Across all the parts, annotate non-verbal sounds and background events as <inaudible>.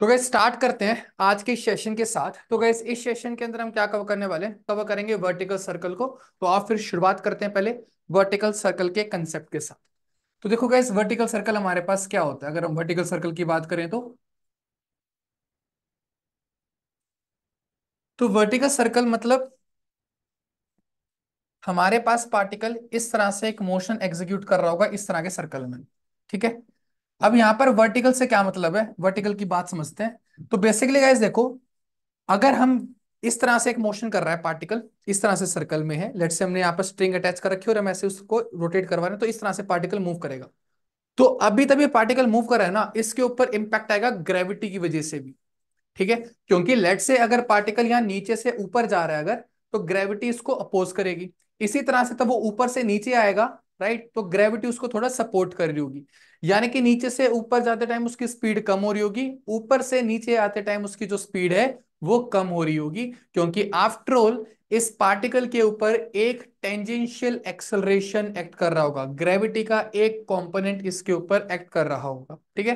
तो gas start करते हैं आज के सेशन के साथ तो गैस इस सेशन के अंदर हम क्या कवर करने वाले हैं कवर करेंगे वर्टिकल सर्कल को तो आप फिर शुरुआत करते हैं पहले वर्टिकल सर्कल के कंसेप्ट के साथ तो देखो गैस वर्टिकल सर्कल हमारे पास क्या होता है अगर हम वर्टिकल सर्कल की बात करें तो तो वर्टिकल सर्कल मतलब हमारे पास पार्टिकल इस तरह से एक मोशन एग्जीक्यूट कर रहा होगा इस तरह के सर्कल में ठीक है अब यहां पर वर्टिकल से क्या मतलब है वर्टिकल की बात समझते हैं तो बेसिकली गाइज देखो अगर हम इस तरह से एक मोशन कर रहा है पार्टिकल इस तरह से सर्कल में है लेट से हमने यहाँ पर स्ट्रिंग अटैच कर रखी और हम ऐसे उसको रोटेट करवा रहे हैं तो इस तरह से पार्टिकल मूव करेगा तो अभी तभी पार्टिकल मूव कर रहा है ना इसके ऊपर इंपैक्ट आएगा ग्रेविटी की वजह से भी ठीक है क्योंकि लेट से अगर पार्टिकल यहाँ नीचे से ऊपर जा रहा है अगर तो ग्रेविटी इसको अपोज करेगी इसी तरह से तब वो ऊपर से नीचे आएगा राइट तो ग्रेविटी उसको थोड़ा सपोर्ट कर रही होगी यानी कि नीचे से ऊपर जाते टाइम उसकी स्पीड कम हो रही होगी ऊपर से नीचे आते टाइम उसकी जो स्पीड है वो कम हो रही होगी क्योंकि आफ्टर ऑल इस पार्टिकल के ऊपर एक टेंजेंशियल एक्सलरेशन एक्ट कर रहा होगा ग्रेविटी का एक कंपोनेंट इसके ऊपर एक्ट कर रहा होगा ठीक है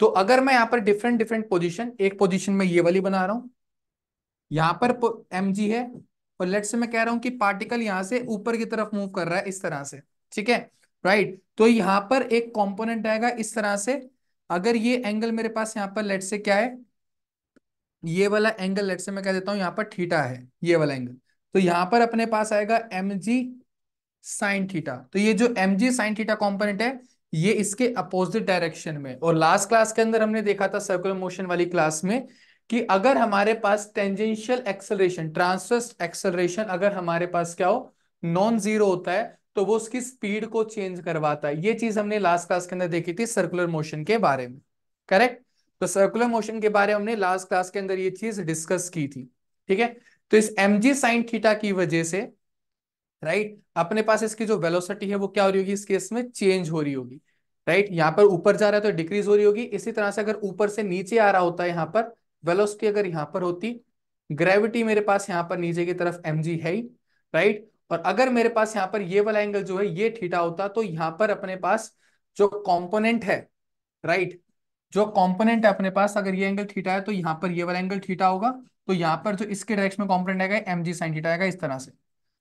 तो अगर मैं यहाँ पर डिफरेंट डिफरेंट पोजीशन एक पोजीशन में ये वाली बना रहा हूं यहां पर एम है और लेट से मैं कह रहा हूं कि पार्टिकल यहां से ऊपर की तरफ मूव कर रहा है इस तरह से ठीक है राइट तो यहां पर एक कंपोनेंट आएगा इस तरह से अगर ये एंगल मेरे पास यहां पर लेट से क्या है ये वाला एंगल लेट से मैं कह देता हूं यहां पर थीटा है ये वाला एंगल तो यहां पर अपने पास आएगा एम जी साइन थीटा तो ये जो M G sine theta component है ये इसके अपोजिट डायरेक्शन में और लास्ट क्लास के अंदर हमने देखा था सर्कुलर मोशन वाली क्लास में कि अगर हमारे पास टेंजेंशियल एक्सेलरेशन ट्रांसवर्स एक्सेलरेशन अगर हमारे पास क्या हो नॉन जीरो होता है तो वो उसकी स्पीड को चेंज करवाता है ये चीज हमने लास्ट क्लास के अंदर देखी थी सर्कुलर मोशन के बारे में करेक्ट तो सर्कुलर मोशन के बारे में हमने लास्ट क्लास के अंदर ये चीज डिस्कस की थी ठीक है तो इस एम जी साइन थीटा की वजह से राइट अपने पास इसकी जो वेलोसिटी है वो क्या हो रही होगी इस केस में चेंज हो रही होगी राइट यहाँ पर ऊपर जा रहा है तो डिक्रीज हो रही होगी इसी तरह से अगर ऊपर से नीचे आ रहा होता है यहाँ पर वेलोसिटी अगर यहाँ पर होती ग्रेविटी मेरे पास यहाँ पर नीचे की तरफ एम जी है ही राइट और अगर मेरे पास यहाँ पर ये वाला एंगल जो है ये थीटा होता तो यहाँ पर अपने पास जो कॉम्पोनेंट है राइट जो कॉम्पोनेंट है अपने पास अगर ये एंगल थीटा है तो यहाँ पर ये वाला एंगल थीटा होगा तो यहाँ पर जो इसके डायरेक्शन में कॉम्पोनेंट आएगा एम जी साइन थीटा आएगा इस तरह से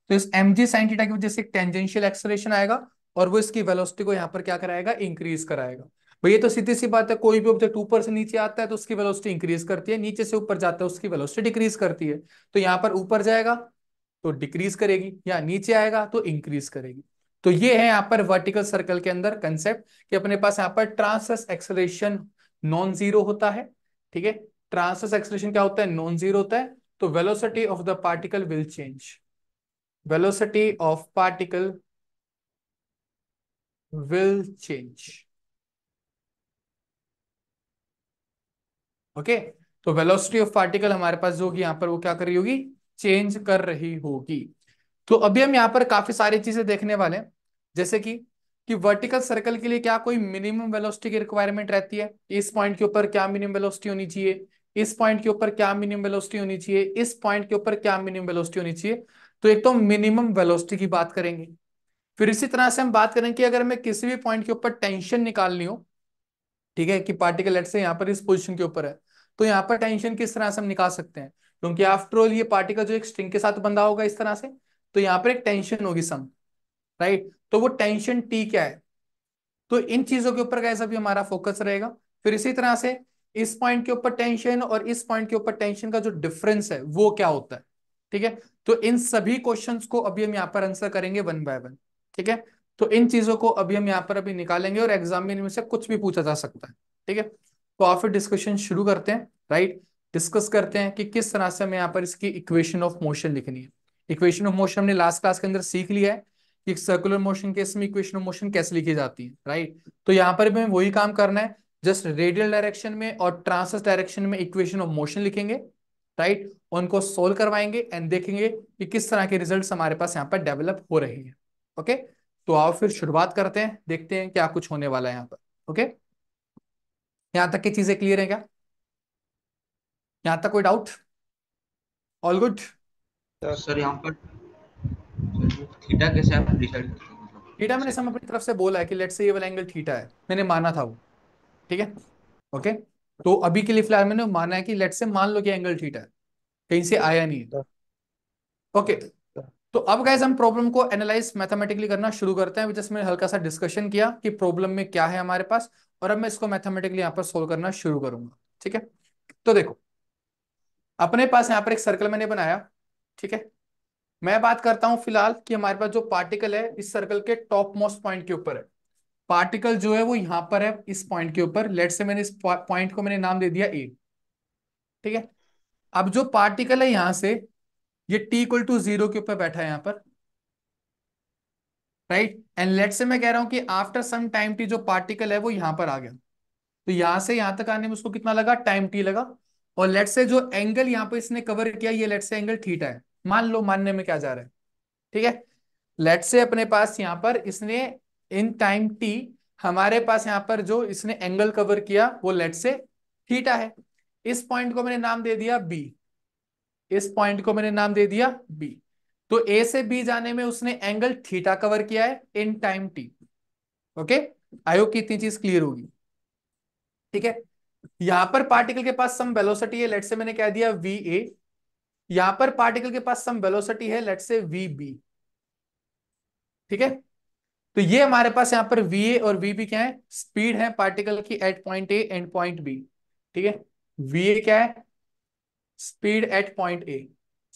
तो इस एम जी साइन थीटा की वजह से एक टेंजेंशियल एक्सलेशन आएगा और वो इसकी वेलोसिटी को यहाँ पर क्या कराएगा इंक्रीज कराएगा भैया तो सीधी सी बात है कोई भी ऑब्जेक्ट ऊपर से नीचे आता है तो उसकी वेलोसिटी इंक्रीज करती है नीचे से ऊपर जाता है उसकी वेलोसिटी डिक्रीज करती है तो यहाँ पर ऊपर जाएगा तो डिक्रीज करेगी या नीचे आएगा तो इंक्रीज करेगी तो ये है यहाँ पर वर्टिकल सर्कल के अंदर कंसेप्ट कि अपने पास यहाँ पर ट्रांसस एक्सलेशन नॉन जीरो होता है ठीक है ट्रांसस एक्सलेशन क्या होता है नॉन जीरो होता है तो velocity of the particle will change velocity of particle will change okay तो वेलोसिटी ऑफ पार्टिकल हमारे पास जो होगी यहां पर वो क्या कर रही होगी चेंज कर रही होगी तो अभी हम यहाँ पर काफी सारी चीजें देखने वाले हैं जैसे कि कि वर्टिकल सर्कल के लिए क्या कोई मिनिमम वेलोसिटी की रिक्वायरमेंट रहती है इस पॉइंट के ऊपर क्या मिनिमम वेलोसिटी होनी चाहिए इस पॉइंट के ऊपर क्या मिनिमम वेलोसिटी होनी चाहिए इस पॉइंट के ऊपर क्या मिनिमम वेलोसिटी होनी चाहिए तो एक तो मिनिमम वेलोसिटी की बात करेंगे फिर इसी तरह से हम बात करेंगे कि अगर मैं किसी भी पॉइंट के ऊपर टेंशन निकालनी हो ठीक है कि पार्टिकल एट से यहाँ पर इस पोजिशन के ऊपर है तो यहाँ पर टेंशन किस तरह से हम निकाल सकते हैं क्योंकि आफ्टर ऑल ये पार्टिकल जो एक स्ट्रिंग के साथ बंधा होगा इस तरह से तो यहाँ पर एक टेंशन होगी सम राइट तो वो टेंशन टी क्या है तो इन चीजों के ऊपर कैसा भी हमारा फोकस रहेगा फिर इसी तरह से इस पॉइंट के ऊपर टेंशन और इस पॉइंट के ऊपर टेंशन का जो डिफरेंस है वो क्या होता है ठीक है तो इन सभी क्वेश्चंस को अभी हम यहाँ पर आंसर करेंगे वन बाय वन ठीक है तो इन चीजों को अभी हम यहाँ पर अभी निकालेंगे और एग्जाम में से कुछ भी पूछा जा सकता है ठीक है तो आप फिर डिस्कशन शुरू करते हैं राइट डिस्कस करते हैं कि किस तरह से हमें यहाँ पर इसकी इक्वेशन ऑफ मोशन लिखनी है इक्वेशन ऑफ मोशन हमने लास्ट क्लास के अंदर सीख लिया है कि सर्कुलर मोशन केस में इक्वेशन ऑफ मोशन कैसे लिखी जाती है राइट तो यहाँ पर भी हमें वही काम करना है जस्ट रेडियल डायरेक्शन में और ट्रांसस डायरेक्शन में इक्वेशन ऑफ मोशन लिखेंगे राइट उनको सोल्व करवाएंगे एंड देखेंगे कि किस तरह के रिजल्ट हमारे पास यहाँ पर डेवलप हो रहे हैं ओके तो आओ फिर शुरुआत करते हैं देखते हैं क्या कुछ होने वाला है यहाँ पर ओके यहां तक की चीजें क्लियर है क्या यहाँ तक कोई डाउट ऑल गुड सर यहाँ पर थीटा कैसे आप डिसाइड करते मतलब थीटा मैंने सब अपनी तरफ से बोला है कि लेट्स से ये वाला एंगल थीटा है मैंने माना था वो ठीक है ओके तो अभी के लिए फिलहाल मैंने माना है कि लेट्स से मान लो कि एंगल थीटा है कहीं से आया नहीं ओके तो अब गाइज हम प्रॉब्लम को एनालाइज मैथमेटिकली करना शुरू करते हैं जिसमें हल्का सा डिस्कशन किया कि प्रॉब्लम में क्या है हमारे पास और अब मैं इसको मैथमेटिकली यहाँ पर सोल्व करना शुरू करूंगा ठीक है तो देखो अपने पास यहाँ पर एक सर्कल मैंने बनाया ठीक है मैं बात करता हूं फिलहाल कि हमारे पास जो पार्टिकल है इस सर्कल के टॉप मोस्ट पॉइंट के ऊपर है पार्टिकल जो है वो यहां पर है इस पॉइंट के ऊपर लेट से मैंने इस पॉइंट को मैंने नाम दे दिया ए ठीक है अब जो पार्टिकल है यहां से ये टी इक्वल टू जीरो के ऊपर बैठा है यहां पर राइट एंड लेट से मैं कह रहा हूं कि आफ्टर सम टाइम टी जो पार्टिकल है वो यहां पर आ गया तो यहां से यहां तक आने में उसको कितना लगा टाइम टी लगा और लेट से जो एंगल यहाँ पर इसने कवर किया ये लेट से एंगल थीटा है मान लो मानने में क्या जा रहा है ठीक है लेट से अपने पास यहाँ पर इसने इन टाइम टी हमारे पास यहाँ पर जो इसने एंगल कवर किया वो लेट से थीटा है इस पॉइंट को मैंने नाम दे दिया बी इस पॉइंट को मैंने नाम दे दिया बी तो ए से बी जाने में उसने एंगल थीटा कवर किया है इन टाइम टी ओके आयोग की इतनी चीज क्लियर होगी ठीक है यहां पर पार्टिकल के पास सम वेलोसिटी है लेट से मैंने कह दिया वी ए यहां पर पार्टिकल के पास सम वेलोसिटी है लेट से वी बी ठीक है तो ये हमारे पास यहां पर वी ए और वी बी क्या है स्पीड है पार्टिकल की at point A and point B ठीक है वी ए क्या है speed at point A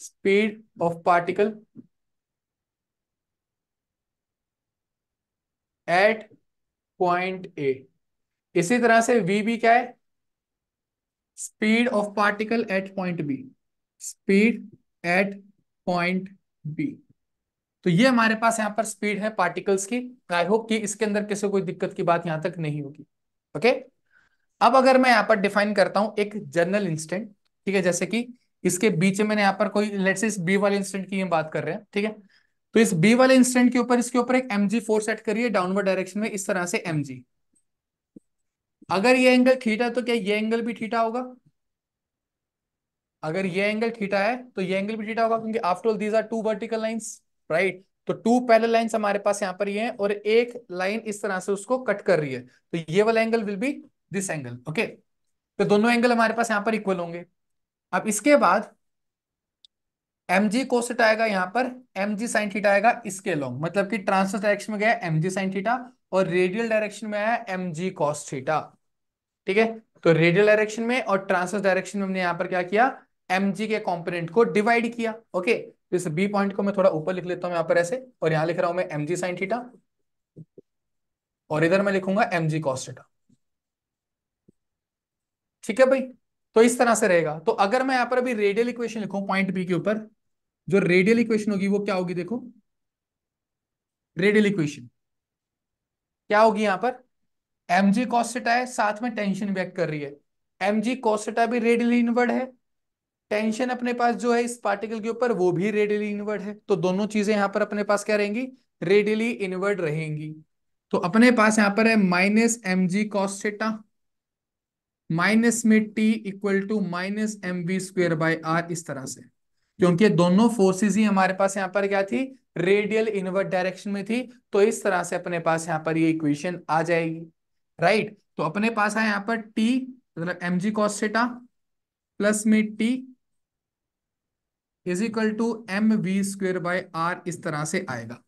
speed of particle at point A इसी तरह से वी बी क्या है speed of particle at point B speed at point B तो ये हमारे पास यहां पर स्पीड है पार्टिकल्स की आई होप कि इसके अंदर किसी कोई दिक्कत की बात यहां तक नहीं होगी ओके okay? अब अगर मैं यहां पर डिफाइन करता हूं एक जनरल इंस्टेंट ठीक है जैसे कि इसके बीच में मैंने यहाँ पर कोई लेट्स इस बी वाले इंस्टेंट की बात कर रहे हैं ठीक है तो इस बी वाले इंस्टेंट के ऊपर इसके ऊपर एक एम फोर्स फोर करिए डाउनवर्ड डायरेक्शन में इस तरह से एम अगर ये एंगल थीटा तो क्या ये एंगल भी थीटा होगा अगर ये एंगल थीटा है तो ये एंगल भी थीटा होगा क्योंकि after all these are two vertical lines right तो टू पहले लाइंस हमारे पास यहां पर ये हैं और एक लाइन इस तरह से उसको कट कर रही है तो ये वाला angle will be this angle okay तो दोनों एंगल हमारे पास यहां पर इक्वल होंगे अब इसके बाद एम जी कोसेट आएगा यहां पर एम जी साइन थीटा आएगा इसके लॉन्ग मतलब कि ट्रांसवर्स डायरेक्शन में गया एम जी साइन थीटा और रेडियल डायरेक्शन में आया एम जी कॉस थीटा ठीक है तो रेडियल डायरेक्शन में और ट्रांसवर्स डायरेक्शन में हमने यहाँ पर क्या किया एम के कॉम्पोनेंट को डिवाइड किया ओके तो इस बी पॉइंट को मैं थोड़ा ऊपर लिख लेता हूँ यहाँ पर ऐसे और यहाँ लिख रहा हूं मैं एम जी साइन थीटा और इधर मैं लिखूंगा एम जी थीटा ठीक है भाई तो इस तरह से रहेगा तो अगर मैं यहाँ पर अभी रेडियल इक्वेशन लिखूं पॉइंट बी के ऊपर जो रेडियल इक्वेशन होगी वो क्या होगी देखो रेडियल इक्वेशन क्या होगी यहां पर एम जी कॉस्टा है साथ में टेंशन भी एक्ट कर रही है एम जी कॉस्टा भी रेडियली इनवर्ड है टेंशन अपने पास जो है इस पार्टिकल के ऊपर वो भी रेडियली इनवर्ड है तो दोनों चीजें यहां पर अपने पास क्या रहेंगी रेडियली इनवर्ड रहेंगी तो अपने पास यहां पर है minus M G cos theta minus में T equal to minus M B square by R इस तरह से क्योंकि दोनों फोर्सेस ही हमारे पास यहां पर क्या थी रेडियल इनवर्ट डायरेक्शन में थी तो इस तरह से अपने पास यहां पर ये इक्वेशन आ जाएगी राइट तो अपने पास है यहां पर टी मतलब एम जी कॉस्टा प्लस में T is equal to M we square by R इस तरह से आएगा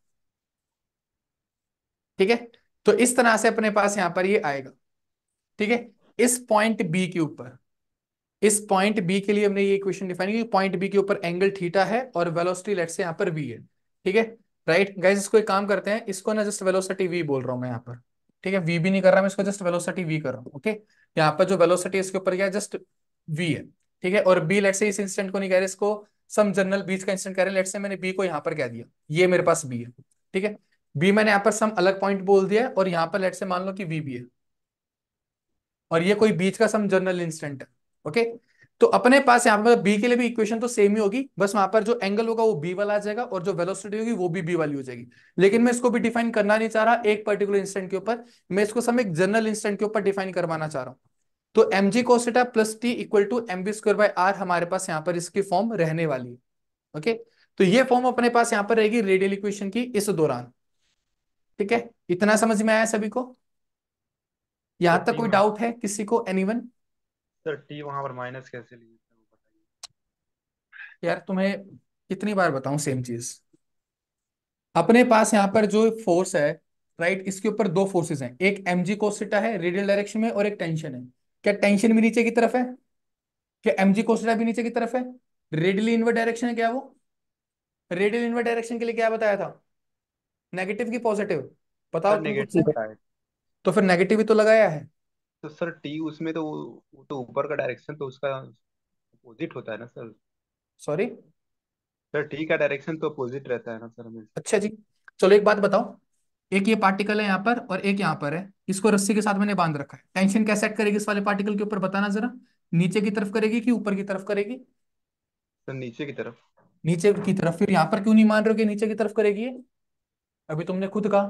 ठीक है तो इस तरह से अपने पास यहां पर ये आएगा ठीक है इस पॉइंट बी के ऊपर इस पॉइंट बी के लिए हमने ये इक्वेशन डिफाइन की पॉइंट बी के ऊपर एंगल थीटा है और वेलोसिटी लेट से यहां पर वी है ठीक है राइट गाइस इसको एक काम करते हैं इसको ना जस्ट वेलोसिटी वी बोल रहा हूं मैं यहां पर ठीक है वी भी नहीं कर रहा मैं इसको जस्ट वेलोसिटी वी कर रहा हूँ ओके यहाँ पर जो वेलोसिटी इसके ऊपर क्या है जस्ट वी है ठीक है और बी लेट से इस इंस्टेंट को नहीं कह रहे इसको सम जनरल बीच का इंस्टेंट कह रहे हैं लेट से मैंने बी को यहाँ पर कह दिया ये मेरे पास बी है ठीक है बी मैंने यहाँ पर सम अलग पॉइंट बोल दिया और यहाँ पर लेट से मान लो कि वी भी है और ये कोई बीच का सम जनरल इंस्टेंट है ओके okay? तो अपने पास यहाँ पर बी के लिए भी इक्वेशन तो सेम ही होगी बस वहां पर जो एंगल होगा वो बी वाला आ जाएगा और जो वेलोसिटी होगी वो भी बी वाली हो जाएगी लेकिन मैं इसको भी डिफाइन करना नहीं चाह रहा एक पर्टिकुलर इंस्टेंट के ऊपर मैं इसको सब एक जनरल इंस्टेंट के ऊपर डिफाइन करवाना चाह रहा हूँ तो M G cos theta plus T equal to M B square by R हमारे पास यहाँ पर इसकी फॉर्म रहने वाली है ओके तो ये फॉर्म अपने पास यहाँ पर रहेगी रेडियल इक्वेशन की इस दौरान ठीक है इतना समझ में आया सभी को यहां तक कोई डाउट है किसी को एनीवन सर टी वहां पर माइनस कैसे लिए यार तुम्हें कितनी बार बताऊं सेम चीज अपने पास यहाँ पर जो फोर्स है राइट इसके ऊपर दो फोर्सेस हैं एक एम जी कोसिटा है रेडियल डायरेक्शन में और एक टेंशन है क्या टेंशन भी नीचे की तरफ है क्या एम जी कोसिटा भी नीचे की तरफ है रेडियल इनवर्ट डायरेक्शन है क्या वो रेडियल इनवर्ट डायरेक्शन के लिए क्या बताया था नेगेटिव की पॉजिटिव बताओ तो फिर नेगेटिव ही तो लगाया है तो सर टी उसमें तो वो तो ऊपर का डायरेक्शन तो उसका अपोजिट होता है ना सर सॉरी सर टी का डायरेक्शन तो अपोजिट रहता है ना सर हमें अच्छा जी चलो एक बात बताओ एक ये पार्टिकल है यहाँ पर और एक यहाँ पर है इसको रस्सी के साथ मैंने बांध रखा है टेंशन कैसे एक्ट करेगी इस वाले पार्टिकल के ऊपर बताना जरा नीचे की तरफ करेगी कि ऊपर की तरफ करेगी सर नीचे की तरफ नीचे की तरफ फिर यहाँ पर क्यों नहीं मान रहे हो कि नीचे की तरफ करेगी अभी तुमने खुद कहा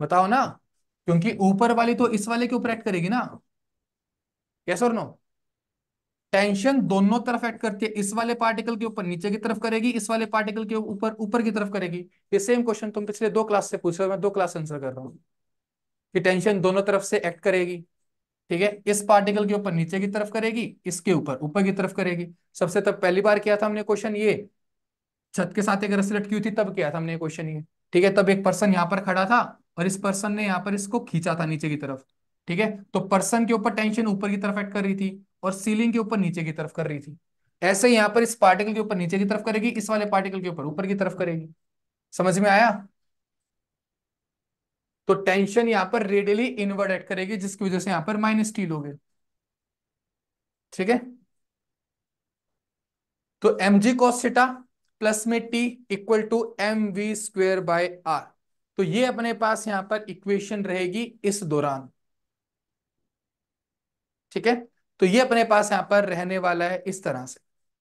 बताओ ना क्योंकि ऊपर वाली तो इस वाले के ऊपर एक्ट करेगी ना यस और नो टेंशन दोनों तरफ एक्ट करती है इस वाले पार्टिकल के ऊपर नीचे की तरफ करेगी इस वाले पार्टिकल के ऊपर ऊपर की तरफ करेगी ये सेम क्वेश्चन तुम पिछले दो क्लास से पूछ रहे हो मैं दो क्लास आंसर कर रहा हूँ कि टेंशन दोनों तरफ से एक्ट करेगी ठीक है इस पार्टिकल के ऊपर नीचे की तरफ करेगी इसके ऊपर ऊपर की तरफ करेगी सबसे तब पहली बार किया था हमने क्वेश्चन ये छत के साथ एक रस्सी लटकी हुई थी तब किया था हमने क्वेश्चन ये ठीक है तब एक पर्सन यहाँ पर खड़ा था और इस पर्सन ने यहाँ पर इसको खींचा था नीचे की तरफ ठीक है तो पर्सन के ऊपर टेंशन ऊपर की तरफ एक्ट कर रही थी और सीलिंग के ऊपर नीचे की तरफ कर रही थी ऐसे यहाँ पर इस पार्टिकल के ऊपर नीचे की तरफ करेगी इस वाले पार्टिकल के ऊपर ऊपर की तरफ करेगी समझ में आया तो टेंशन यहाँ पर रेडियली इनवर्ड एक्ट करेगी जिसकी वजह से यहाँ पर माइनस टी लोगे ठीक है तो एम जी कॉस्टा प्लस में T equal to M we square by R तो ये अपने पास यहां पर इक्वेशन रहेगी इस दौरान ठीक है तो ये अपने पास यहां पर रहने वाला है इस तरह से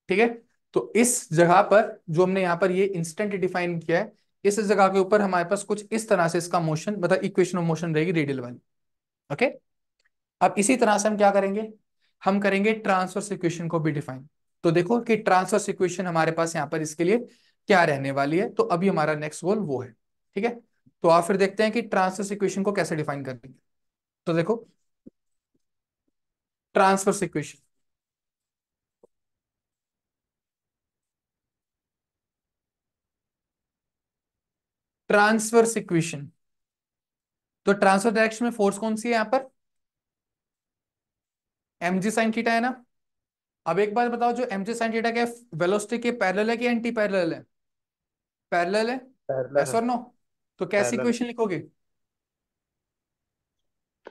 ठीक है तो इस जगह पर जो हमने यहां पर ये इंस्टेंट डिफाइन किया है इस जगह के ऊपर हमारे पास कुछ इस तरह से इसका मोशन मतलब इक्वेशन ऑफ मोशन रहेगी रेडियल वाली ओके अब इसी तरह से हम क्या करेंगे हम करेंगे ट्रांसफर्स इक्वेशन को भी डिफाइन तो देखो कि ट्रांसफर्स इक्वेशन हमारे पास यहां पर इसके लिए क्या रहने वाली है तो अभी हमारा नेक्स्ट गोल वो है ठीक है तो आप फिर देखते हैं कि ट्रांसफर्स इक्वेशन को कैसे डिफाइन करेंगे तो देखो ट्रांसफर्स इक्वेशन ट्रांसफर्स इक्वेशन तो ट्रांसफर डायरेक्शन में फोर्स कौन सी है यहां पर एम जी साइन थीटा है ना अब एक बार बताओ जो एम जी साइन थीटा क्या वेलोसिटी के पैरेलल है कि एंटी पैरेलल है पैरेलल है पैरेलल नो तो कैसी इक्वेशन लिखोगे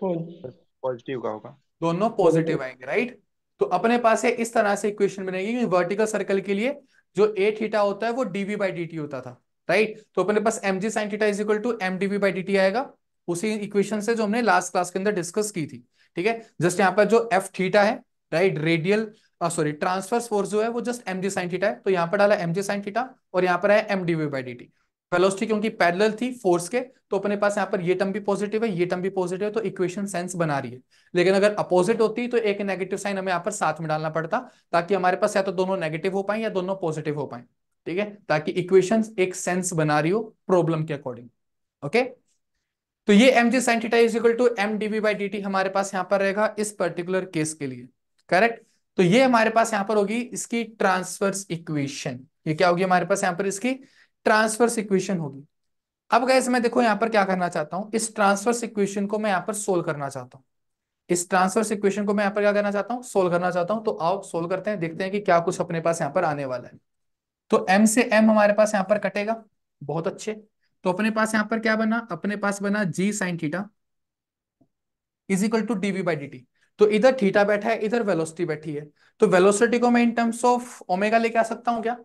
पॉजिटिव का होगा दोनों पॉजिटिव आएंगे राइट तो अपने पास है इस तरह से इक्वेशन बनेगी वर्टिकल सर्कल के लिए जो ए थीटा होता है वो डीवी बाई डी होता था राइट तो अपने पास M G sine theta is equal to M D V by D आएगा उसी इक्वेशन से जो हमने लास्ट क्लास के अंदर डिस्कस की थी ठीक है जस्ट यहाँ पर जो एफ थीटा है right radial sorry transverse force जो है वो just M G sine theta है तो यहाँ पर डाला एम जी साइन थीटा और यहाँ पर आया M D V by D velocity क्योंकि पैरेलल थी फोर्स के तो अपने पास यहाँ पर ये टर्म भी पॉजिटिव है ये टर्म भी पॉजिटिव है तो इक्वेशन सेंस बना रही है लेकिन अगर अपोजिट होती तो एक नेगेटिव साइन हमें यहाँ पर साथ में डालना पड़ता ताकि हमारे पास या तो दोनों नेगेटिव हो पाए या दोनों पॉजिटिव हो पाए ठीक है ताकि इक्वेशन एक सेंस बना रही हो प्रॉब्लम के अकॉर्डिंग ओके तो ये M G sine theta is equal to M D we by D T हमारे पास यहाँ पर रहेगा इस पर्टिकुलर केस के लिए करेक्ट तो ये हमारे पास यहाँ पर होगी इसकी ट्रांसफर्स इक्वेशन ये क्या होगी हमारे पास यहाँ पर इसकी ट्रांसफर्स इक्वेशन होगी अब गैस मैं देखो यहां पर क्या करना चाहता हूं इस ट्रांसफर्स इक्वेशन को मैं यहां पर सोल्व करना चाहता हूं इस ट्रांसफर्स इक्वेशन को मैं यहां पर क्या करना चाहता हूं सोल्व करना चाहता हूं तो आओ सोल्व करते हैं देखते हैं कि क्या कुछ अपने पास यहां पर आने वाला है तो एम से एम हमारे पास यहां पर कटेगा बहुत अच्छे तो अपने पास यहां पर क्या बना अपने पास बना G sine theta is equal to DV by D तो इधर थीटा बैठा है इधर वेलोसिटी बैठी है तो वेलोसिटी को मैं इन टर्म्स ऑफ ओमेगा लेके आ सकता हूं क्या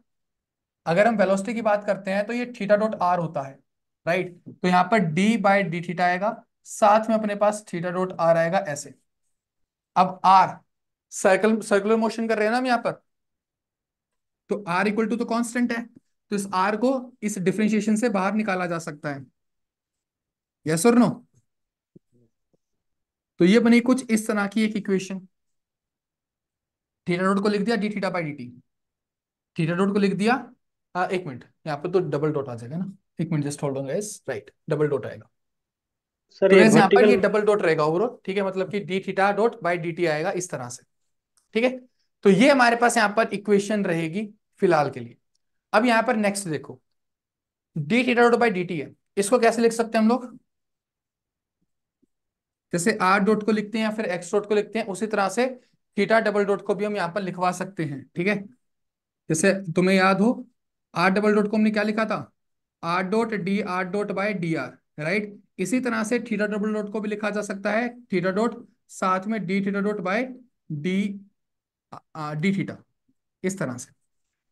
अगर हम वेलोसिटी की बात करते हैं तो ये थीटा डॉट आर होता है राइट तो यहाँ पर डी बाय डी थीटा आएगा साथ में अपने पास थीटा डॉट आर आएगा ऐसे अब आर सर्कल सर्कुलर मोशन कर रहे हैं ना हम यहाँ पर तो आर इक्वल टू तो कॉन्स्टेंट है तो इस आर को इस डिफ्रेंशिएशन से बाहर निकाला जा सकता है यस और नो तो ये बनी कुछ इस तरह की एक इक्वेशन थीटा डॉट को लिख दिया D theta by D T theta dot को लिख दिया आ, हाँ, एक मिनट यहाँ पे तो डबल डॉट आ जाएगा ना एक minute just hold right double dot आएगा सर तो यहाँ पर ये डबल डॉट रहेगा ओवरऑल ठीक है मतलब कि D theta dot by D T आएगा इस तरह से ठीक है तो ये हमारे पास यहाँ पर इक्वेशन रहेगी फिलहाल के लिए अब यहाँ पर नेक्स्ट देखो D theta dot by D T है इसको कैसे लिख सकते हैं हम लोग जैसे आर डॉट को लिखते हैं या फिर एक्स डॉट को लिखते हैं उसी तरह से थीटा डबल डॉट को भी हम यहाँ पर लिखवा सकते हैं ठीक है जैसे तुम्हें याद हो आर डबल डॉट को हमने क्या लिखा था R dot D R dot by D R right इसी तरह से थीटा डबल डॉट को भी लिखा जा सकता है थीटा डॉट साथ में D theta dot by D D theta इस तरह से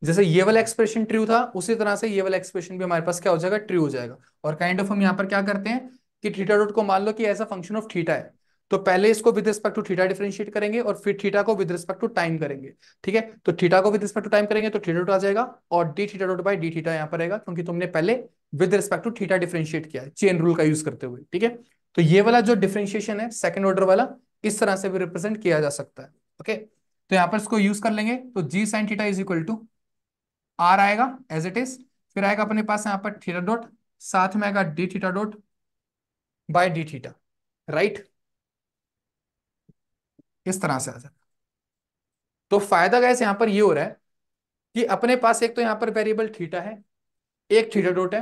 जैसे ये वाला एक्सप्रेशन ट्रू था उसी तरह से ये वाला एक्सप्रेशन भी हमारे पास क्या हो जाएगा ट्रू हो जाएगा और काइंड kind ऑफ of हम यहाँ पर क्या करते हैं कि थीटा डॉट को मान लो कि ऐसा फंक्शन ऑफ थीटा है तो पहले इसको with respect to theta differentiate करेंगे और फिर थीटा को विद रिस्पेक्ट टू टाइम करेंगे ठीक है तो थीटा को विद रिस्पेक्ट टू टाइम करेंगे तो थीटा डॉट आ जाएगा और D theta dot by D theta यहाँ पर रहेगा क्योंकि तुमने पहले with respect to theta differentiate किया चेन रूल का यूज करते हुए ठीक है तो ये वाला जो डिफरेंशिएशन है सेकंड ऑर्डर वाला इस तरह से भी रिप्रेजेंट किया जा सकता है ओके तो यहाँ पर इसको यूज कर लेंगे तो G sine theta is equal to R आएगा एज इट इज फिर आएगा अपने पास यहाँ पर थीटा डॉट साथ में आएगा D theta dot by D theta right right? इस तरह से आ जाएगा तो फायदा गैस यहां पर ये हो रहा है कि अपने पास एक तो यहां पर वेरिएबल थीटा है एक थीटा डोट है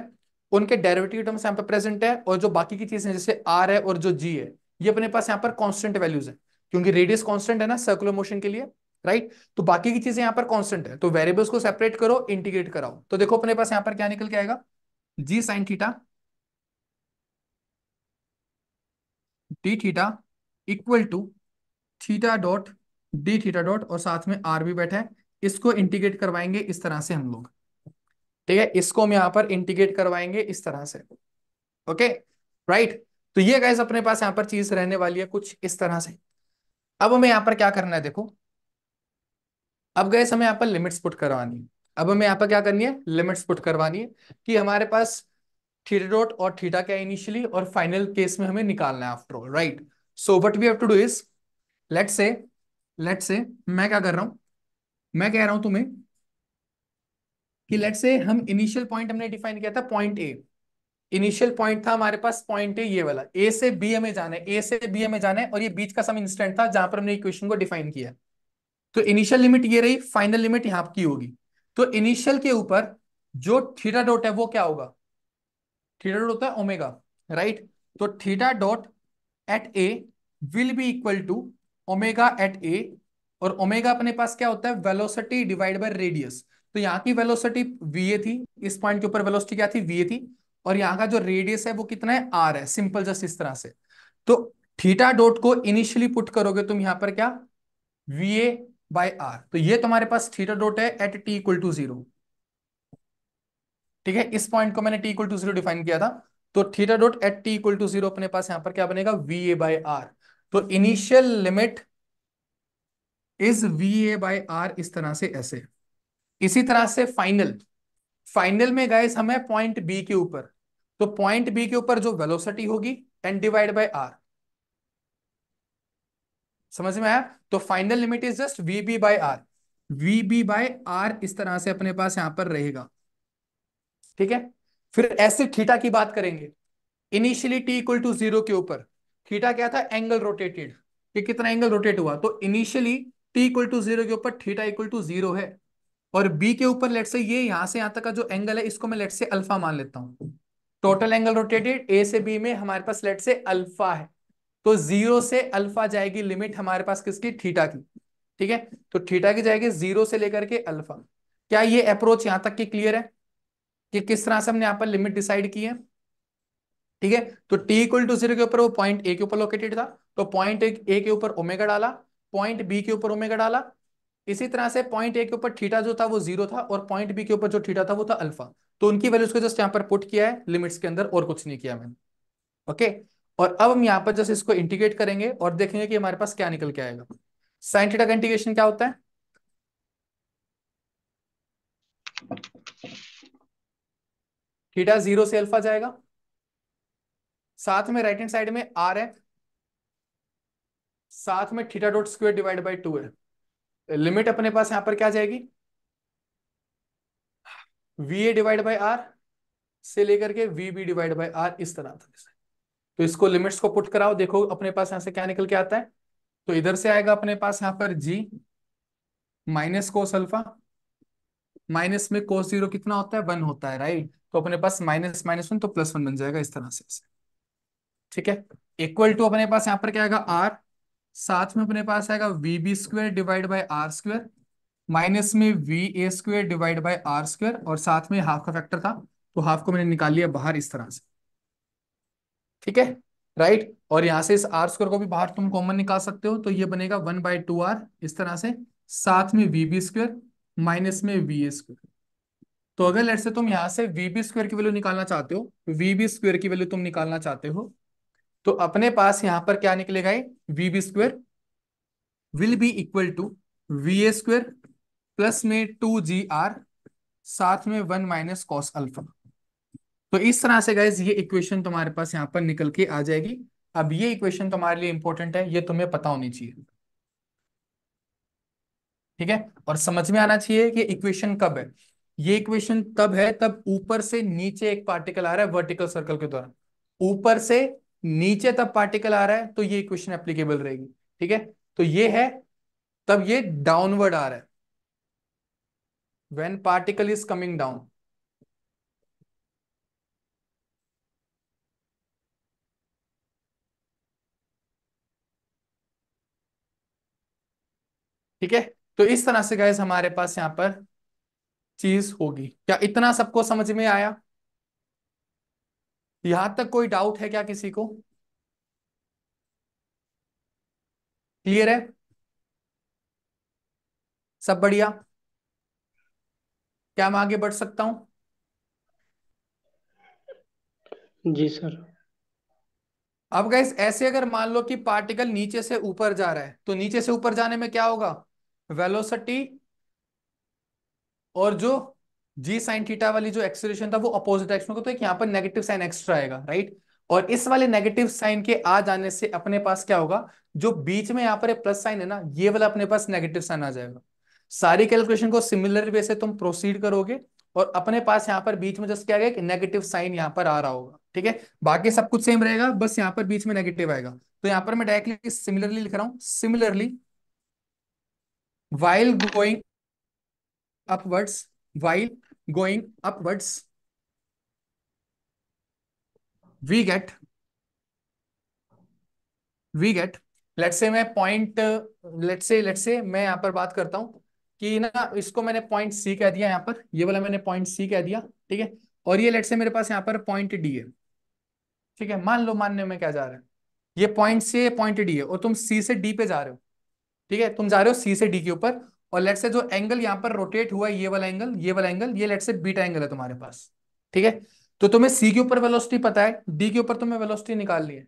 उनके डेरिवेटिव टर्म्स यहां पर प्रेजेंट है और जो बाकी की चीजें जैसे आर है और जो जी है ये अपने पास यहां पर कॉन्स्टेंट वैल्यूज है क्योंकि रेडियस कॉन्स्टेंट है ना सर्कुलर मोशन के लिए राइट right? तो बाकी की चीजें यहां पर कॉन्स्टेंट है तो वेरिएबल्स को सेपरेट करो इंटीग्रेट कराओ तो देखो अपने पास यहां पर क्या निकल के आएगा G sine theta D theta equal to theta dot D theta dot और साथ में आर भी बैठा है इसको इंटीग्रेट करवाएंगे इस तरह से हम लोग ठीक है इसको हम यहाँ पर इंटीग्रेट करवाएंगे इस तरह से ओके राइट तो ये गैस अपने पास यहाँ पर चीज रहने वाली है कुछ इस तरह से अब हमें यहाँ पर क्या करना है देखो अब गैस हमें यहाँ पर लिमिट्स पुट करवानी है अब हमें यहाँ पर क्या करनी है लिमिट्स पुट करवानी है कि हमारे पास थीटा डॉट और थीटा क्या इनिशियली और फाइनल केस में हमें निकालना है after all right so what we have to do is let's say let's say मैं क्या कर रहा हूं मैं कह रहा हूं तुम्हें कि लेट से हम इनिशियल पॉइंट हमने डिफाइन किया था पॉइंट ए इनिशियल पॉइंट था हमारे पास पॉइंट ए ये वाला ए से बी हमें जाना है ए से बी हमें जाना है और ये बीच का सम इंस्टेंट था जहां पर हमने इक्वेशन को डिफाइन किया तो इनिशियल लिमिट ये रही फाइनल लिमिट यहां की होगी तो इनिशियल के ऊपर जो थीटा डॉट है वो क्या होगा थीटा डॉट होता है ओमेगा राइट तो theta dot at A will be equal to omega at A और ओमेगा अपने पास क्या होता है वेलोसिटी डिवाइड बाय रेडियस तो यहाँ की वेलोसिटी वी ए थी इस पॉइंट के ऊपर वेलोसिटी क्या थी वी ए थी और यहाँ का जो रेडियस है वो कितना है आर है सिंपल जस्ट इस तरह से तो थीटा डॉट को इनिशियली पुट करोगे तुम यहां पर क्या वी ए बाय आर तो ये तुम्हारे पास थीटा डॉट है at T equal to zero ठीक है इस पॉइंट को मैंने T equal to zero define किया था तो theta dot at T equal to zero अपने पास यहां पर क्या बनेगा वी ए बाय आर तो initial limit is V A by R इस तरह से ऐसे इसी तरह से फाइनल फाइनल में गए हमें पॉइंट बी के ऊपर तो पॉइंट बी के ऊपर जो वेलोसिटी होगी एन डिवाइड बाय आर समझ में आया तो final limit is just V B by R V B by R इस तरह से अपने पास यहां पर रहेगा ठीक है फिर ऐसे थीटा की बात करेंगे initially T equal to zero के ऊपर थीटा क्या था एंगल रोटेटेड ये कितना एंगल रोटेट हुआ तो initially T equal to zero के ऊपर थीटा इक्वल टू जीरो है और बी के ऊपर लेट से ये यहां से यहां तक का जो एंगल है इसको मैं लेट से अल्फा मान लेता हूं टोटल एंगल रोटेटेड ए से बी में हमारे पास लेट से अल्फा है तो जीरो से अल्फा जाएगी लिमिट हमारे पास किसकी थीटा की ठीक है तो थीटा की जाएगी जीरो से लेकर के अल्फा क्या ये अप्रोच यहां तक की क्लियर है कि किस तरह से हमने यहां पर लिमिट डिसाइड की है ठीक है तो टी इक्वल टू जीरो के ऊपर वो पॉइंट ए के ऊपर लोकेटेड था तो पॉइंट ए के ऊपर ओमेगा डाला पॉइंट बी के ऊपर ओमेगा डाला इसी तरह से पॉइंट ए के ऊपर थीटा जो था वो जीरो था और पॉइंट बी के ऊपर जो थीटा था वो था अल्फा तो उनकी वैल्यूज को जस्ट यहाँ पर पुट किया है लिमिट्स के अंदर और कुछ नहीं किया मैंने ओके और अब हम यहाँ पर जस्ट इसको इंटीग्रेट करेंगे और देखेंगे कि हमारे पास क्या निकल के आएगा साइन थीटा का इंटीग्रेशन क्या होता है थीटा जीरो से अल्फा जाएगा साथ में राइट हैंड साइड में आर है साथ में theta dot square divide by two है लिमिट अपने पास यहां पर क्या जाएगी V A divide by R से लेकर के V B divide by R इस तरह था तो इसको लिमिट्स को पुट कराओ देखो अपने पास यहां से क्या निकल के आता है तो इधर से आएगा अपने पास यहां पर G minus cos alpha minus में कोस जीरो कितना होता है वन होता है राइट तो अपने पास माइनस माइनस वन तो प्लस वन बन जाएगा इस तरह से ठीक है इक्वल टू अपने पास यहां पर क्या आएगा आर साथ में अपने पास आएगा v B square divide by r square minus में v A square divide by r square और साथ में हाफ का फैक्टर था तो हाफ को मैंने निकाल लिया बाहर इस तरह से ठीक है राइट और यहां से इस आर स्क्वेयर को भी बाहर तुम कॉमन निकाल सकते हो तो ये बनेगा वन बाय टू आर इस तरह से साथ में वी बी स्क्वेयर माइनस में वी ए स्क्वेयर तो अगर लेट से तुम यहां से वी बी स्क्वेयर की वैल्यू निकालना चाहते हो वी बी स्क्वेयर की वैल्यू तुम निकालना चाहते हो तो अपने पास यहां पर क्या निकलेगा ये v B square will be equal to v A square plus में टू जी आर साथ में वन माइनस कॉस अल्फा तो इस तरह से गाइज ये इक्वेशन तुम्हारे पास यहां पर निकल के आ जाएगी अब ये इक्वेशन तुम्हारे लिए इंपॉर्टेंट है ये तुम्हें पता होनी चाहिए ठीक है और समझ में आना चाहिए कि इक्वेशन कब है ये इक्वेशन तब है तब ऊपर से नीचे एक पार्टिकल आ रहा है वर्टिकल सर्कल के द्वारा ऊपर से नीचे तब पार्टिकल आ रहा है तो ये इक्वेशन एप्लीकेबल रहेगी ठीक है तो ये है तब ये डाउनवर्ड आ रहा है when particle is coming down ठीक है तो इस तरह से गैस हमारे पास यहां पर चीज होगी क्या इतना सबको समझ में आया यहां तक कोई डाउट है क्या किसी को क्लियर है सब बढ़िया क्या मैं आगे बढ़ सकता हूं जी सर अब गैस ऐसे अगर मान लो कि पार्टिकल नीचे से ऊपर जा रहा है तो नीचे से ऊपर जाने में क्या होगा वेलोसिटी और जो जी साइन थीटा वाली जो एक्सेलरेशन था वो अपोजिट डायरेक्शन को तो एक यहाँ पर नेगेटिव साइन एक्स्ट्रा आएगा राइट और इस वाले नेगेटिव साइन के आ जाने से अपने पास क्या होगा जो बीच में यहाँ पर प्लस साइन है ना ये वाला अपने पास नेगेटिव साइन आ जाएगा सारी कैलकुलेशन को सिमिलर वे से तुम प्रोसीड करोगे और अपने पास यहाँ पर बीच में जस्ट क्या गया नेगेटिव साइन यहाँ पर आ रहा होगा ठीक है बाकी सब कुछ सेम रहेगा बस यहाँ पर बीच में नेगेटिव आएगा तो यहाँ पर मैं डायरेक्टली सिमिलरली लिख रहा हूं similarly while going upwards while going upwards, we get, we get, let's say मैं point, let's say, let's say मैं यहां पर बात करता हूं कि ना इसको मैंने पॉइंट सी कह दिया यहाँ पर ये वाला मैंने पॉइंट सी कह दिया ठीक है और ये लेट से मेरे पास यहाँ पर पॉइंट डी है ठीक है मान लो मानने में क्या जा रहा है ये पॉइंट से पॉइंट डी है और तुम सी से डी पे जा रहे हो ठीक है तुम जा रहे हो सी से डी के ऊपर और लेट से जो एंगल यहां पर रोटेट हुआ ये वाला एंगल ये वाला एंगल ये लेट से बीटा एंगल है तुम्हारे पास ठीक है तो तुम्हें सी के ऊपर वेलोसिटी पता है डी के ऊपर तुम्हें वेलोसिटी निकालनी है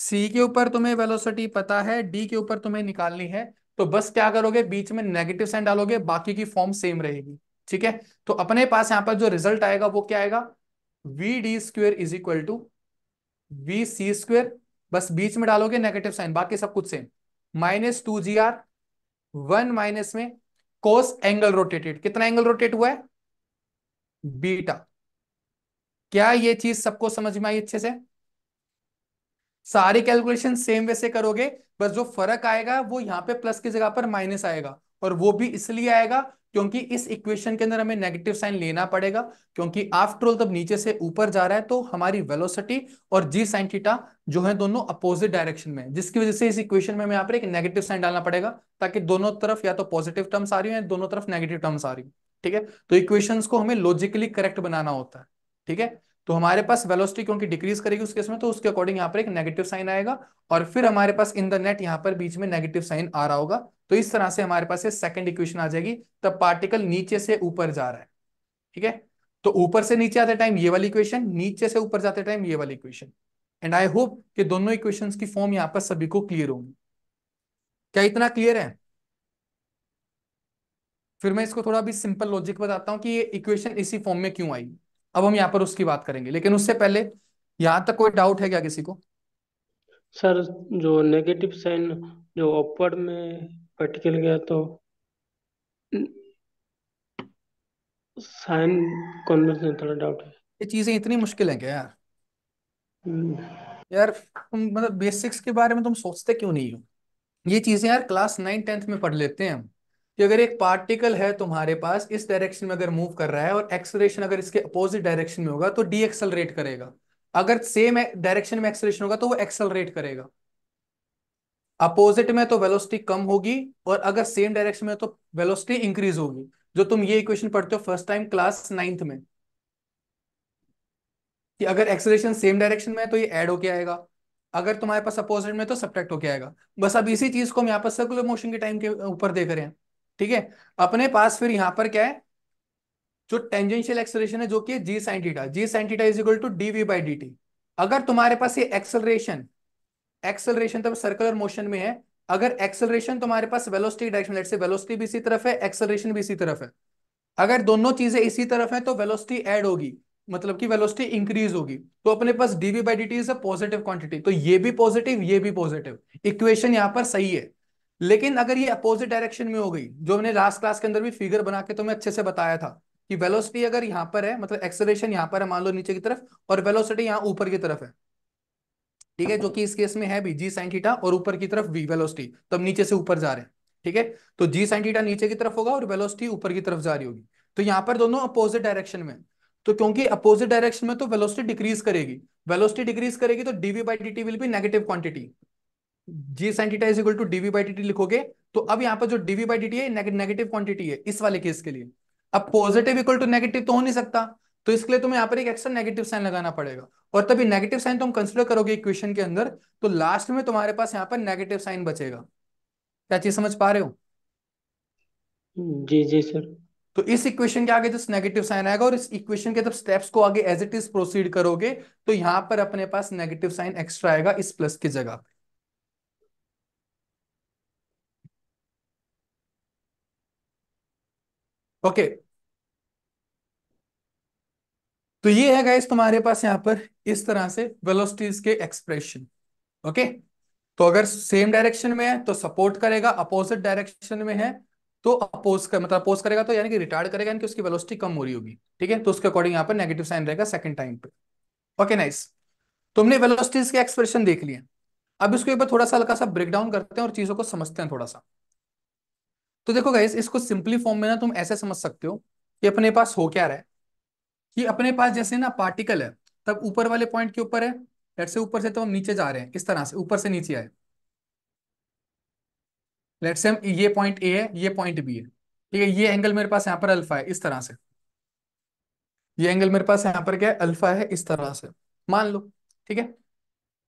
सी के ऊपर तुम्हें वेलोसिटी पता है डी के ऊपर तुम्हें निकालनी है तो बस क्या करोगे बीच में नेगेटिव साइन डालोगे बाकी की फॉर्म सेम रहेगी ठीक है तो अपने पास यहां पर जो रिजल्ट आएगा वो क्या आएगा v D square is equal to v C square बस बीच में डालोगे नेगेटिव साइन बाकी सब कुछ same minus two ji are one minus में कोस एंगल रोटेटेड कितना एंगल रोटेट हुआ है बीटा क्या ये चीज सबको समझ में आई अच्छे से सारी कैलकुलेशन सेम वे से करोगे बस जो फर्क आएगा वो यहां पे प्लस की जगह पर माइनस आएगा और वो भी इसलिए आएगा क्योंकि इस इक्वेशन के अंदर हमें नेगेटिव साइन लेना पड़ेगा क्योंकि आफ्टर ऑल तब नीचे से ऊपर जा रहा है तो हमारी वेलोसिटी और जी साइन थीटा जो है दोनों अपोजिट डायरेक्शन में जिसकी वजह से इस इक्वेशन में हमें यहाँ पर एक नेगेटिव साइन डालना पड़ेगा ताकि दोनों तरफ या तो पॉजिटिव टर्म्स आ रही है दोनों तरफ नेगेटिव टर्म्स आ रही है ठीक है तो इक्वेशन को हमें लॉजिकली करेक्ट बनाना होता है ठीक है तो हमारे पास वेलोसिटी क्योंकि डिक्रीज करेगी उस केस में तो उसके अकॉर्डिंग यहाँ पर एक नेगेटिव साइन आएगा और फिर हमारे पास इन द नेट यहाँ पर बीच में नेगेटिव साइन आ रहा होगा तो इस तरह से हमारे पास सेकेंड इक्वेशन आ जाएगी तब पार्टिकल नीचे से ऊपर जा रहा है ठीक है तो ऊपर से नीचे आते टाइम ये वाली इक्वेशन नीचे से ऊपर जाते टाइम ये वाली इक्वेशन एंड आई होप कि दोनों इक्वेशंस की फॉर्म यहां पर सभी को क्लियर होंगी क्या इतना क्लियर है फिर मैं इसको थोड़ा भी सिंपल लॉजिक बताता हूं कि ये इक्वेशन इसी फॉर्म में क्यों आई अब हम यहां पर उसकी बात करेंगे लेकिन उससे पहले यहां तक कोई डाउट है क्या किसी को सर जो नेगेटिव साइन जो अपवर्ड में पर्टिकल गया तो साइन कॉन्वेंशन थोड़ा डाउट है ये चीजें इतनी मुश्किल हैं क्या यार हम्म। यार तुम मतलब बेसिक्स के बारे में तुम सोचते क्यों नहीं हो ये चीजें यार क्लास नाइन टेंथ में पढ़ लेते हैं हम कि अगर एक पार्टिकल है तुम्हारे पास इस डायरेक्शन में अगर मूव कर रहा है और एक्सलेशन अगर इसके अपोजिट डायरेक्शन में होगा तो डी एक्सलरेट करेगा अगर सेम डायरेक्शन में एक्सलेशन होगा तो वो एक्सलरेट करेगा अपोजिट में तो वेलोसिटी कम होगी और अगर सेम डायरेक्शन में तो वेलोसिटी इंक्रीज होगी जो तुम ये इक्वेशन पढ़ते हो फर्स्ट टाइम क्लास नाइन्थ में कि अगर एक्सेलेशन सेम डायरेक्शन में है तो ये ऐड होके आएगा अगर तुम्हारे पास अपोजिट में तो सब्ट्रैक्ट होके आएगा बस अब इसी चीज को हम यहाँ पर सर्कुलर मोशन के टाइम के ऊपर देख रहे हैं ठीक है अपने पास फिर यहाँ पर क्या है जो टेंजेंशियल एक्सेलरेशन है जो कि g sine g sine is equal to d we by D t अगर तुम्हारे पास ये एक्सेलरेशन एक्सेलरेशन तब सर्कुलर मोशन में है अगर एक्सेलरेशन तुम्हारे पास velocity direction let's say velocity भी इसी तरफ है एक्सेलरेशन भी इसी तरफ है अगर दोनों चीजें इसी तरफ है तो वेलोसिटी ऐड होगी मतलब कि वेलोसिटी इंक्रीज होगी तो अपने पास d v by d is a positive quantity तो ये भी पॉजिटिव ये भी पॉजिटिव इक्वेशन यहां पर सही है लेकिन अगर ये अपोजिट डायरेक्शन में हो गई जो मैंने लास्ट क्लास के अंदर भी फिगर बना के तुम्हें अच्छे से बताया था कि वेलोसिटी अगर यहां पर है मतलब एक्सेलरेशन यहां पर है मान लो नीचे की तरफ और वेलोसिटी यहां ऊपर की तरफ है ठीक है जो कि इस केस में है भी जी साइन थीटा और ऊपर की तरफ वी वेलोसिटी तो हम नीचे से ऊपर जा रहे हैं ठीक है तो जी साइन थीटा नीचे की तरफ होगा और वेलोसिटी ऊपर की तरफ जा रही होगी तो यहाँ पर दोनों अपोजिट तो डायरेक्शन में तो क्योंकि अपोजिट डायरेक्शन में तो वेलोसिटी डिक्रीज करेगी वेलोसिटी डिक्रीज करेगी तो d v by d will be negative quantity g sine theta is equal to DV by d लिखोगे तो अब यहाँ पर जो डीवी बाई डी है नेगेटिव क्वांटिटी है इस वाले केस के लिए अब पॉजिटिव इक्वल टू नेगेटिव तो हो नहीं सकता तो इसके लिए तुम्हें यहाँ पर एक एक्स्ट्रा नेगेटिव साइन लगाना पड़ेगा और तभी नेगेटिव साइन तुम कंसिडर करोगे इक्वेशन के अंदर तो लास्ट में तुम्हारे पास यहाँ पर नेगेटिव साइन बचेगा क्या चीज समझ पा रहे हो जी जी सर तो इस इक्वेशन के आगे जिस नेगेटिव साइन आएगा और इस इक्वेशन के जब स्टेप्स को आगे एज इट इज प्रोसीड करोगे तो यहां पर अपने पास नेगेटिव साइन एक्स्ट्रा आएगा इस प्लस की जगह पे ओके okay, तो ये है गाइस तुम्हारे पास यहाँ पर इस तरह से वेलोसिटीज के एक्सप्रेशन ओके तो अगर सेम डायरेक्शन में है तो सपोर्ट करेगा अपोजिट डायरेक्शन में है तो अपोज कर मतलब अपोज करेगा तो यानी कि रिटार्ड करेगा यानी कि उसकी वेलोसिटी कम हो रही होगी ठीक है तो उसके अकॉर्डिंग यहां पर नेगेटिव साइन रहेगा सेकंड टाइम पे ओके नाइस तुमने वेलोसिटीज के एक्सप्रेशन देख लिए अब इसको एक बार थोड़ा सा हल्का सा ब्रेक डाउन करते हैं और चीजों को समझते हैं थोड़ा सा तो देखो गाइस इसको सिंपली फॉर्म में ना तुम ऐसे समझ सकते हो कि अपने पास हो क्या रहा है कि अपने पास जैसे ना पार्टिकल है तब ऊपर वाले पॉइंट के ऊपर है लेट से ऊपर से तो हम नीचे जा रहे हैं इस तरह से ऊपर से नीचे आए लेट से हम ये पॉइंट ए है ये पॉइंट बी है ठीक है ये एंगल मेरे पास यहाँ पर अल्फा है इस तरह से ये एंगल मेरे पास यहाँ पर क्या है अल्फा है इस तरह से मान लो ठीक है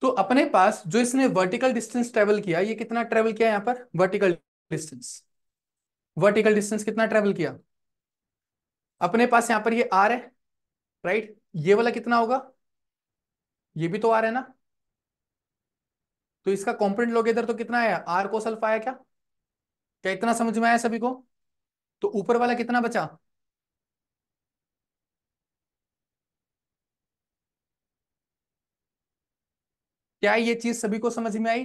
तो अपने पास जो इसने वर्टिकल डिस्टेंस ट्रेवल किया ये कितना ट्रेवल किया यहाँ पर वर्टिकल डिस्टेंस वर्टिकल डिस्टेंस कितना ट्रेवल किया अपने पास यहाँ पर ये आर है राइट ये वाला कितना होगा ये भी तो आर है ना तो इसका कॉम्पोनेंट लोगे इधर तो कितना आया आर को सल्फ आया क्या क्या इतना समझ में आया सभी को तो ऊपर वाला कितना बचा क्या ये चीज सभी को समझ में आई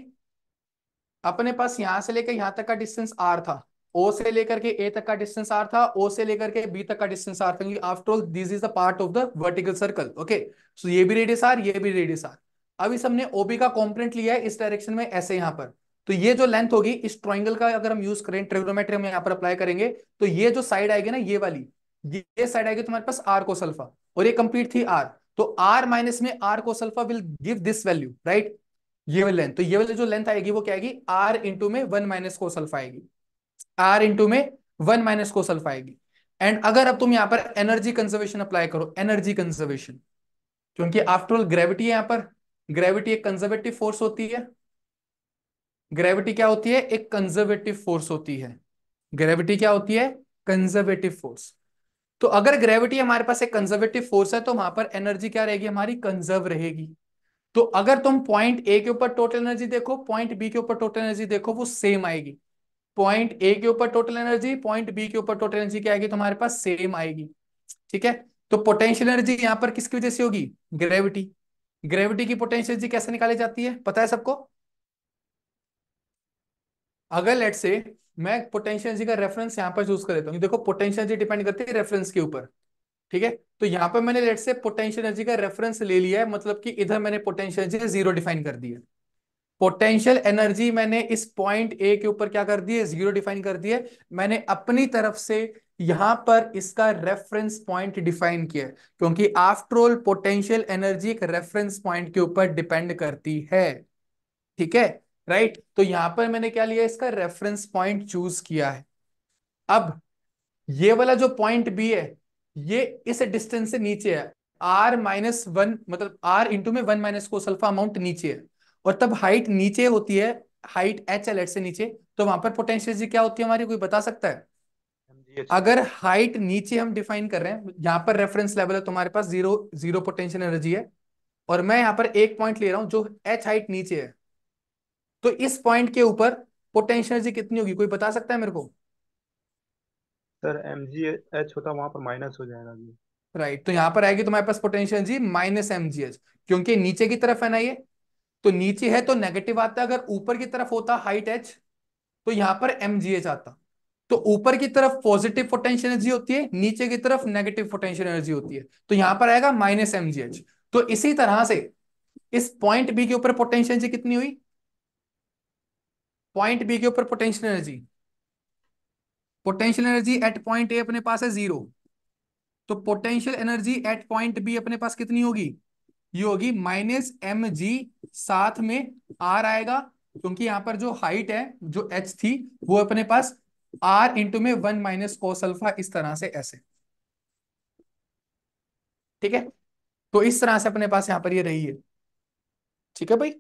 अपने पास यहां से लेकर यहां तक का डिस्टेंस आर था ओ से लेकर के ए तक का डिस्टेंस आर था ओ से लेकर के बी तक का डिस्टेंस आर था क्योंकि after all this is the part of the vertical circle okay so ये भी रेडियस आर ये भी रेडियस आर अभी सबने ओबी का कॉम्पोनेंट लिया है इस डायरेक्शन में ऐसे यहां पर तो ये जो लेंथ होगी इस ट्राइंगल का अगर हम यूज करें ट्रिग्नोमेट्री हम यहाँ पर अप्लाई करेंगे तो ये जो साइड आएगी ना ये वाली ये साइड आएगी तुम्हारे पास आर कोस अल्फा और ये कंप्लीट थी आर तो आर माइनस में r cos alpha will give this value right ये वाली लेंथ तो ये वाली जो लेंथ आएगी वो क्या आएगी आर इंटू में वन माइनस कोस अल्फा आएगी आर इंटू में वन माइनस को सल्फ आएगी एंड अगर अब तुम यहां पर एनर्जी कंजर्वेशन अप्लाई करो एनर्जी कंजर्वेशन क्योंकि आफ्टरऑल ग्रेविटी है यहां पर ग्रेविटी एक कंजर्वेटिव फोर्स होती है ग्रेविटी क्या होती है एक कंजर्वेटिव फोर्स होती है ग्रेविटी क्या होती है कंजर्वेटिव फोर्स तो अगर ग्रेविटी हमारे पास एक कंजर्वेटिव फोर्स है तो वहां पर एनर्जी क्या रहेगी हमारी कंजर्व रहेगी तो अगर तुम पॉइंट ए के ऊपर टोटल एनर्जी देखो पॉइंट बी के ऊपर टोटल एनर्जी देखो वो सेम आएगी पॉइंट ए के ऊपर टोटल एनर्जी पॉइंट बी के ऊपर टोटल एनर्जी क्या आएगी तुम्हारे तो पास सेम आएगी ठीक है तो पोटेंशियल एनर्जी यहां पर किसकी वजह से होगी ग्रेविटी ग्रेविटी की पोटेंशियल एनर्जी कैसे निकाली जाती है पता है सबको अगर लेट से मैं पोटेंशियल एनर्जी का रेफरेंस यहां पर चूज कर देता हूँ देखो पोटेंशियल एनर्जी डिपेंड करती है रेफरेंस के ऊपर ठीक है तो यहां पर मैंने लेट से पोटेंशियल एनर्जी का रेफरेंस ले लिया है मतलब कि इधर मैंने पोटेंशियल एनर्जी जीरो डिफाइन कर दिया पोटेंशियल एनर्जी मैंने इस पॉइंट ए के ऊपर क्या कर दी है जीरो डिफाइन कर दी है मैंने अपनी तरफ से यहां पर इसका रेफरेंस पॉइंट डिफाइन किया है क्योंकि आफ्टर ऑल पोटेंशियल एनर्जी एक रेफरेंस पॉइंट के ऊपर डिपेंड करती है ठीक है राइट तो यहां पर मैंने क्या लिया इसका रेफरेंस पॉइंट चूज किया है अब ये वाला जो पॉइंट बी है ये इस डिस्टेंस से नीचे है आर माइनस वन मतलब आर इंटू में one minus cos alpha amount नीचे है और तब हाइट नीचे होती है हाइट एच एल एट से नीचे तो वहां पर पोटेंशियल एनर्जी क्या होती है हमारी कोई बता सकता है अगर हाइट नीचे हम डिफाइन कर रहे हैं यहां पर रेफरेंस लेवल है तुम्हारे तो पास जीरो जीरो पोटेंशियल एनर्जी है और मैं यहां पर एक पॉइंट ले रहा हूं जो एच हाइट नीचे है तो इस पॉइंट के ऊपर पोटेंशियल एनर्जी कितनी होगी कोई बता सकता है मेरे को सर एम जी एच होता वहां पर माइनस हो जाएगा जी राइट तो यहाँ पर आएगी तुम्हारे तो पास potential energy minus M g h क्योंकि नीचे की तरफ है ना ये तो नीचे है तो नेगेटिव आता अगर ऊपर की तरफ होता हाइट एच तो यहां पर एम जी एच आता तो ऊपर की तरफ पॉजिटिव पोटेंशियल एनर्जी होती है नीचे की तरफ नेगेटिव पोटेंशियल एनर्जी होती है तो यहां पर आएगा माइनस एम जी एच तो इसी तरह से इस पॉइंट बी के ऊपर पोटेंशियल एनर्जी कितनी हुई पॉइंट बी के ऊपर potential energy potential energy at point a अपने पास है जीरो तो potential energy at point b अपने पास कितनी होगी ये होगी माइनस एम जी साथ में आर आएगा क्योंकि यहां पर जो हाइट है जो एच थी वो अपने पास आर इंटू में वन माइनस कोस अल्फा इस तरह से ऐसे ठीक है तो इस तरह से अपने पास यहां पर ये यह रही है ठीक है भाई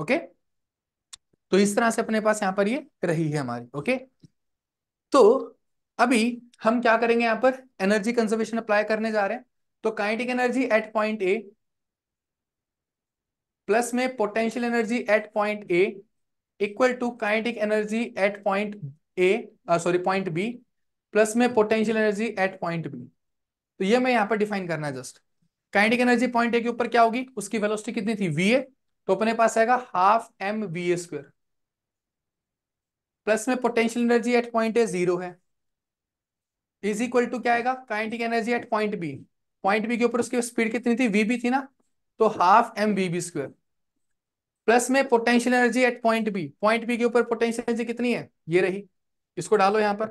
ओके तो इस तरह से अपने पास यहां पर ये रही है हमारी ओके तो अभी हम क्या करेंगे यहां पर एनर्जी कंजर्वेशन अप्लाई करने जा रहे हैं तो kinetic energy at point a plus में potential energy at point a equal to kinetic energy at point a sorry point b plus में potential energy at point B तो ये मैं यहां पर डिफाइन करना है जस्ट काइनेटिक एनर्जी पॉइंट ए के ऊपर क्या होगी उसकी वेलोसिटी कितनी थी वी ए तो अपने पास आएगा हाफ एम वी ए स्क्वेयर प्लस में potential energy at point a zero है इज इक्वल टू क्या आएगा kinetic energy at point b point B के ऊपर उसकी स्पीड कितनी थी वी बी थी ना तो half m v B square plus में potential energy at point b point B के ऊपर पोटेंशियल एनर्जी कितनी है ये रही इसको डालो यहां पर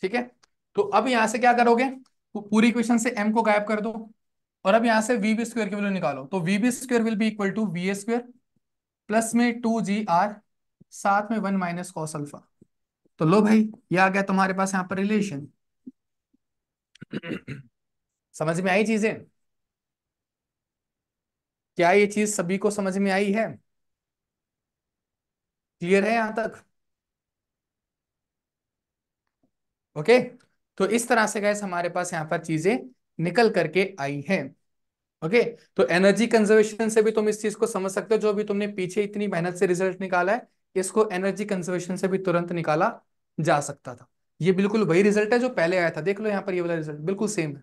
ठीक है तो अब यहां से क्या करोगे पूरी इक्वेशन से m को गायब कर दो और अब यहां से वी बी स्क्वेयर की वैल्यू निकालो तो v B square will be equal to v A square plus में टू जी आर साथ में वन माइनस कॉस अल्फा तो लो भाई ये आ गया तुम्हारे पास यहां पर रिलेशन <clears throat> समझ में आई चीजें क्या ये चीज सभी को समझ में आई है क्लियर है यहां तक ओके तो इस तरह से गैस हमारे पास यहां पर चीजें निकल करके आई हैं ओके तो एनर्जी कंजर्वेशन से भी तुम इस चीज को समझ सकते हो जो भी तुमने पीछे इतनी मेहनत से रिजल्ट निकाला है इसको एनर्जी कंजर्वेशन से भी तुरंत निकाला जा सकता था ये बिल्कुल वही रिजल्ट है जो पहले आया था देख लो यहाँ पर ये वाला रिजल्ट बिल्कुल सेम है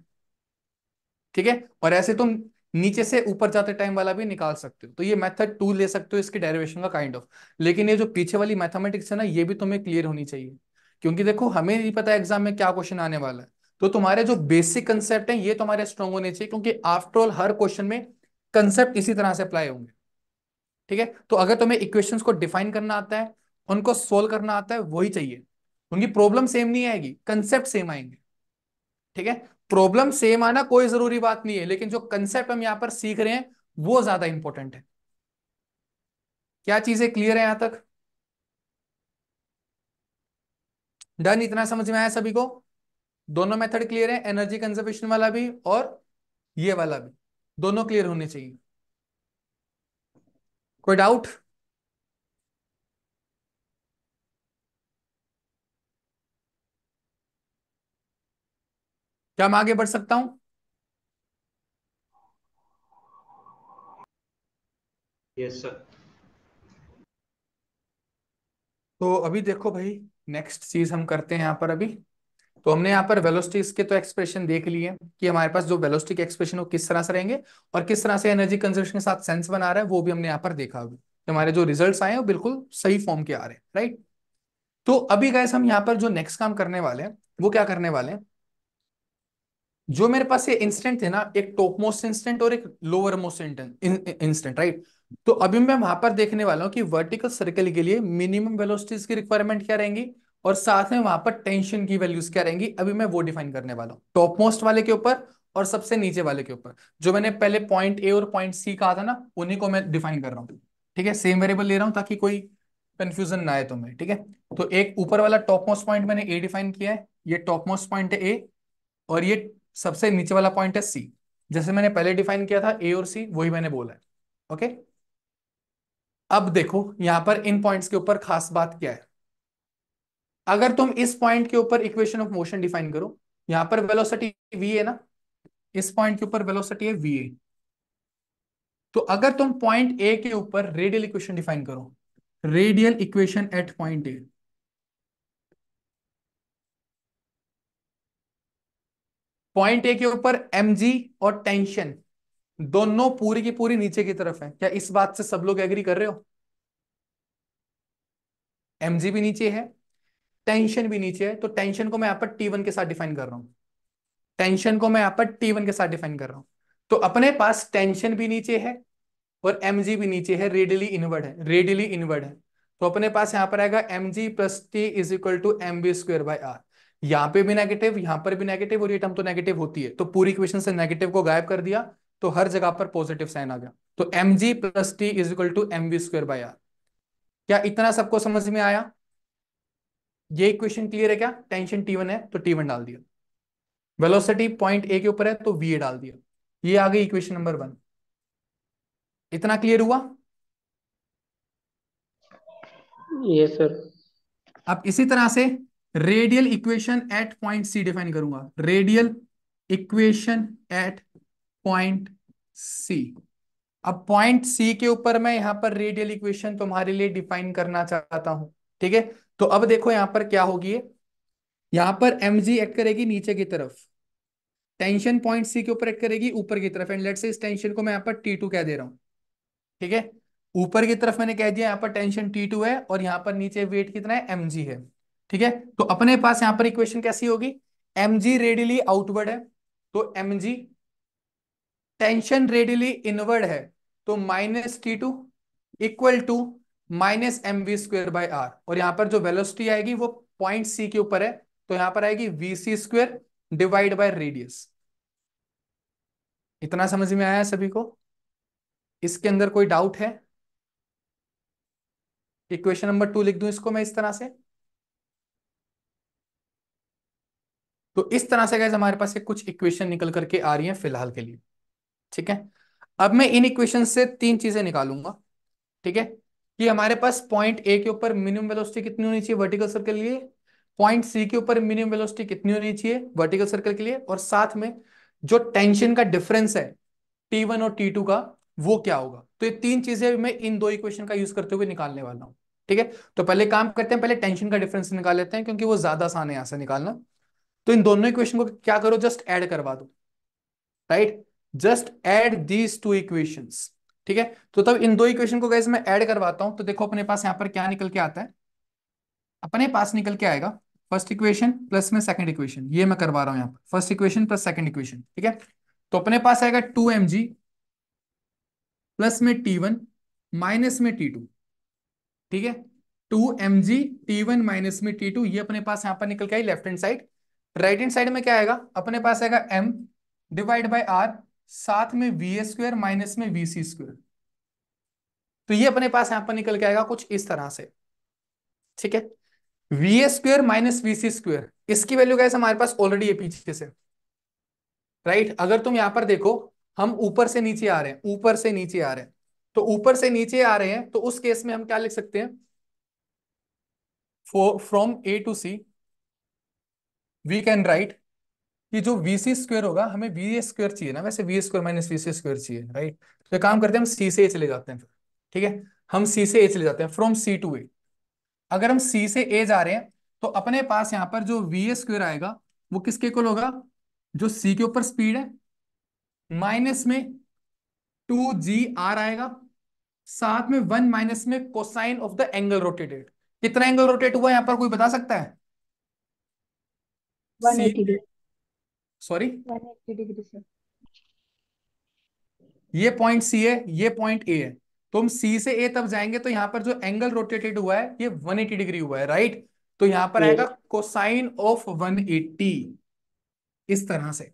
ठीक है और ऐसे तुम नीचे से ऊपर जाते टाइम वाला भी निकाल सकते हो तो ये मेथड टू ले सकते हो इसके डेरिवेशन का काइंड ऑफ लेकिन ये जो पीछे वाली मैथमेटिक्स है ना ये भी तुम्हें क्लियर होनी चाहिए क्योंकि देखो हमें नहीं पता एग्जाम में क्या क्वेश्चन आने वाला है तो तुम्हारे जो बेसिक कंसेप्ट है ये तुम्हारे स्ट्रॉन्ग होने चाहिए क्योंकि आफ्टरऑल हर क्वेश्चन में कंसेप्ट इसी तरह से अप्लाई होंगे ठीक है तो अगर तुम्हें इक्वेशन को डिफाइन करना आता है उनको सोल्व करना आता है वही चाहिए उनकी प्रॉब्लम सेम नहीं आएगी कंसेप्ट सेम आएंगे ठीक है प्रॉब्लम सेम आना कोई जरूरी बात नहीं है लेकिन जो कंसेप्ट हम यहां पर सीख रहे हैं वो ज्यादा इंपॉर्टेंट है क्या चीजें क्लियर है यहां तक डन इतना समझ में आया सभी को दोनों मेथड क्लियर है एनर्जी कंजर्वेशन वाला भी और ये वाला भी दोनों क्लियर होने चाहिए कोई डाउट क्या मैं आगे बढ़ सकता हूं यस yes, सर तो अभी देखो भाई नेक्स्ट चीज हम करते हैं यहां पर अभी तो हमने यहाँ पर वेलोस्टिक के तो एक्सप्रेशन देख लिए कि हमारे पास जो वेलोस्टिक एक्सप्रेशन वो किस तरह से रहेंगे और किस तरह से एनर्जी कंजर्वेशन के साथ सेंस बना रहा है वो भी हमने यहाँ पर देखा अभी तो हमारे जो रिजल्ट आए हैं बिल्कुल सही फॉर्म के आ रहे हैं राइट तो अभी गैस हम यहाँ पर जो नेक्स्ट काम करने वाले हैं वो क्या करने वाले हैं जो मेरे पास ये इंस्टेंट थे ना एक टॉप मोस्ट इंस्टेंट और एक lower most instant instant right तो अभी मैं वहां पर देखने वाला हूँ कि वर्टिकल सर्कल के लिए मिनिमम वेलोसिटीज की रिक्वायरमेंट क्या रहेंगी और साथ में वहां पर टेंशन की वैल्यूज क्या रहेंगी अभी मैं वो डिफाइन करने वाला हूँ टॉप मोस्ट वाले के ऊपर और सबसे नीचे वाले के ऊपर जो मैंने पहले पॉइंट ए और पॉइंट सी कहा था ना उन्हीं को मैं डिफाइन कर रहा हूँ ठीक है सेम वेरिएबल ले रहा हूँ ताकि कोई कंफ्यूजन ना आए तुम्हें ठीक है तो एक ऊपर वाला टॉप मोस्ट पॉइंट मैंने ए डिफाइन किया है ये टॉप मोस्ट पॉइंट है ए और ये सबसे नीचे वाला पॉइंट है सी जैसे मैंने पहले डिफाइन किया था ए और सी वही मैंने बोला है ओके अब देखो यहां पर इन पॉइंट्स के ऊपर खास बात क्या है अगर तुम इस पॉइंट के ऊपर इक्वेशन ऑफ मोशन डिफाइन करो यहां पर वेलोसिटी वी है ना इस पॉइंट के ऊपर वेलोसिटी है वी ए तो अगर तुम पॉइंट ए के ऊपर रेडियल इक्वेशन डिफाइन करो radial equation at point a point ए के ऊपर एम और टेंशन दोनों पूरी की पूरी नीचे की तरफ है क्या इस बात से सब लोग एग्री कर रहे हो एम भी नीचे है टेंशन भी नीचे है तो टेंशन को मैं यहाँ पर टी वन के साथ डिफाइन कर रहा हूं टेंशन को मैं यहाँ पर टी वन के साथ डिफाइन कर रहा हूं तो अपने पास टेंशन भी नीचे है और एम भी नीचे है रेडिली इनवर्ड है रेडिली इनवर्ड है तो अपने पास यहां पर आएगा m g plus t is equal to M b square by r यहां पे भी नेगेटिव यहां पर भी नेगेटिव और ये टर्म तो नेगेटिव होती है तो पूरी इक्वेशन से नेगेटिव को गायब कर दिया तो हर जगह पर पॉजिटिव साइन आ गया तो M g plus t is equal to M we square by r क्या इतना सबको समझ में आया ये इक्वेशन क्लियर है क्या टेंशन टी वन है तो टी वन डाल दिया वेलोसिटी पॉइंट ए के ऊपर है तो वी ए डाल दिया ये आ गई इक्वेशन नंबर वन इतना क्लियर हुआ ये सर अब इसी तरह से radial equation at point c define करूंगा radial equation at point c अब पॉइंट सी के ऊपर मैं यहां पर रेडियल इक्वेशन तुम्हारे लिए डिफाइन करना चाहता हूं ठीक है तो अब देखो यहां पर क्या होगी यहां पर एम जी एक्ट करेगी नीचे की तरफ टेंशन पॉइंट सी के ऊपर एक्ट करेगी ऊपर की तरफ एंड लेट से इस टेंशन को मैं यहां पर टी टू कह दे रहा हूं ठीक है ऊपर की तरफ मैंने कह दिया यहां पर टेंशन टी टू है और यहां पर नीचे वेट कितना है एम जी है ठीक है तो अपने पास यहां पर इक्वेशन कैसी होगी एम जी रेडिली आउटवर्ड है तो M g tension radially inward है तो minus T two equal to minus m we square by r और यहां पर जो वेलोसिटी आएगी वो पॉइंट सी के ऊपर है तो यहां पर आएगी v C square divide by radius इतना समझ में आया सभी को इसके अंदर कोई डाउट है इक्वेशन नंबर टू लिख दूं इसको मैं इस तरह से तो इस तरह से गैस हमारे पास ये कुछ इक्वेशन निकल करके आ रही है फिलहाल के लिए ठीक है अब मैं इन इक्वेशन से तीन चीजें निकालूंगा ठीक है कि हमारे पास पॉइंट ए के ऊपर मिनिमम वेलोसिटी कितनी होनी चाहिए वर्टिकल सर्कल के लिए पॉइंट सी के ऊपर मिनिमम वेलोसिटी कितनी होनी चाहिए वर्टिकल सर्कल के लिए और साथ में जो टेंशन का डिफरेंस है टी वन और टी टू का वो क्या होगा तो ये तीन चीजें मैं इन दो इक्वेशन का यूज करते हुए निकालने वाला हूँ ठीक है तो पहले काम करते हैं पहले टेंशन का डिफरेंस निकाल लेते हैं क्योंकि वो ज्यादा आसान है यहां से निकालना तो इन दोनों इक्वेशन को क्या करो जस्ट ऐड करवा दो right just add these two equations ठीक है तो तब इन दो इक्वेशन को गैस मैं ऐड करवाता हूं तो देखो अपने पास यहां पर क्या निकल के आता है अपने पास निकल के आएगा फर्स्ट इक्वेशन प्लस में सेकंड इक्वेशन ये मैं करवा रहा हूं यहां पर first equation plus second equation ठीक है तो अपने पास आएगा टू एम जी प्लस में टी वन माइनस में टी टू ठीक है two M g t one minus में टी टू ये अपने पास यहां पर निकल के आई left hand side right hand side में क्या आएगा अपने पास आएगा एम डिवाइड बाई आर साथ में वी ए स्क्वेयर माइनस में वी सी स्क्वेयर तो ये अपने पास यहां पर निकल के आएगा कुछ इस तरह से ठीक है V A square minus v C square इसकी वैल्यू कैसे हमारे पास ऑलरेडी है पीछे से राइट अगर तुम यहां पर देखो हम ऊपर से नीचे आ रहे हैं ऊपर से नीचे आ रहे हैं तो ऊपर से नीचे आ रहे हैं तो उस केस में हम क्या लिख सकते हैं from a to c we can write कि जो वी सी स्क्वेयर होगा हमें वी ए स्क्वेयर चाहिए ना वैसे वी स्क्वेयर माइनस वी सी स्क्वेयर चाहिए राइट तो काम करते हैं हम सी से ए चले जाते हैं फिर ठीक है हम सी से ए चले जाते हैं फ्रॉम सी टू ए अगर हम सी से ए जा रहे हैं तो अपने पास यहाँ पर जो वी ए स्क्वेयर आएगा वो किसके कुल होगा जो सी के ऊपर स्पीड है माइनस में टू जी आर आएगा साथ में वन माइनस में cosine of the angle rotated कितना एंगल रोटेट हुआ यहाँ पर कोई बता सकता है सॉरी ये पॉइंट सी है ये पॉइंट ए है तो हम सी से ए तब जाएंगे तो यहाँ पर जो एंगल रोटेटेड हुआ है ये 180 डिग्री हुआ है राइट तो यहाँ पर आएगा कोसाइन ऑफ 180 इस तरह से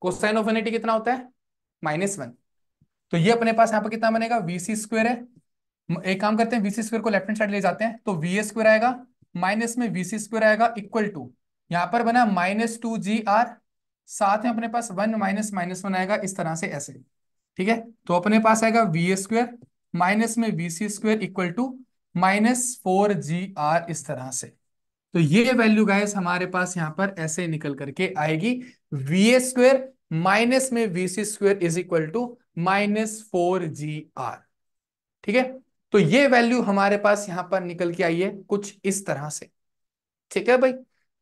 कोसाइन ऑफ 180 कितना होता है माइनस वन तो ये अपने पास यहाँ पर कितना बनेगा वीसी स्क्वेयर है एक काम करते हैं वीसी स्क्वेयर को लेफ्ट हैंड साइड ले जाते हैं तो वी ए स्क्वेयर आएगा माइनस में वीसी स्क्वेयर आएगा इक्वल टू यहां पर बना माइनस टू जी आर साथ में अपने पास वन माइनस माइनस वन आएगा इस तरह से ऐसे ठीक है तो अपने पास आएगा वी स्क्वेयर माइनस में v C square equal to minus four g r इस तरह से तो ये वैल्यू गाइस हमारे पास यहां पर ऐसे निकल करके आएगी वी ए स्क्वेयर माइनस में v C square is equal to minus four g r ठीक है तो ये वैल्यू हमारे पास यहाँ पर निकल के आई है कुछ इस तरह से ठीक है भाई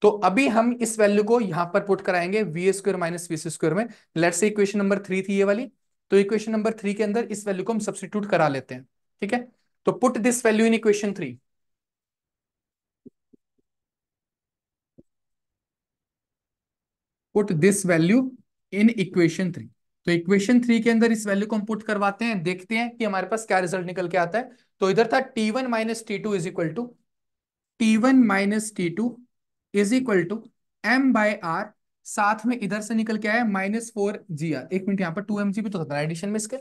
तो अभी हम इस वैल्यू को यहां पर पुट कराएंगे v square minus v square में let's say equation number three थी ये वाली तो इक्वेशन नंबर थ्री के अंदर इस वैल्यू को हम सब्सिट्यूट करा लेते हैं ठीक है तो put this value in equation three put this value in equation three तो इक्वेशन थ्री के अंदर इस वैल्यू को हम पुट करवाते हैं देखते हैं कि हमारे पास क्या रिजल्ट निकल के आता है तो इधर था t one minus T two is equal to t one minus T two is equal to m by r साथ में इधर से निकल के आया माइनस फोर जी आर एक मिनट यहाँ पर टू एम जी भी तो था एडिशन में इसके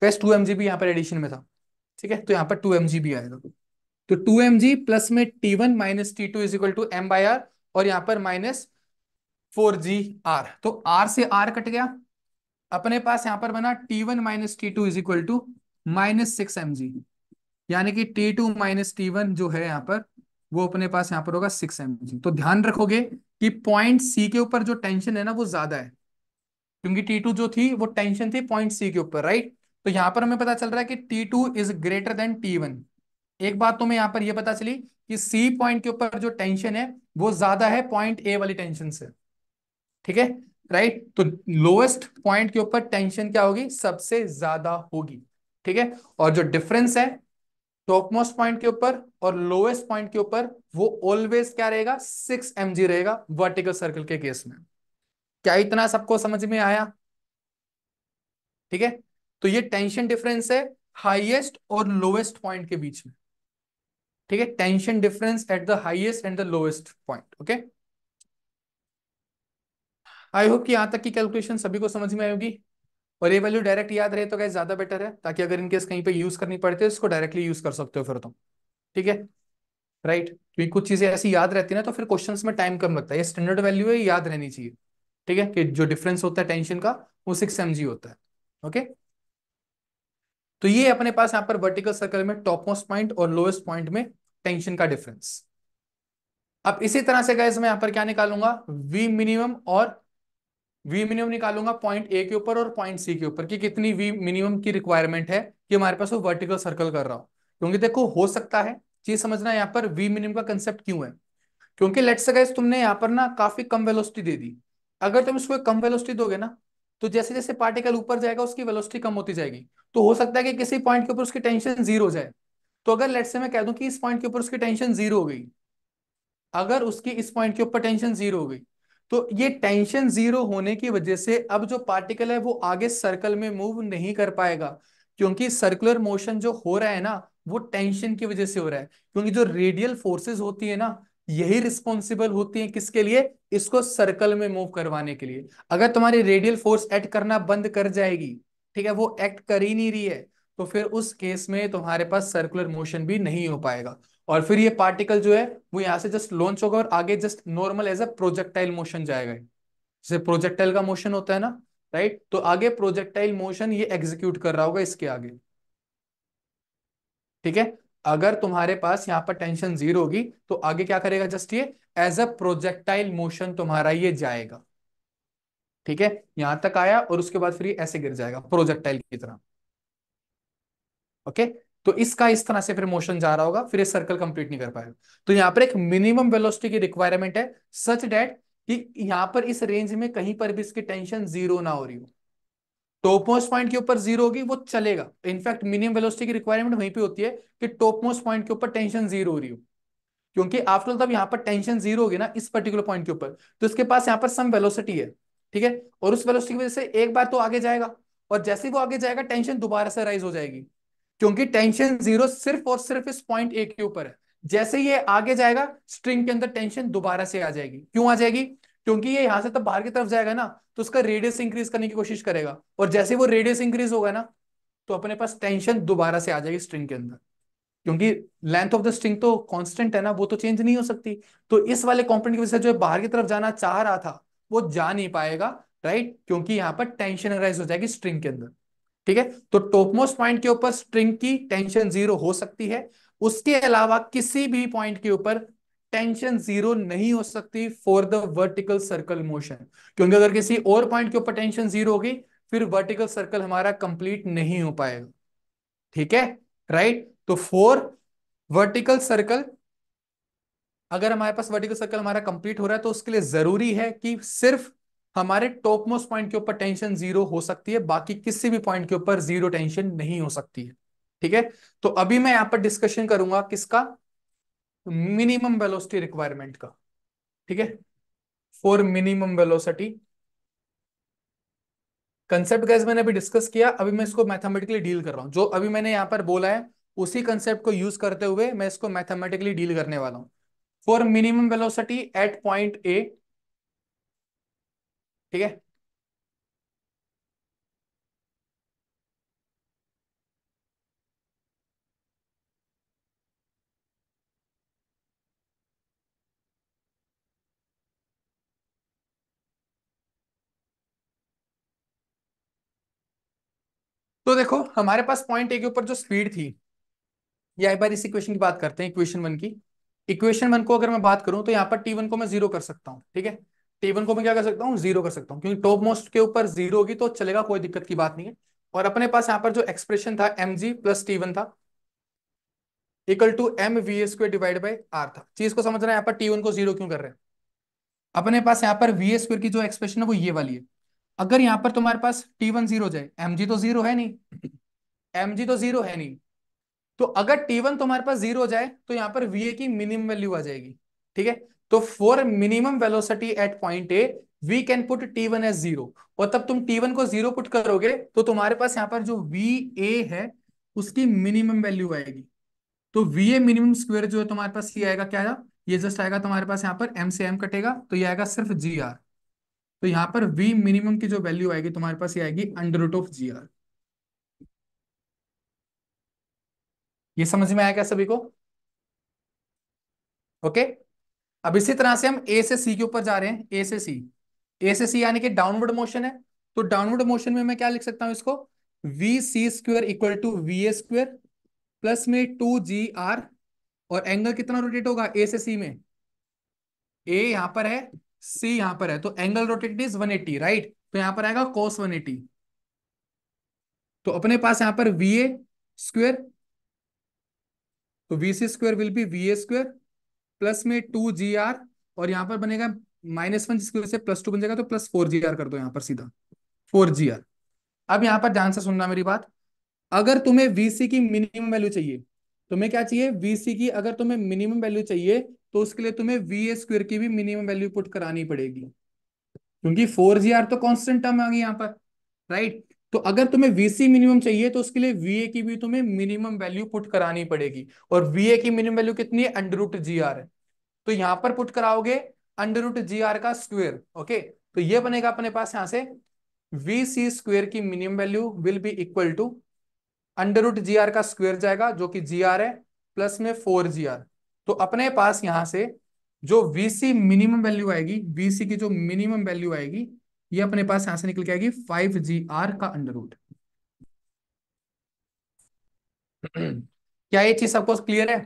प्लस टू एम जी भी यहाँ पर एडिशन में था ठीक है तो यहाँ पर टू एम जी भी आएगा तो टू एम जी प्लस में T one minus T two is equal to m by r और यहाँ पर माइनस फोर जी आर तो आर से आर कट गया अपने पास यहाँ पर बना T one minus T two is equal to minus six m g यानी कि T two minus T one जो है यहाँ पर वो अपने पास यहाँ पर होगा सिक्स एम तो ध्यान रखोगे कि पॉइंट सी के ऊपर जो टेंशन है ना वो ज्यादा है क्योंकि टी टू जो थी वो टेंशन थी पॉइंट सी के ऊपर राइट तो यहाँ पर हमें पता चल रहा है कि T two is greater than T one एक बात तो मैं यहाँ पर यह पता चली कि सी पॉइंट के ऊपर जो टेंशन है वो ज्यादा है पॉइंट ए वाली टेंशन से ठीक है राइट तो लोएस्ट पॉइंट के ऊपर टेंशन क्या होगी सबसे ज्यादा होगी ठीक है और जो डिफरेंस है टॉप मोस्ट पॉइंट के ऊपर और लोएस्ट पॉइंट के ऊपर वो ऑलवेज क्या रहेगा सिक्स एम जी रहेगा वर्टिकल सर्कल के केस में क्या इतना सबको समझ में आया ठीक है तो ये टेंशन डिफरेंस है हाईएस्ट और लोएस्ट पॉइंट के बीच में ठीक है tension difference at the highest and the lowest point okay I hope कि यहां तक की कैलकुलेशन सभी को समझ में आएगी और ये वैल्यू डायरेक्ट याद रहे तो क्या ज्यादा बेटर है ताकि अगर इनकेस कहीं पे यूज करनी पड़ती है इसको डायरेक्टली यूज कर सकते हो फिर तुम ठीक है राइट क्योंकि कुछ चीजें ऐसी याद रहती है ना तो फिर क्वेश्चन में टाइम कम लगता है ये स्टैंडर्ड वैल्यू है याद रहनी चाहिए ठीक है कि जो डिफरेंस होता है टेंशन का वो सिक्स एम होता है ओके तो ये अपने पास यहाँ पर वर्टिकल सर्कल में टॉप मोस्ट पॉइंट और लोएस्ट पॉइंट में टेंशन का डिफरेंस अब इसी तरह से गैस मैं यहां पर क्या निकालूंगा वी मिनिमम और वी मिनिमम निकालूंगा पॉइंट ए के ऊपर और पॉइंट सी के ऊपर कि कितनी वी मिनिमम की रिक्वायरमेंट है कि हमारे पास वो वर्टिकल सर्कल कर रहा हो क्योंकि देखो हो सकता है चीज समझना यहाँ पर वी मिनिमम का कंसेप्ट क्यों है क्योंकि लेट्स गाइस तुमने यहाँ पर ना काफी कम वेलोसिटी दे दी अगर तुम इसको कम वेलोसिटी दोगे ना तो जैसे जैसे पार्टिकल ऊपर जाएगा उसकी वेलोसिटी कम होती जाएगी तो हो सकता है कि किसी पॉइंट के ऊपर उसकी टेंशन जीरो हो जाए तो अगर लेट से मैं कह दूं कि इस पॉइंट के ऊपर उसकी टेंशन जीरो हो गई अगर उसकी इस पॉइंट के ऊपर टेंशन जीरो हो गई तो ये टेंशन जीरो होने की वजह से अब जो पार्टिकल है वो आगे सर्कल में मूव नहीं कर पाएगा क्योंकि सर्कुलर मोशन जो हो रहा है ना वो टेंशन की वजह से हो रहा है क्योंकि जो रेडियल फोर्सेस होती है ना यही रिस्पॉन्सिबल होती है किसके लिए इसको सर्कल में मूव करवाने के लिए अगर तुम्हारी रेडियल फोर्स एक्ट करना बंद कर जाएगी ठीक है वो एक्ट कर ही नहीं रही है तो फिर उस केस में तुम्हारे पास सर्कुलर मोशन भी नहीं हो पाएगा और फिर ये पार्टिकल जो है वो यहाँ से जस्ट लॉन्च होगा और आगे just normal as a projectile motion जाएगा जैसे प्रोजेक्टाइल का मोशन होता है ना राइट तो आगे प्रोजेक्टाइल मोशन ये एग्जीक्यूट कर रहा होगा इसके आगे ठीक है अगर तुम्हारे पास यहाँ पर टेंशन जीरो होगी तो आगे क्या करेगा जस्ट ये एज अ प्रोजेक्टाइल मोशन तुम्हारा ये जाएगा ठीक है यहां तक आया और उसके बाद फिर ये ऐसे गिर जाएगा प्रोजेक्टाइल की तरह ओके तो इसका इस तरह से फिर मोशन जा रहा होगा फिर ये सर्कल कंप्लीट नहीं कर पाएगा तो यहाँ पर एक मिनिमम वेलोसिटी की रिक्वायरमेंट है सच डेट कि यहाँ पर इस रेंज में कहीं पर भी इसकी टेंशन जीरो ना हो रही हो टॉप मोस्ट पॉइंट के ऊपर जीरो होगी वो चलेगा इनफैक्ट मिनिमम वेलोसिटी की रिक्वायरमेंट वहीं पे होती है कि टॉप मोस्ट पॉइंट के ऊपर टेंशन जीरो हो रही हो क्योंकि आफ्टर तब यहाँ पर टेंशन जीरो होगी ना इस पर्टिकुलर पॉइंट के ऊपर तो इसके पास यहाँ पर सम वेलोसिटी है ठीक है और उस वेलोसिटी की वजह से एक बार तो आगे जाएगा और जैसे वो आगे जाएगा टेंशन दोबारा से राइज हो जाएगी क्योंकि टेंशन जीरो सिर्फ और सिर्फ इस पॉइंट ए के ऊपर है जैसे ये आगे जाएगा स्ट्रिंग के अंदर टेंशन दोबारा से आ जाएगी क्यों आ जाएगी क्योंकि ये यहां से तब बाहर की तरफ जाएगा ना तो उसका रेडियस इंक्रीज करने की कोशिश करेगा और जैसे वो रेडियस इंक्रीज होगा ना तो अपने पास टेंशन दोबारा से आ जाएगी स्ट्रिंग के अंदर क्योंकि लेंथ ऑफ द स्ट्रिंग तो कांस्टेंट है ना वो तो चेंज नहीं हो सकती तो इस वाले कॉम्पोनेंट की वजह से जो बाहर की तरफ जाना चाह रहा था वो जा नहीं पाएगा राइट क्योंकि यहां पर टेंशन राइज हो जाएगी स्ट्रिंग के अंदर ठीक है तो टॉपमोस्ट पॉइंट के ऊपर स्ट्रिंग की टेंशन जीरो हो सकती है उसके अलावा किसी भी पॉइंट के ऊपर टेंशन जीरो नहीं हो सकती for the vertical circle motion क्योंकि अगर किसी और पॉइंट के ऊपर टेंशन जीरो होगी फिर वर्टिकल सर्कल हमारा कंप्लीट नहीं हो पाएगा ठीक है राइट तो फोर वर्टिकल सर्कल अगर हमारे पास वर्टिकल सर्कल हमारा कंप्लीट हो रहा है तो उसके लिए जरूरी है कि सिर्फ हमारे टॉप मोस्ट पॉइंट के ऊपर टेंशन जीरो हो सकती है बाकी किसी भी पॉइंट के ऊपर जीरो टेंशन नहीं हो सकती है ठीक है तो अभी मैं यहां पर डिस्कशन करूंगा किसका मिनिमम वेलोसिटी रिक्वायरमेंट का ठीक है for minimum velocity concept guys मैंने अभी डिस्कस किया अभी मैं इसको मैथमेटिकली डील कर रहा हूं जो अभी मैंने यहां पर बोला है उसी कंसेप्ट को यूज करते हुए मैं इसको मैथमेटिकली डील करने वाला हूं for minimum velocity at point A ठीक है तो देखो हमारे पास पॉइंट ए के ऊपर जो स्पीड थी या एक बार इस इक्वेशन की बात करते हैं इक्वेशन वन की इक्वेशन वन को अगर मैं बात करूं तो यहां पर टी वन को मैं जीरो कर सकता हूं ठीक है टी वन को मैं क्या कर सकता हूँ जीरो कर सकता हूँ क्योंकि टॉप मोस्ट के ऊपर जीरो होगी तो चलेगा कोई दिक्कत की बात नहीं है और अपने पास यहाँ पर जो एक्सप्रेशन था m g plus T one था equal to M v s square divide by r था चीज को समझ रहे हैं यहाँ पर टी वन को जीरो क्यों कर रहे हैं अपने पास यहाँ पर वी एस स्क्वेयर की जो एक्सप्रेशन है वो ये वाली है अगर यहाँ पर तुम्हारे पास टी वन जीरो जाए एम जी तो जीरो है नहीं एम जी तो जीरो है नहीं तो अगर टी वन तुम्हारे पास जीरो जाए तो यहाँ पर वी ए की मिनिमम वैल्यू आ जाएगी ठीक है तो for minimum velocity at point A we can put T one as zero और तब तुम टी वन को जीरो पुट करोगे तो तुम्हारे पास यहां पर जो वी ए है उसकी मिनिमम वैल्यू आएगी तो वी ए मिनिमम स्क्वायर जो है तुम्हारे पास ये आएगा क्या है? ये जस्ट आएगा तुम्हारे पास यहाँ पर एम से एम कटेगा तो ये आएगा सिर्फ जी आर तो यहाँ पर वी मिनिमम की जो वैल्यू आएगी तुम्हारे पास ये आएगी under root of g r ये समझ में आएगा सभी को ओके okay? अब इसी तरह से हम ए से सी के ऊपर जा रहे हैं ए से सी ए से सी यानी कि डाउनवर्ड मोशन है तो डाउनवर्ड मोशन में मैं क्या लिख सकता हूं इसको v C square equal to v A square plus में टू जी आर और एंगल कितना रोटेट होगा ए से सी में ए यहां पर है सी यहां पर है तो एंगल रोटेट इज 180 राइट तो यहां पर आएगा कोस 180 तो अपने पास यहां पर वी ए स्क्वेयर तो v C square will be v A square plus में टू जी आर और यहाँ पर बनेगा माइनस वन जिसकी वजह से प्लस टू बन जाएगा तो प्लस फोर जी आर कर दो यहाँ पर सीधा फोर जी आर अब यहाँ पर ध्यान से सुनना मेरी बात अगर तुम्हें वीसी की मिनिमम वैल्यू चाहिए तुम्हें क्या चाहिए वीसी की अगर तुम्हें मिनिमम वैल्यू चाहिए तो उसके लिए तुम्हें वी ए स्क्वेयर की भी मिनिमम वैल्यू पुट करानी पड़ेगी क्योंकि फोर जी आर तो कॉन्स्टेंट टर्म आ गई यहाँ पर राइट तो अगर तुम्हें वीसी मिनिमम चाहिए तो उसके लिए वीए की भी तुम्हें मिनिमम वैल्यू पुट करानी पड़ेगी और वीए की मिनिमम वैल्यू कितनी है अंडर रूट जी आर है तो यहां पर पुट कराओगे अंडर रूट जी आर का स्क्वेयर ओके तो ये बनेगा अपने पास यहां से वी सी स्क्वेयर की minimum value will be equal to under root g r का स्क्वेयर जाएगा जो कि जी आर है प्लस में फोर जी आर तो अपने पास यहां से जो वीसी मिनिमम वैल्यू आएगी वीसी की जो मिनिमम वैल्यू आएगी ये अपने पास यहां से निकल के आएगी फाइव जी आर का अंडर रूट क्या ये चीज सबको क्लियर है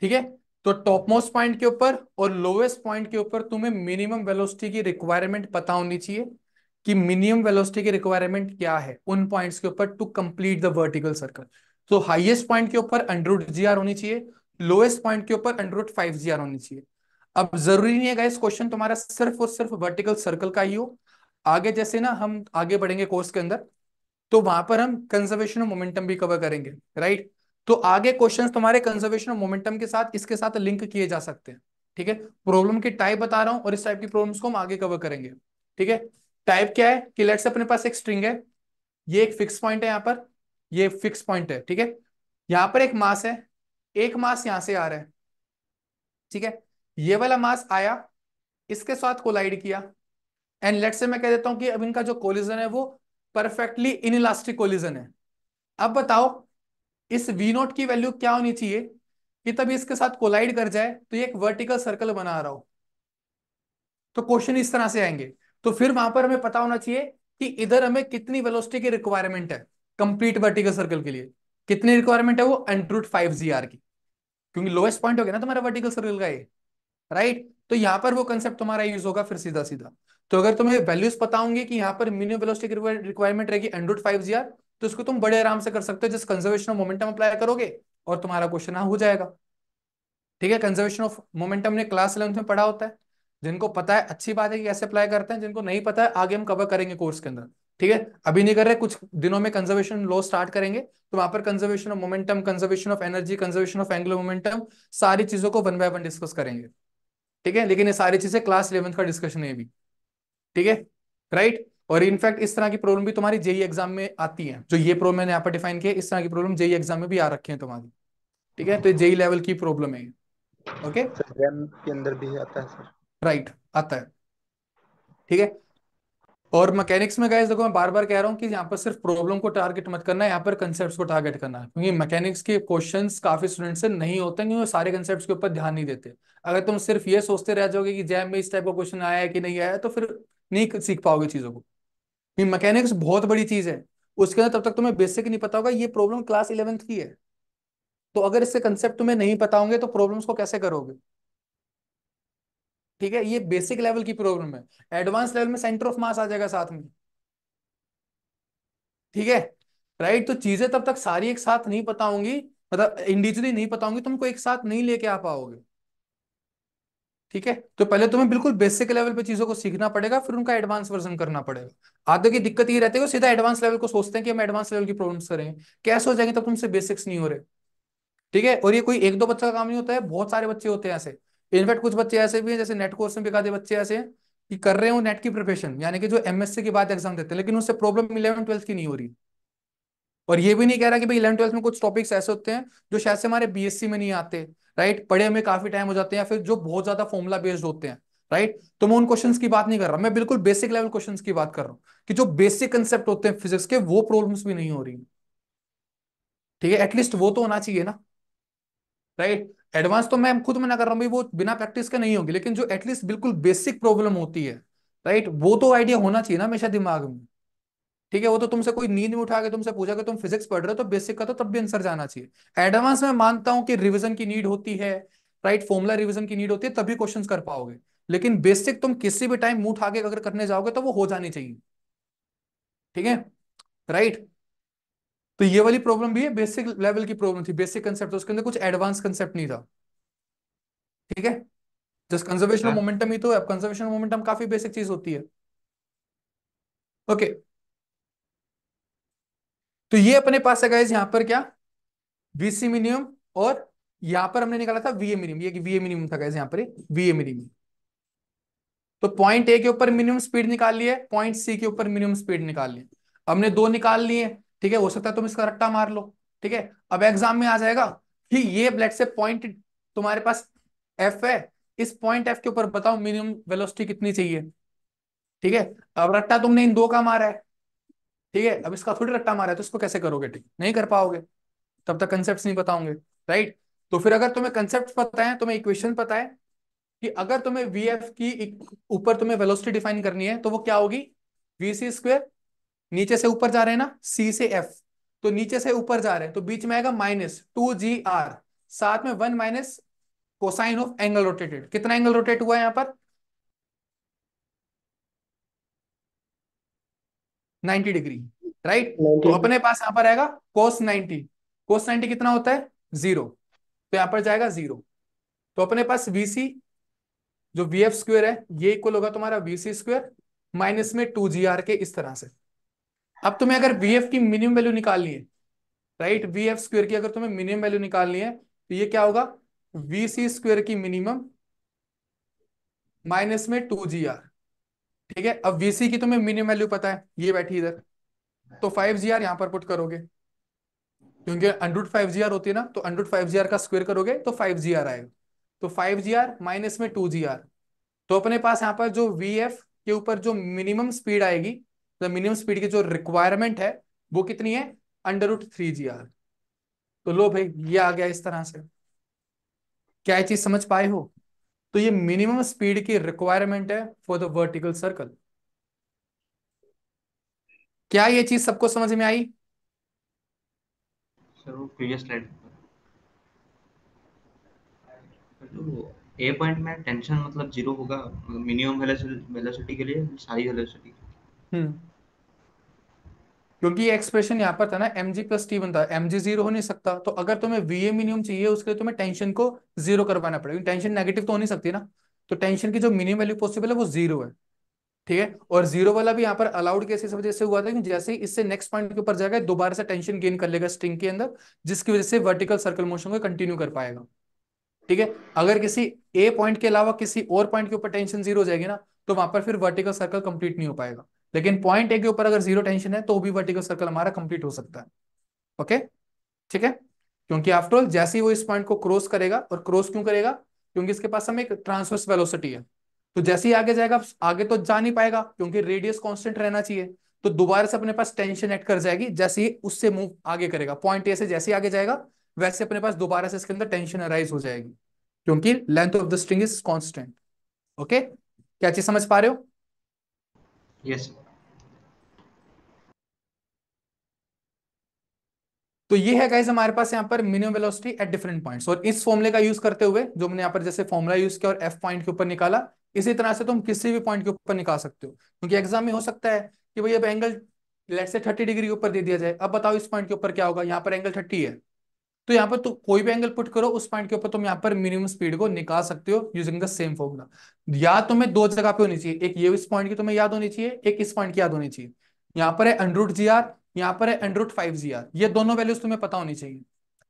ठीक है तो टॉप मोस्ट पॉइंट के ऊपर और लोवेस्ट पॉइंट के ऊपर तुम्हें मिनिमम वेलोसिटी की रिक्वायरमेंट पता होनी चाहिए कि मिनिमम वेलोसिटी की रिक्वायरमेंट क्या है उन पॉइंट्स के ऊपर to complete the vertical circle तो हाईएस्ट पॉइंट के ऊपर अंडरूट जी आर होनी चाहिए लोएस्ट पॉइंट के ऊपर अंडरूट फाइव जी आर होनी चाहिए अब जरूरी नहीं है इस क्वेश्चन तुम्हारा सिर्फ और सिर्फ वर्टिकल सर्कल का ही हो आगे जैसे ना हम आगे बढ़ेंगे कोर्स के अंदर तो वहां पर हम कंजर्वेशन ऑफ मोमेंटम भी कवर करेंगे राइट तो आगे क्वेश्चन तुम्हारे कंजर्वेशन ऑफ मोमेंटम के साथ इसके साथ लिंक किए जा सकते हैं ठीक है प्रॉब्लम की टाइप बता रहा हूं और इस टाइप की प्रॉब्लम्स को हम आगे कवर करेंगे ठीक है टाइप क्या है कि लेट्स अपने पास एक स्ट्रिंग है ये एक फिक्स पॉइंट है यहाँ पर ये फिक्स पॉइंट है ठीक है यहां पर एक मास है एक मास यहां से आ रहा है ठीक है ये वाला मास आया इसके साथ कोलाइड किया एंड लेट से मैं कह देता हूं कि अब इनका जो कोलिजन है वो परफेक्टली इनइलास्टिक कोलिजन है अब बताओ इस वी नोट की वैल्यू क्या होनी चाहिए कि तब इसके साथ कोलाइड कर जाए तो ये एक वर्टिकल सर्कल बना रहा हो तो क्वेश्चन इस तरह से आएंगे तो फिर वहां पर हमें पता होना चाहिए कि इधर हमें कितनी वेलोसिटी की रिक्वायरमेंट है कंप्लीट वर्टिकल सर्कल के लिए कितनी रिक्वायरमेंट है वो एंड्रूट फाइव जी आर की क्योंकि लोएस्ट पॉइंट हो गया ना तुम्हारा वर्टिकल सर्कल का ये राइट तो यहाँ पर वो कंसेप्ट तुम्हारा यूज होगा फिर सीधा सीधा तो अगर तुम्हें वैल्यूज पता होंगे कि यहाँ पर मिनिमम वेलोसिटी रिक्वायरमेंट रहेगी एंड्रोड फाइव जी आर तो इसको तुम बड़े आराम से कर सकते हो जिस कंजर्वेशन ऑफ मोमेंटम अप्लाई करोगे और तुम्हारा क्वेश्चन हो जाएगा ठीक है कंजर्वेशन ऑफ मोमेंटम ने क्लास इलेवंथ में पढ़ा होता है जिनको पता है अच्छी बात है कि कैसे अप्लाई करते हैं जिनको नहीं पता है आगे हम कवर करेंगे कोर्स के अंदर ठीक है अभी नहीं कर रहे कुछ दिनों में कंजर्वेशन लॉ स्टार्ट करेंगे तो वहां पर conservation of momentum conservation of energy conservation of angular momentum सारी चीजों को वन बाय वन डिस्कस करेंगे ठीक है लेकिन ये सारी चीजें क्लास इलेवंथ का डिस्कशन है भी ठीक है राइट और इनफैक्ट इस तरह की प्रॉब्लम भी तुम्हारी जेई एग्जाम e में आती है जो ये प्रॉब्लम मैंने यहाँ पर डिफाइन किया इस तरह की प्रॉब्लम जेई एग्जाम में भी आ रखी है तुम्हारी ठीक है तो जेई लेवल e की प्रॉब्लम है ओके के अंदर भी आता है सर राइट आता है ठीक है और मैकेनिक्स में गाइस देखो मैं बार बार कह रहा हूँ कि यहाँ पर सिर्फ प्रॉब्लम को टारगेट मत करना है यहाँ पर कंसेप्ट को टारगेट करना है क्योंकि मैकेनिक्स के क्वेश्चन काफी स्टूडेंट्स से नहीं होते क्योंकि सारे कंसेप्ट के ऊपर ध्यान नहीं देते अगर तुम सिर्फ ये सोचते रह जाओगे कि जैम में इस टाइप का क्वेश्चन आया है कि नहीं आया तो फिर नहीं सीख पाओगे चीजों को क्योंकि मैकेनिक्स बहुत बड़ी चीज है उसके अंदर तब तक तुम्हें बेसिक नहीं पता होगा ये प्रॉब्लम क्लास इलेवेंथ की है तो अगर इससे कंसेप्ट तुम्हें नहीं पता होंगे तो प्रॉब्लम्स को कैसे करोगे ठीक है ये बेसिक लेवल की प्रॉब्लम है एडवांस लेवल में सेंटर ऑफ मास आ जाएगा साथ में ठीक है राइट तो चीजें तब तक सारी एक साथ नहीं पता होंगी मतलब इंडिविजुअली नहीं पता होंगी तुमको एक साथ नहीं लेके आ पाओगे ठीक है तो पहले तुम्हें बिल्कुल बेसिक लेवल पे चीजों को सीखना पड़ेगा फिर उनका एडवांस वर्जन करना पड़ेगा आधे की दिक्कत ये रहती है सीधा एडवांस लेवल को सोचते हैं कि हम एडवांस लेवल की प्रॉब्लम्स करें कैसे हो जाएंगे तब तुमसे बेसिक्स नहीं हो रहे ठीक है और ये कोई एक दो बच्चा का काम नहीं होता है बहुत सारे बच्चे होते हैं ऐसे इनफैक्ट कुछ बच्चे ऐसे भी हैं जैसे नेट कोर्स में भी कहते बच्चे ऐसे कि कर रहे हो नेट की प्रिपरेशन यानी कि जो एमएससी के बाद एग्जाम देते हैं लेकिन उससे प्रॉब्लम इलेवन ट्वेल्थ की नहीं हो रही और ये भी नहीं कह रहा कि भाई इलेवन ट्वेल्थ में कुछ टॉपिक्स ऐसे होते हैं जो शायद से हमारे बीएससी में नहीं आते राइट पढ़े हमें काफी टाइम हो जाते हैं या फिर जो बहुत ज्यादा फॉर्मुला बेस्ड होते हैं राइट तो मैं उन क्वेश्चंस की बात नहीं कर रहा मैं बिल्कुल बेसिक लेवल क्वेश्चंस की बात कर रहा हूँ कि जो बेसिक कंसेप्ट होते हैं फिजिक्स के वो प्रॉब्लम्स भी नहीं हो रही ठीक है एटलीस्ट वो तो होना चाहिए ना राइट right? एडवांस तो मैं खुद मना कर रहा हूँ वो बिना प्रैक्टिस के नहीं होगी लेकिन जो एटलीस्ट बिल्कुल बेसिक प्रॉब्लम होती है राइट वो तो आइडिया होना चाहिए ना हमेशा दिमाग में ठीक है वो तो तुमसे कोई नींद में उठा के तुमसे पूछा कि तुम फिजिक्स पढ़ रहे हो तो बेसिक का तो तब भी आंसर जाना चाहिए एडवांस में मानता हूँ कि रिविजन की नीड होती है राइट फॉर्मुला रिविजन की नीड होती है तभी क्वेश्चन कर पाओगे लेकिन बेसिक तुम किसी भी टाइम मुंह उठा के अगर करने जाओगे तो वो हो जानी चाहिए ठीक है राइट तो ये वाली प्रॉब्लम भी है बेसिक लेवल की प्रॉब्लम थी बेसिक कंसेप्ट उसके अंदर कुछ एडवांस कंसेप्ट नहीं था ठीक है जस्ट कंजर्वेशन मोमेंटम ही तो है कंजर्वेशन मोमेंटम काफी बेसिक चीज होती है ओके तो ये अपने पास है गाइज यहां पर क्या बीसी मिनिमम और यहां पर हमने निकाला था वीए मिनिमम ये वीए मिनिमम था गाइज यहां पर वीए मिनिमम तो पॉइंट ए के ऊपर मिनिमम स्पीड निकाल लिए पॉइंट सी के ऊपर मिनिमम स्पीड निकाल लिए हमने दो निकाल लिए ठीक है हो सकता है तुम इसका रट्टा मार लो ठीक है अब एग्जाम में आ जाएगा कि ये ब्लड से पॉइंट तुम्हारे पास एफ है इस पॉइंट एफ के ऊपर बताओ मिनिमम वेलोसिटी कितनी चाहिए ठीक है अब रट्टा तुमने इन दो का मारा है ठीक है अब इसका थोड़ी रट्टा मारा है तो इसको कैसे करोगे ठीक नहीं कर पाओगे तब तक कंसेप्ट नहीं बताओगे राइट तो फिर अगर तुम्हें कंसेप्ट पता है तुम्हें इक्वेशन पता है कि अगर तुम्हें वी एफ की ऊपर तुम्हें वेलोसिटी डिफाइन करनी है तो वो क्या होगी वी सी स्क्वेयर नीचे से ऊपर जा रहे हैं ना सी से एफ तो नीचे से ऊपर जा रहे हैं तो बीच में आएगा माइनस टू जी आर साथ में one minus cosine of angle rotated कितना एंगल रोटेट हुआ है यहां पर 90 डिग्री राइट तो अपने पास यहां पर आएगा कोस 90 कोस 90 कितना होता है जीरो तो यहां पर जाएगा जीरो तो अपने पास वीसी जो वी एफ स्क्वेयर है ये इक्वल होगा तुम्हारा वीसी स्क्वेयर माइनस में टू जी आर के इस तरह से अब तुम्हें अगर वी एफ की मिनिमम वैल्यू निकालनी है राइट वी एफ स्क्वेयर की अगर तुम्हें मिनिमम वैल्यू निकालनी है तो ये क्या होगा वी सी स्क्वेयर की मिनिमम माइनस में टू जी आर ठीक है अब वीसी की तुम्हें मिनिमम वैल्यू पता है ये बैठी इधर तो फाइव जी आर यहां पर पुट करोगे क्योंकि अंडरूट फाइव जी आर होती है ना तो अंडरूट फाइव जी आर का स्क्वेयर करोगे तो फाइव जी आर आएगा तो फाइव जी आर माइनस में टू जी आर तो अपने पास यहां पर जो वी एफ के ऊपर जो मिनिमम स्पीड आएगी तो मिनिमम स्पीड की जो रिक्वायरमेंट है वो कितनी है under root three g r तो लो भाई ये आ गया इस तरह से क्या ये चीज समझ पाए हो तो ये मिनिमम स्पीड की रिक्वायरमेंट है फॉर द वर्टिकल सर्कल क्या ये चीज सबको समझ में आई सर वो प्रीवियस स्लाइड ए पॉइंट में टेंशन तो मतलब जीरो होगा मिनिमम वेलोसिटी के लिए सारी वेलोसिटी हम्म क्योंकि ये एक्सप्रेशन यहाँ पर था ना एम जी प्लस टी बनता है एम जी जीरो हो नहीं सकता तो अगर तुम्हें वी ए मिनिमम चाहिए उसके लिए तुम्हें टेंशन को जीरो करवाना पड़ेगा टेंशन नेगेटिव तो हो नहीं सकती ना तो टेंशन की जो मिनिमम वैल्यू पॉसिबल है वो जीरो है ठीक है और जीरो वाला भी यहाँ पर अलाउड कैसे वजह से हुआ था कि जैसे ही इससे नेक्स्ट पॉइंट के ऊपर जाएगा दोबारा से टेंशन गेन कर लेगा स्ट्रिंग के अंदर जिसकी वजह से वर्टिकल सर्कल मोशन को कंटिन्यू कर पाएगा ठीक है अगर किसी ए पॉइंट के अलावा किसी और पॉइंट के ऊपर टेंशन जीरो हो जाएगी ना तो वहां पर फिर वर्टिकल सर्कल कंप्लीट नहीं हो पाएगा लेकिन पॉइंट ए के ऊपर अगर जीरो टेंशन है तो भी वर्टिकल सर्कल हमारा कंप्लीट हो सकता है ओके ठीक है क्योंकि आफ्टरऑल जैसे ही वो इस पॉइंट को क्रॉस करेगा और क्रॉस क्यों करेगा क्योंकि इसके पास हमें एक ट्रांसवर्स वेलोसिटी है तो जैसे ही आगे जाएगा आगे तो जा नहीं पाएगा क्योंकि रेडियस कॉन्स्टेंट रहना चाहिए तो दोबारा से अपने पास टेंशन एड कर जाएगी जैसे ही उससे मूव आगे करेगा पॉइंट ए से जैसे ही आगे जाएगा वैसे अपने पास दोबारा से इसके अंदर टेंशन अराइज हो जाएगी क्योंकि length of the string is constant okay क्या चीज समझ पा रहे हो यस yes. तो ये है गाइज हमारे पास यहाँ पर minimum velocity at different points और इस फॉर्मुले का यूज करते हुए जो हमने यहाँ पर जैसे फॉर्मुला यूज किया और एफ पॉइंट के ऊपर निकाला इसी तरह से तुम तो किसी भी पॉइंट के ऊपर निकाल सकते हो क्योंकि एग्जाम में हो सकता है कि भाई अब angle let's say thirty degree के ऊपर दे दिया जाए अब बताओ इस पॉइंट के ऊपर क्या होगा यहाँ पर एंगल थर्टी है तो यहाँ पर तो कोई भी एंगल पुट करो उस पॉइंट के ऊपर तुम यहाँ पर मिनिमम स्पीड को निकाल सकते हो यूजिंग द सेम फॉर्मुला याद तुम्हें दो जगह पे होनी चाहिए एक ये इस पॉइंट की तुम्हें याद होनी चाहिए एक इस पॉइंट की याद होनी चाहिए यहाँ पर है अंडरूट जी आर यहां पर है फाइव जी आर ये दोनों वैल्यूज तुम्हें पता होनी चाहिए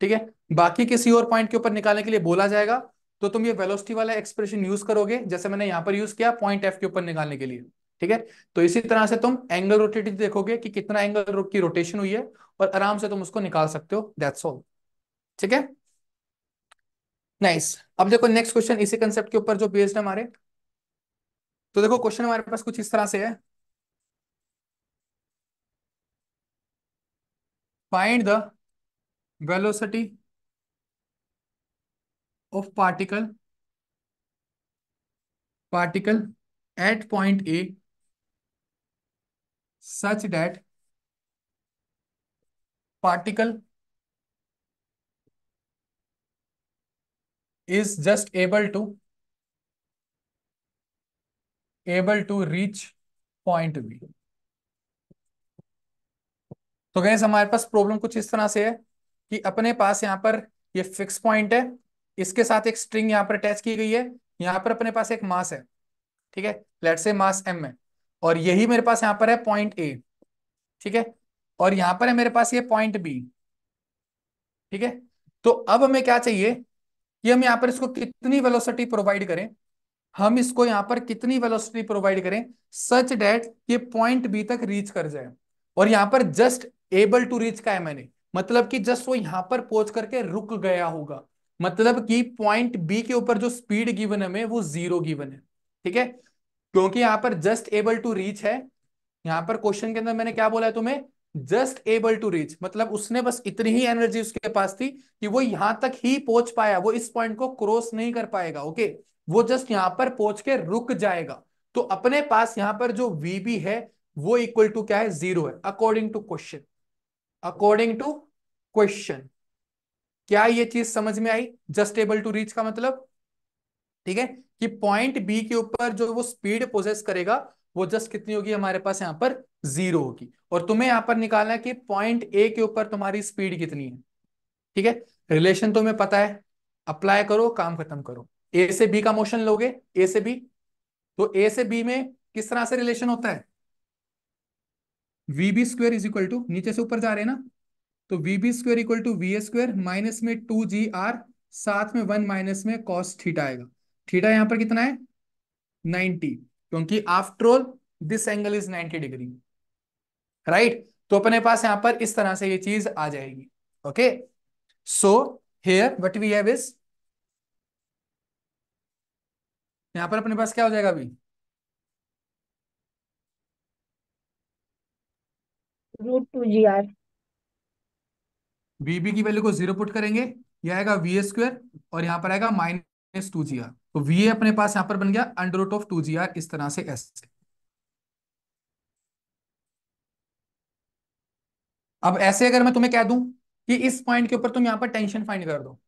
ठीक है बाकी किसी और पॉइंट के ऊपर निकालने के लिए बोला जाएगा तो तुम ये वेलोसिटी वाला एक्सप्रेशन यूज करोगे जैसे मैंने यहां पर यूज किया पॉइंट एफ के ऊपर निकालने के लिए ठीक है तो इसी तरह से तुम एंगल रोटेटिव देखोगे कि कितना एंगल की रोटेशन हुई है और आराम से तुम उसको निकाल सकते हो दैट्स ऑल ठीक है नाइस अब देखो नेक्स्ट क्वेश्चन इसी कंसेप्ट के ऊपर जो बेस्ड है हमारे तो देखो क्वेश्चन हमारे पास कुछ इस तरह से है Find the velocity of particle particle at point A such that particle is just able to able to reach point B. तो गैस हमारे पास प्रॉब्लम कुछ इस तरह से है कि अपने पास यहाँ पर ये फिक्स पॉइंट है इसके साथ एक स्ट्रिंग यहाँ पर अटैच की गई है यहाँ पर अपने पास एक मास है ठीक है लेट से मास एम है और यही मेरे पास यहाँ पर है पॉइंट ए ठीक है और यहाँ पर है मेरे पास ये पॉइंट बी ठीक है तो अब हमें क्या चाहिए कि हम यहाँ पर इसको कितनी वेलोसिटी प्रोवाइड करें हम इसको यहाँ पर कितनी वेलोसिटी प्रोवाइड करें सच डेट ये पॉइंट बी तक रीच कर जाए और यहाँ पर जस्ट एबल टू रीच का है मैंने मतलब कि जस्ट वो यहां पर पहुंच करके रुक गया होगा मतलब कि पॉइंट बी के ऊपर जो स्पीड गिवन हमें वो जीरो गिवन है ठीक है क्योंकि यहां पर जस्ट एबल टू रीच है यहां पर क्वेश्चन के अंदर मैंने क्या बोला है तुम्हें जस्ट एबल टू रीच मतलब उसने बस इतनी ही एनर्जी उसके पास थी कि वो यहां तक ही पहुंच पाया वो इस पॉइंट को क्रॉस नहीं कर पाएगा ओके वो जस्ट यहां पर पहुंच के रुक जाएगा तो अपने पास यहां पर जो वीबी है वो इक्वल टू क्या है जीरो है according to question according to question क्या ये चीज समझ में आई जस्ट एबल टू रीच का मतलब ठीक है कि पॉइंट बी के ऊपर जो वो स्पीड प्रोसेस करेगा वो जस्ट कितनी होगी हमारे पास यहां पर जीरो होगी और तुम्हें यहां पर निकालना है कि पॉइंट ए के ऊपर तुम्हारी स्पीड कितनी है ठीक है रिलेशन तुम्हें पता है अप्लाई करो काम खत्म करो ए से बी का मोशन लोगे ए से बी तो ए से बी में किस तरह से रिलेशन होता है v B square is equal to नीचे से ऊपर जा रहे हैं ना तो v B square equal to v A square minus में टू जी आर साथ में वन माइनस में कॉस थीटा आएगा थीटा यहां पर कितना है नाइनटी क्योंकि after all this angle is ninety degree right तो अपने पास यहां पर इस तरह से ये चीज आ जाएगी okay so here what we have is यहां पर अपने पास क्या हो जाएगा अभी रूट टू जी आर वीबी की वैल्यू को जीरो पुट करेंगे यह आएगा वी स्क्वेयर और यहाँ पर आएगा माइनस टू जी आर तो वी अपने पास यहां पर बन गया under root of two ji r इस तरह से एस से अब ऐसे अगर मैं तुम्हें कह दूं कि इस पॉइंट के ऊपर तुम यहाँ पर टेंशन फाइंड कर दो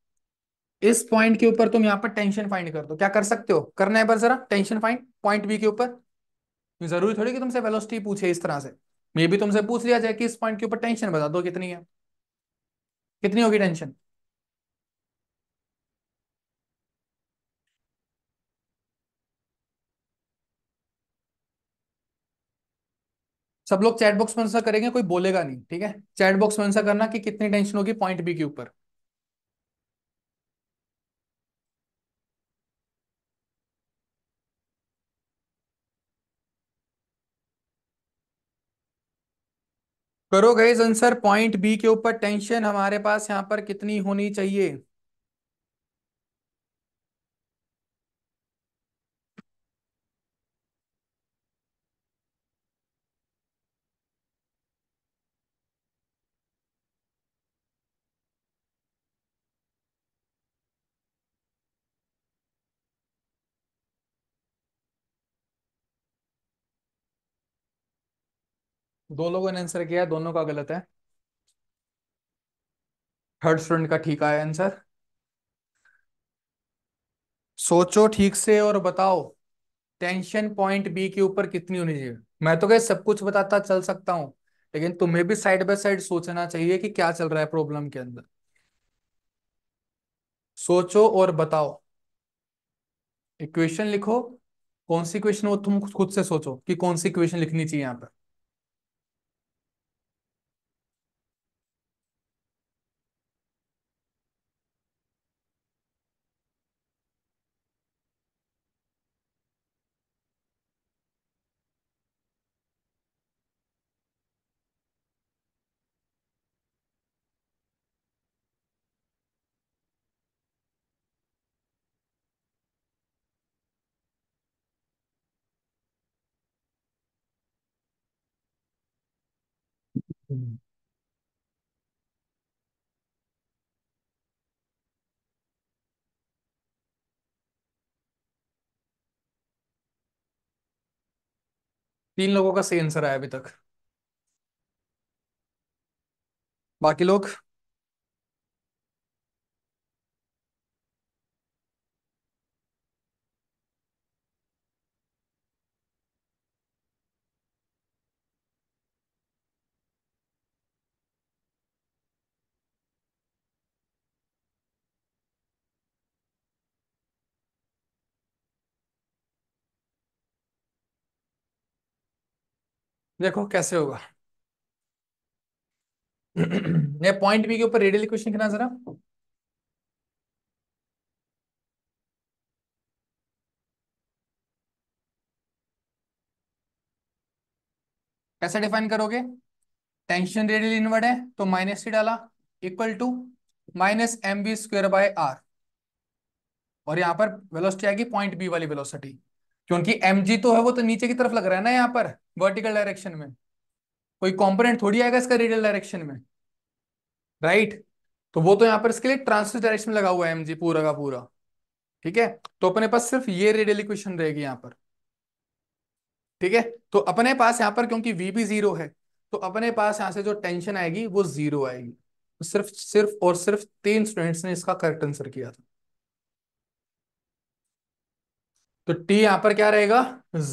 इस पॉइंट के ऊपर तुम यहाँ पर टेंशन फाइंड कर दो क्या कर सकते हो करना है पर जरा टेंशन फाइंड पॉइंट बी के ऊपर जरूरी थोड़ी कि तुमसे वेलोसिटी पूछे इस तरह से मे भी तुमसे पूछ लिया जाए कि इस पॉइंट के ऊपर टेंशन बता दो कितनी है कितनी होगी टेंशन सब लोग चैट बॉक्स में आंसर करेंगे कोई बोलेगा नहीं ठीक है चैट बॉक्स में आंसर करना कि कितनी टेंशन होगी पॉइंट बी के ऊपर करो गई आंसर पॉइंट बी के ऊपर टेंशन हमारे पास यहाँ पर कितनी होनी चाहिए दो लोगों ने आंसर किया दोनों का गलत है थर्ड स्टूडेंट का ठीक आया आंसर सोचो ठीक से और बताओ टेंशन पॉइंट बी के ऊपर कितनी होनी चाहिए मैं तो क्या सब कुछ बताता चल सकता हूं लेकिन तुम्हें भी साइड बाय साइड सोचना चाहिए कि क्या चल रहा है प्रॉब्लम के अंदर सोचो और बताओ इक्वेशन लिखो कौन सी क्वेश्चन हो तुम खुद से सोचो कि कौन सी क्वेश्चन लिखनी चाहिए यहां पर तीन लोगों का सही आंसर आया अभी तक बाकी लोग देखो कैसे होगा ये पॉइंट बी के ऊपर रेडियल इक्वेशन लिखना जरा कैसे डिफाइन करोगे टेंशन रेडियल इनवर्ड है तो माइनस सी डाला equal to minus M B square by r और यहां पर वेलोसिटी आएगी पॉइंट बी वाली वेलोसिटी क्योंकि एम जी तो है वो तो नीचे की तरफ लग रहा है ना यहाँ पर वर्टिकल डायरेक्शन में कोई कॉम्पोनेंट थोड़ी आएगा इसका रेडियल डायरेक्शन में राइट तो वो तो यहाँ पर इसके लिए ट्रांसफर डायरेक्शन में लगा हुआ है एम जी पूरा का पूरा ठीक है तो अपने पास सिर्फ ये रेडियल इक्वेशन रहेगी यहाँ पर ठीक है तो अपने पास यहाँ पर क्योंकि वी भी जीरो है तो अपने पास यहाँ से जो टेंशन आएगी वो जीरो आएगी सिर्फ सिर्फ और सिर्फ तीन स्टूडेंट्स ने इसका करेक्ट आंसर किया था तो टी यहाँ पर क्या रहेगा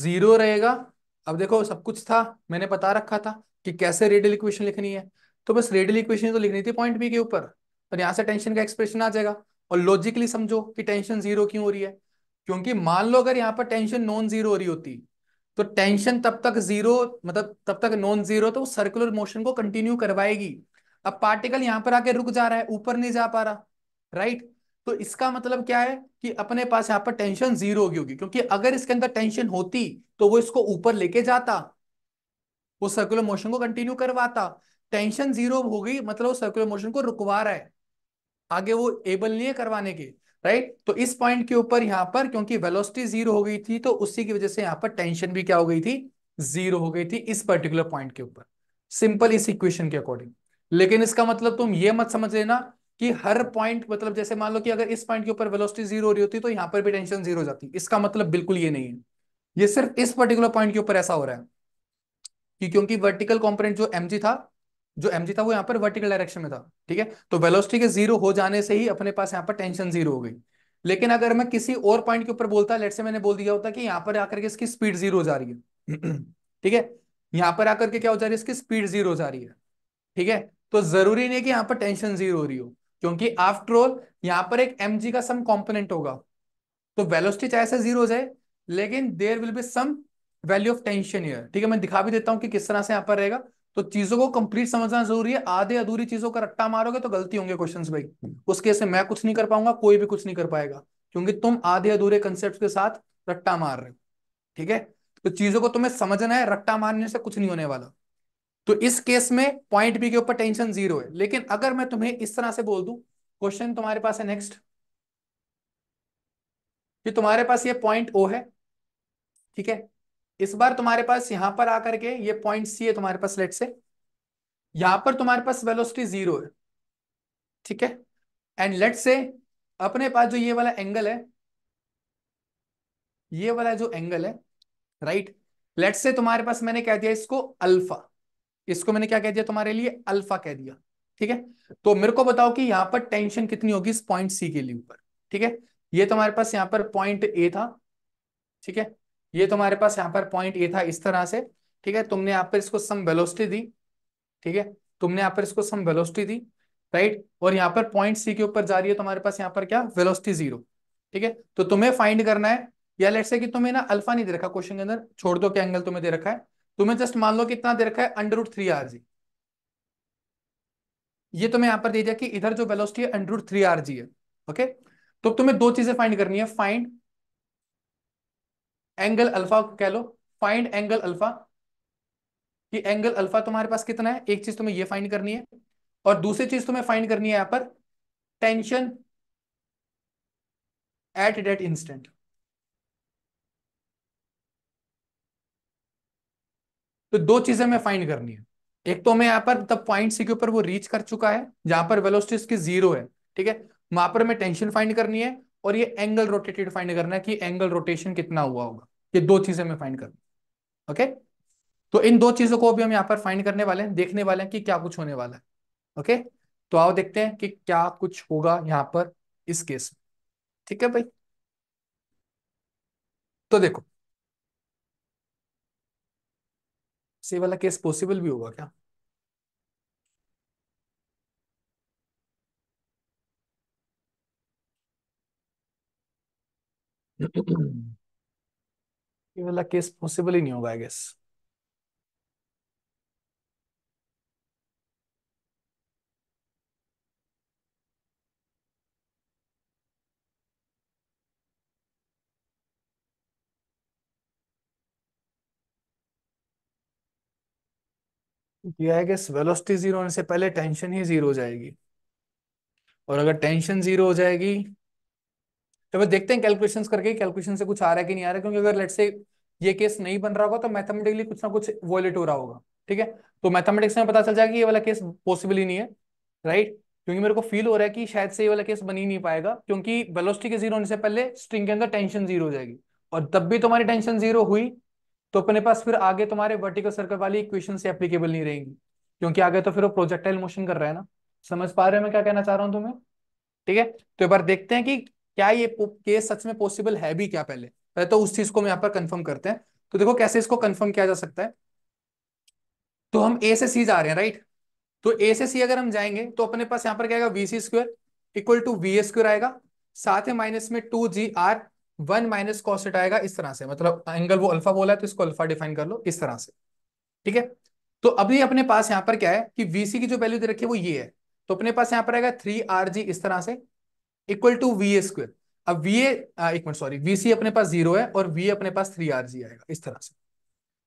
जीरो रहेगा अब देखो सब कुछ था मैंने बता रखा था कि कैसे रेडियल इक्वेशन लिखनी है तो बस रेडियल इक्वेशन तो लिखनी थी पॉइंट बी के ऊपर तो यहां से टेंशन का एक्सप्रेशन आ जाएगा और लॉजिकली समझो कि टेंशन जीरो क्यों हो रही है क्योंकि मान लो अगर यहाँ पर टेंशन नॉन जीरो हो रही होती तो टेंशन तब तक जीरो मतलब तब तक नॉन जीरो तो सर्कुलर मोशन को कंटिन्यू करवाएगी अब पार्टिकल यहाँ पर आके रुक जा रहा है ऊपर नहीं जा पा रहा राइट तो इसका मतलब क्या है कि अपने पास यहाँ पर टेंशन जीरो होगी होगी क्योंकि अगर इसके अंदर टेंशन होती तो वो इसको ऊपर लेके जाता वो सर्कुलर मोशन को कंटिन्यू करवाता टेंशन जीरो हो गई मतलब वो सर्कुलर मोशन को रुकवा रहा है आगे वो एबल नहीं है करवाने के राइट तो इस पॉइंट के ऊपर यहाँ पर क्योंकि वेलोसिटी जीरो हो गई थी तो उसी की वजह से यहाँ पर टेंशन भी क्या हो गई थी जीरो हो गई थी इस पर्टिकुलर पॉइंट के ऊपर सिंपल इस इक्वेशन के अकॉर्डिंग लेकिन इसका मतलब तुम ये मत समझ लेना कि हर पॉइंट मतलब जैसे मान लो कि अगर इस पॉइंट के ऊपर वेलोसिटी जीरो हो रही होती तो यहां पर भी टेंशन जीरो हो जाती इसका मतलब बिल्कुल ये नहीं है ये सिर्फ इस पर्टिकुलर पॉइंट के ऊपर ऐसा हो रहा है कि क्योंकि वर्टिकल कॉम्पोनेंट जो एम था जो एम था वो यहाँ पर वर्टिकल डायरेक्शन में था ठीक है तो वेलोसिटी के जीरो हो जाने से ही अपने पास यहाँ पर टेंशन जीरो हो गई लेकिन अगर मैं किसी और पॉइंट के ऊपर बोलता लेट से मैंने बोल दिया होता कि यहाँ पर आकर के इसकी स्पीड जीरो हो जा रही है <clears throat> ठीक है यहाँ पर आकर के क्या हो जा रही है इसकी स्पीड जीरो हो जा रही है ठीक है तो जरूरी नहीं कि यहाँ पर टेंशन जीरो हो रही हो क्योंकि आफ्टर ऑल यहां पर एक एम का सम कॉम्पोनेंट होगा तो वेलोसिटी चाहे जीरो हो जाए लेकिन there will be some value of tension here ठीक है मैं दिखा भी देता हूं कि किस तरह से यहां पर रहेगा तो चीजों को कंप्लीट समझना जरूरी है आधे अधूरी चीजों का रट्टा मारोगे तो गलती होंगे क्वेश्चंस भाई उसके से मैं कुछ नहीं कर पाऊंगा कोई भी कुछ नहीं कर पाएगा क्योंकि तुम आधे अधूरे कंसेप्ट के साथ रट्टा मार रहे हो ठीक है तो चीजों को तुम्हें समझना है रट्टा मारने से कुछ नहीं होने वाला तो इस केस में पॉइंट बी के ऊपर टेंशन जीरो है लेकिन अगर मैं तुम्हें इस तरह से बोल दू क्वेश्चन तुम्हारे पास है नेक्स्ट कि तुम्हारे पास ये पॉइंट ओ है ठीक है इस बार तुम्हारे पास यहां पर आकर के ये पॉइंट सी है तुम्हारे पास लेट से यहां पर तुम्हारे पास वेलोसिटी जीरो है ठीक है एंड लेट से अपने पास जो ये वाला एंगल है ये वाला जो एंगल है राइट लेट से तुम्हारे पास मैंने कह दिया इसको अल्फा इसको मैंने क्या कह दिया तुम्हारे लिए अल्फा कह दिया ठीक है तो मेरे को बताओ कि यहाँ पर टेंशन कितनी होगी इस पॉइंट सी के लिए ऊपर ठीक है ये तुम्हारे पास यहाँ पर पॉइंट ए था ठीक है ये तुम्हारे पास यहाँ पर पॉइंट ए था इस तरह से ठीक है तुमने यहाँ पर इसको सम वेलोसिटी दी ठीक है तुमने यहाँ पर इसको सम वेलोसिटी दी राइट और यहाँ पर पॉइंट सी के ऊपर जा रही है तुम्हारे पास यहाँ पर क्या वेलोसिटी जीरो ठीक है तो तुम्हें फाइंड करना है या लेट से कि तुम्हें ना अल्फा नहीं दे रखा क्वेश्चन के अंदर छोड़ दो क्या एंगल तुम्हें दे रखा है तुम्हें जस्ट मान लो कितना दे रखा है under root three are g ये तुम्हें तो यहां पर दे दिया कि इधर जो वेलोसिटी है under root three are g है ओके तो तुम्हें दो चीजें फाइंड करनी है फाइंड एंगल अल्फा कह लो फाइंड एंगल अल्फा कि एंगल अल्फा तुम्हारे पास कितना है एक चीज तुम्हें ये फाइंड करनी है और दूसरी चीज तुम्हें फाइंड करनी है यहां पर टेंशन एट डेट इंस्टेंट तो दो चीजें हमें फाइंड करनी है एक तो हमें यहाँ पर तब पॉइंट सी के ऊपर वो रीच कर चुका है जहां पर वेलोसिटी उसकी जीरो है ठीक है वहां पर हमें टेंशन फाइंड करनी है और ये एंगल रोटेटेड फाइंड करना है कि एंगल रोटेशन कितना हुआ होगा ये दो चीजें हमें फाइंड करनी ओके तो इन दो चीजों को भी हम यहाँ पर फाइंड करने वाले हैं देखने वाले हैं कि क्या कुछ होने वाला है ओके तो आओ देखते हैं कि क्या कुछ होगा यहाँ पर इस केस में ठीक है भाई तो देखो से वाला केस पॉसिबल भी होगा क्या <clears throat> ये वाला केस पॉसिबल ही नहीं होगा आई गेस ये है कि वेलोसिटी जीरो होने से पहले टेंशन ही जीरो हो जाएगी और अगर टेंशन जीरो हो जाएगी तो वह देखते हैं कैलकुलेशंस करके कैलकुलेशन से कुछ आ रहा है कि नहीं आ रहा क्योंकि अगर लेट से ये केस नहीं बन रहा होगा तो मैथमेटिकली कुछ ना कुछ वॉलेट हो रहा होगा ठीक है तो मैथमेटिक्स में पता चल जाएगा कि ये वाला केस पॉसिबल ही नहीं है राइट क्योंकि मेरे को फील हो रहा है कि शायद से ये वाला केस बन ही नहीं पाएगा क्योंकि वेलोसिटी के जीरो होने से पहले स्ट्रिंग के अंदर टेंशन जीरो हो जाएगी और तब भी तुम्हारी टेंशन जीरो हुई तो अपने पास फिर आगे तुम्हारे वर्टिकल सर्कल वाली इक्वेशन से एप्लीकेबल नहीं रहेंगी क्योंकि आगे तो फिर वो प्रोजेक्टाइल मोशन कर रहा है ना समझ पा रहे हो मैं क्या कहना चाह रहा हूँ तुम्हें ठीक है तो एक बार देखते हैं कि क्या ये केस सच में पॉसिबल है भी क्या पहले पहले तो उस चीज को हम यहाँ पर कन्फर्म करते हैं तो देखो कैसे इसको कन्फर्म किया जा सकता है तो हम ए से सी जा रहे हैं राइट तो ए से सी अगर हम जाएंगे तो अपने पास यहाँ पर क्या आएगा v C square equal to v A square आएगा साथ है माइनस में two ji are one minus cos theta आएगा इस तरह से मतलब एंगल वो अल्फा बोला है तो इसको अल्फा डिफाइन कर लो इस तरह से ठीक है तो अभी अपने पास यहां पर क्या है कि वीसी की जो वैल्यू दे रखी है वो ये है तो अपने पास यहां पर आएगा थ्री आर जी इस तरह से equal to v A square अब वी ए एक मिनट सॉरी वीसी अपने पास जीरो है और वी अपने पास थ्री आर जी आएगा इस तरह से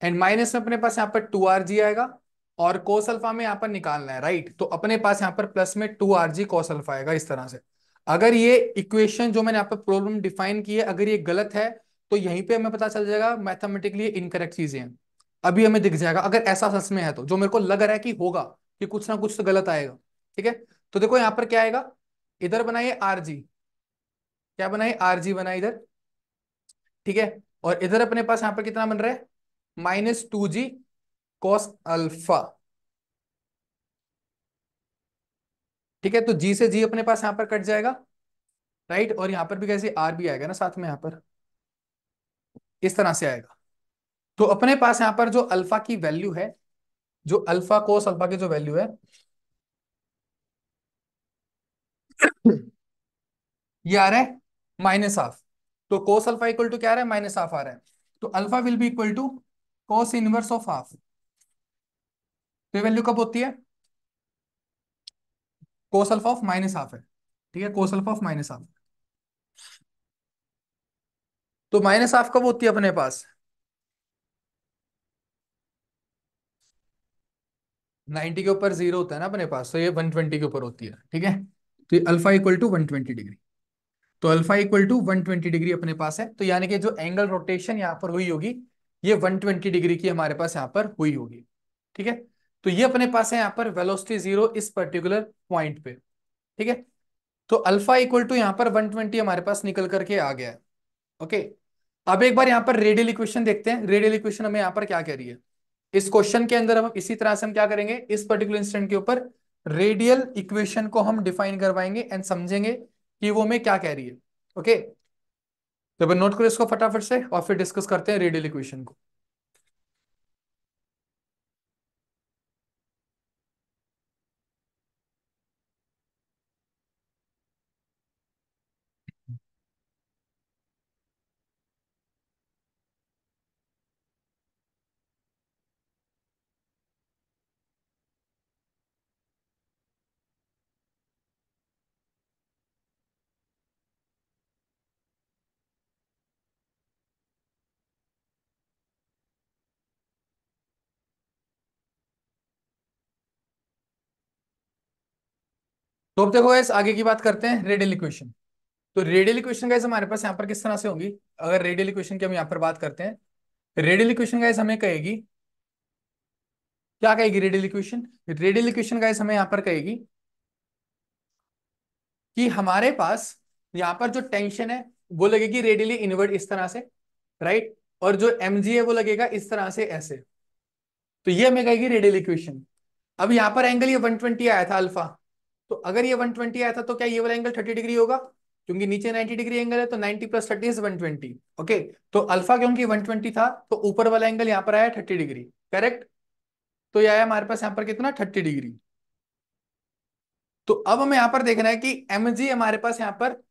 एंड माइनस में अपने पास यहां पर टू आर जी आएगा और कोस अल्फा में यहां पर निकालना है राइट तो अपने पास यहां पर प्लस में two r g cos alpha आएगा इस तरह से अगर ये इक्वेशन जो मैंने यहाँ पर प्रॉब्लम डिफाइन की है अगर ये गलत है तो यहीं पे हमें पता चल जाएगा मैथमेटिकली इनकरेक्ट चीजें हैं अभी हमें दिख जाएगा अगर ऐसा सच में है तो जो मेरे को लग रहा है कि होगा कि कुछ ना कुछ तो गलत आएगा ठीक है तो देखो यहां पर क्या आएगा इधर बनाइए आर जी क्या बनाइए आर जी बनाए इधर ठीक है और इधर अपने पास यहां पर कितना बन रहा है minus two g cos alpha ठीक है तो जी से जी अपने पास यहां पर कट जाएगा राइट और यहां पर भी कैसे आर भी आएगा ना साथ में यहां पर इस तरह से आएगा तो अपने पास यहां पर जो अल्फा की वैल्यू है जो अल्फा कोस अल्फा की जो वैल्यू है ये आ रहा है माइनस हाफ तो कोस अल्फा इक्वल टू क्या आ रहा है माइनस हाफ आ रहा है तो alpha will be equal to cos inverse of half तो ये वैल्यू कब होती है कोसल्फ ऑफ माइनस हाफ है ठीक है कोसल्फ ऑफ माइनस हाफ तो माइनस हाफ कब होती है अपने पास 90 के ऊपर जीरो होता है ना अपने पास तो ये 120 के ऊपर होती है ठीक है तो ये अल्फा इक्वल टू 120 डिग्री तो अल्फा इक्वल टू 120 डिग्री अपने पास है तो यानी कि जो एंगल रोटेशन यहां पर हुई होगी ये 120 डिग्री की हमारे पास यहां पर हुई होगी ठीक है तो ये अपने पास है यहां पर वेलोसिटी जीरो इस पर्टिकुलर पॉइंट पे ठीक है तो अल्फा इक्वल टू यहां पर 120 हमारे पास निकल करके आ गया है ओके अब एक बार यहां पर रेडियल इक्वेशन देखते हैं रेडियल इक्वेशन हमें यहां पर क्या कह रही है इस क्वेश्चन के अंदर हम इसी तरह से हम क्या करेंगे इस पर्टिकुलर इंस्टेंट के ऊपर रेडियल इक्वेशन को हम डिफाइन करवाएंगे एंड समझेंगे कि वो हमें क्या कह रही है ओके तो नोट करो इसको फटाफट से और फिर डिस्कस करते हैं रेडियल इक्वेशन को तो अब देखो इस आगे की बात करते हैं रेडियल इक्वेशन तो रेडियल इक्वेशन गाइस हमारे पास यहाँ पर किस तरह से होंगी अगर रेडियल इक्वेशन की हम यहाँ पर बात करते हैं रेडियल इक्वेशन गाइस हमें कहेगी क्या कहेगी radial equation radial equation guys हमें यहाँ पर कहेगी कि हमारे पास यहाँ पर जो टेंशन है वो लगेगी रेडियली इनवर्ड इस तरह से राइट और जो एम है वो लगेगा इस तरह से ऐसे तो ये हमें कहेगी रेडियल इक्वेशन अब यहाँ पर एंगल ये 120 आया था अल्फा तो अगर ये 120 आया था तो क्या ये वाला एंगल 30 डिग्री होगा क्योंकि नीचे 90 डिग्री एंगल है तो 90 प्लस थर्टी इज 120 ओके तो अल्फा क्योंकि 120 था तो ऊपर वाला एंगल यहां पर आया 30 डिग्री करेक्ट तो यह आया हमारे पास यहां पर कितना 30 डिग्री तो अब हमें यहां पर देखना है कि एम हमारे पास यहां पर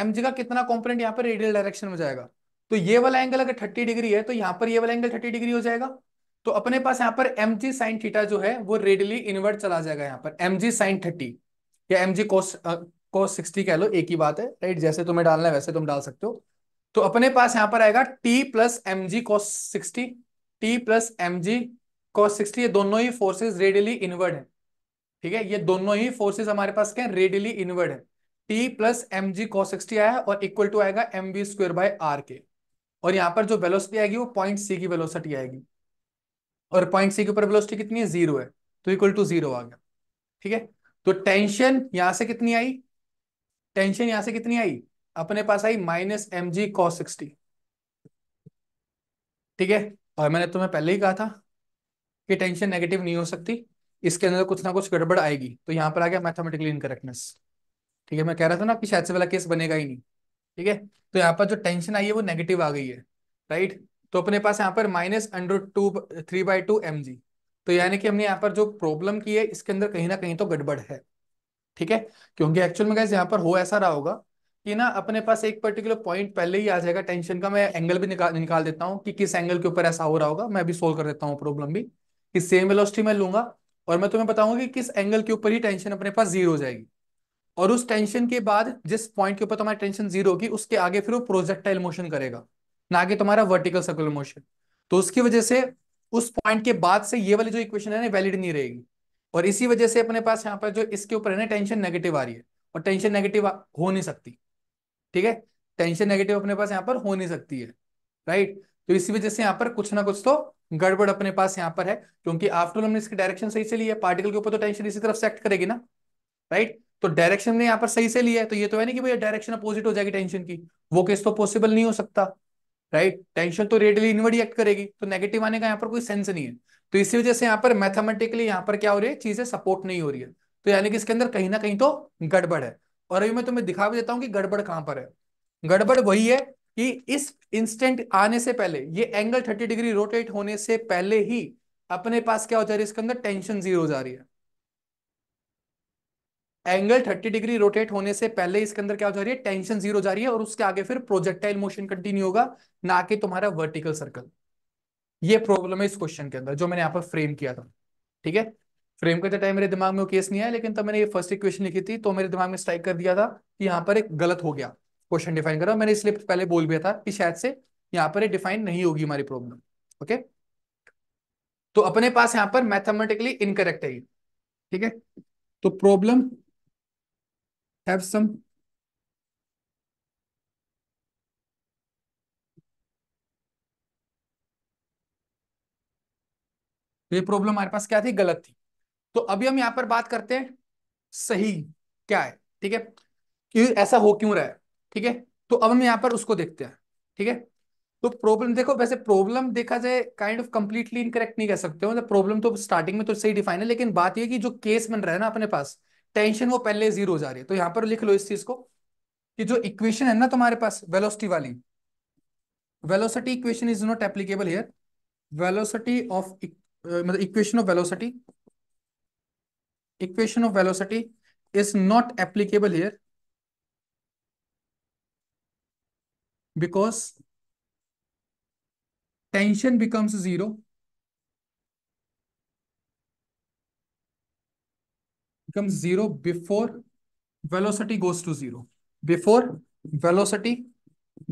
एम का कितना कॉम्पोनेट यहां पर रेडियल डायरेक्शन में जाएगा तो ये वाला एंगल अगर थर्टी डिग्री है तो यहां पर ये वाला एंगल थर्टी डिग्री हो जाएगा तो अपने पास यहाँ पर एम जी साइन थीटा जो है वो रेडली इनवर्ट चला जाएगा यहाँ पर एम जी साइन थर्टी या M G cos cos sixty कह लो एक ही बात है राइट जैसे तुम्हें डालना है वैसे तुम डाल सकते हो तो अपने पास यहाँ पर आएगा T plus M G cos sixty T plus M G cos sixty ये दोनों ही फोर्सेज रेडली इनवर्ड है ठीक है ये दोनों ही फोर्सेज हमारे पास क्या है रेडली इन्वर्ड है T plus M G cos sixty आया और इक्वल टू आएगा M B square by R के और यहाँ पर जो वेलोसिटी आएगी वो पॉइंट सी की वेलोसिटी आएगी और पॉइंट सी के ऊपर वेलोसिटी कितनी है जीरो है तो इक्वल टू जीरो आ गया ठीक है तो टेंशन यहां से कितनी आई टेंशन यहां से कितनी आई अपने पास आई minus M G cos sixty ठीक है और मैंने तुम्हें पहले ही कहा था कि टेंशन नेगेटिव नहीं हो सकती इसके अंदर कुछ ना कुछ गड़बड़ आएगी तो यहां पर आ गया मैथमेटिकली इनकरेक्टनेस ठीक है मैं कह रहा था ना कि शायद से वाला केस बनेगा ही नहीं ठीक है तो यहाँ पर जो टेंशन आई है वो नेगेटिव आ गई है राइट right? तो अपने पास यहाँ पर minus under two three by two M G तो यानी कि हमने यहाँ पर जो प्रॉब्लम की है इसके अंदर कहीं ना कहीं तो गड़बड़ है ठीक है क्योंकि एक्चुअल में गैस यहाँ पर हो ऐसा रहा होगा कि ना अपने पास एक पर्टिकुलर पॉइंट पहले ही आ जाएगा टेंशन का मैं एंगल भी निकाल निकाल देता हूँ कि किस एंगल के ऊपर ऐसा हो रहा होगा मैं भी सोल्व कर देता हूँ प्रॉब्लम भी कि सेम वेलोसिटी में लूंगा और मैं तुम्हें बताऊंगा कि किस एंगल के ऊपर ही टेंशन अपने पास जीरो हो जाएगी और उस टेंशन के बाद जिस पॉइंट के ऊपर तुम्हारी टेंशन जीरो होगी उसके आगे फिर वो प्रोजेक्टाइल मोशन करेगा ना कि तुम्हारा वर्टिकल सर्कुलर मोशन तो उसकी वजह से उस पॉइंट के बाद से ये वाली जो इक्वेशन है ना वैलिड नहीं रहेगी और इसी वजह से अपने पास यहाँ पर जो इसके ऊपर है ना टेंशन नेगेटिव आ रही है और टेंशन नेगेटिव हो नहीं सकती ठीक है टेंशन नेगेटिव अपने पास यहाँ पर हो नहीं सकती है राइट तो इसी वजह से यहाँ पर कुछ ना कुछ तो गड़बड़ अपने पास यहाँ पर है क्योंकि आफ्टरऑल हमने इसकी डायरेक्शन सही से ली है पार्टिकल के ऊपर तो टेंशन इसी तरफ से एक्ट करेगी ना राइट तो डायरेक्शन ने यहाँ पर सही से लिया है तो ये तो है ना कि भैया डायरेक्शन अपोजिट हो जाएगी टेंशन की वो केस तो पॉसिबल नहीं हो सकता राइट टेंशन तो रेडली इनवर्ड एक्ट करेगी तो नेगेटिव आने का यहाँ पर कोई सेंस नहीं है तो इसी वजह से यहाँ पर मैथमेटिकली यहाँ पर क्या हो रही है चीजें सपोर्ट नहीं हो रही है तो यानी कि इसके अंदर कहीं ना कहीं तो गड़बड़ है और अभी मैं तुम्हें दिखा भी देता हूँ कि गड़बड़ कहां पर है गड़बड़ वही है कि इस इंस्टेंट आने से पहले ये एंगल थर्टी डिग्री रोटेट होने से पहले ही अपने पास क्या हो जा रही है इसके अंदर टेंशन जीरो जा रही है एंगल 30 डिग्री रोटेट होने से पहले इसके अंदर क्या हो जा रही है टेंशन जीरो जा रही है और उसके आगे फिर प्रोजेक्टाइल मोशन कंटिन्यू होगा ना कि तुम्हारा वर्टिकल सर्कल ये प्रॉब्लम है इस क्वेश्चन के अंदर जो मैंने यहाँ पर फ्रेम किया था ठीक है फ्रेम करते टाइम मेरे दिमाग में वो केस नहीं आया लेकिन तब मैंने ये फर्स्ट इक्वेशन लिखी थी तो मेरे दिमाग में स्ट्राइक कर दिया था कि यहाँ पर एक गलत हो गया क्वेश्चन डिफाइन करा मैंने इसलिए पहले बोल दिया था कि शायद से यहाँ पर डिफाइन नहीं होगी हमारी प्रॉब्लम ओके तो अपने पास यहाँ पर मैथमेटिकली इनकरेक्ट है ठीक है तो प्रॉब्लम have some? तो ये प्रॉब्लम हमारे पास क्या थी गलत थी तो अभी हम यहां पर बात करते हैं सही क्या है ठीक है कि ऐसा हो क्यों रहा है ठीक है तो अब हम यहां पर उसको देखते हैं ठीक है तो प्रॉब्लम देखो वैसे प्रॉब्लम देखा जाए काइंड ऑफ कंप्लीटली इनकरेक्ट नहीं कह सकते हो मतलब प्रॉब्लम तो स्टार्टिंग में तो सही डिफाइन है लेकिन बात यह कि जो केस बन रहा है ना अपने पास टेंशन वो पहले जीरो जा रही है तो यहां पर लिख लो इस चीज को कि जो इक्वेशन है ना तुम्हारे पास वेलोसिटी वाली velocity equation is not applicable here velocity of मतलब equation of velocity equation of velocity is not applicable here because tension becomes zero becomes zero before velocity goes to zero. Before velocity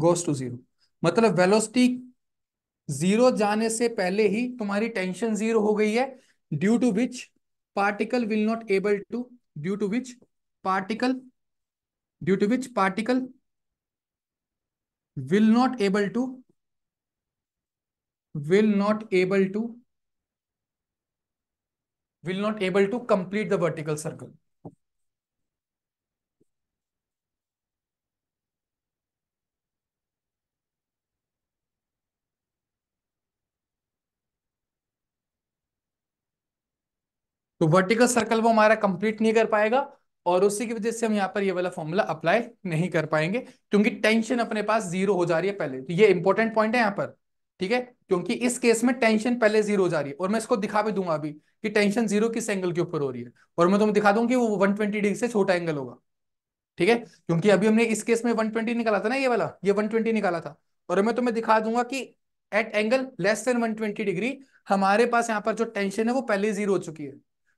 goes to zero. मतलब velocity zero जाने से पहले ही तुम्हारी tension zero हो गई है due to which particle will not able to due to which particle due to which particle will not able to will not able to will not able to complete the vertical circle. तो vertical circle वो हमारा complete नहीं कर पाएगा और उसी की वजह से हम यहाँ पर ये वाला फॉर्मूला अप्लाई नहीं कर पाएंगे क्योंकि टेंशन अपने पास जीरो हो जा रही है पहले तो ये इंपॉर्टेंट पॉइंट है यहाँ पर ठीक है क्योंकि इस केस में टेंशन पहले जीरो जा रही है और मैं इसको दिखा भी दूंगा अभी कि टेंशन जीरो किस एंगल के ऊपर हो रही है और मैं तुम्हें दिखा दूंगी वो वन ट्वेंटी डिग्री से छोटा एंगल होगा ठीक है क्योंकि अभी हमने इस केस में वन ट्वेंटी निकाला था ना ये वाला ये वन ट्वेंटी निकाला था और मैं तुम्हें दिखा दूंगा कि at angle less than one twenty degree हमारे पास यहाँ पर जो टेंशन है वो पहले जीरो हो चुकी है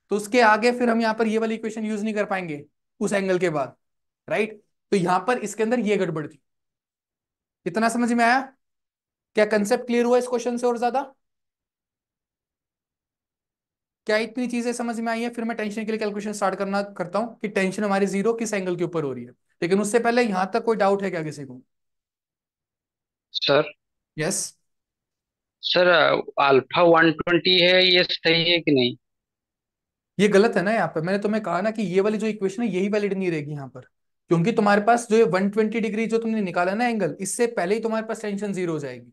तो उसके आगे फिर हम यहाँ पर ये वाली इक्वेशन यूज नहीं कर पाएंगे उस एंगल के बाद राइट तो यहां पर इसके अंदर ये गड़बड़ थी इतना समझ में आया क्या कंसेप्ट क्लियर हुआ इस क्वेश्चन से और ज्यादा क्या इतनी चीजें समझ में आई है फिर मैं टेंशन के लिए कैलकुलेशन स्टार्ट करना करता हूं कि टेंशन हमारी जीरो किस एंगल के ऊपर हो रही है लेकिन उससे पहले यहां तक कोई डाउट है क्या किसी को sir yes sir alpha one twenty है ये सही है कि नहीं ये गलत है ना यहाँ पर मैंने तुम्हें कहा ना कि ये वाली जो इक्वेशन है यही वैलिड नहीं रहेगी यहाँ पर क्योंकि तुम्हारे पास जो ये 120 डिग्री जो तुमने निकाला ना एंगल इससे पहले ही तुम्हारे पास टेंशन जीरो हो जाएगी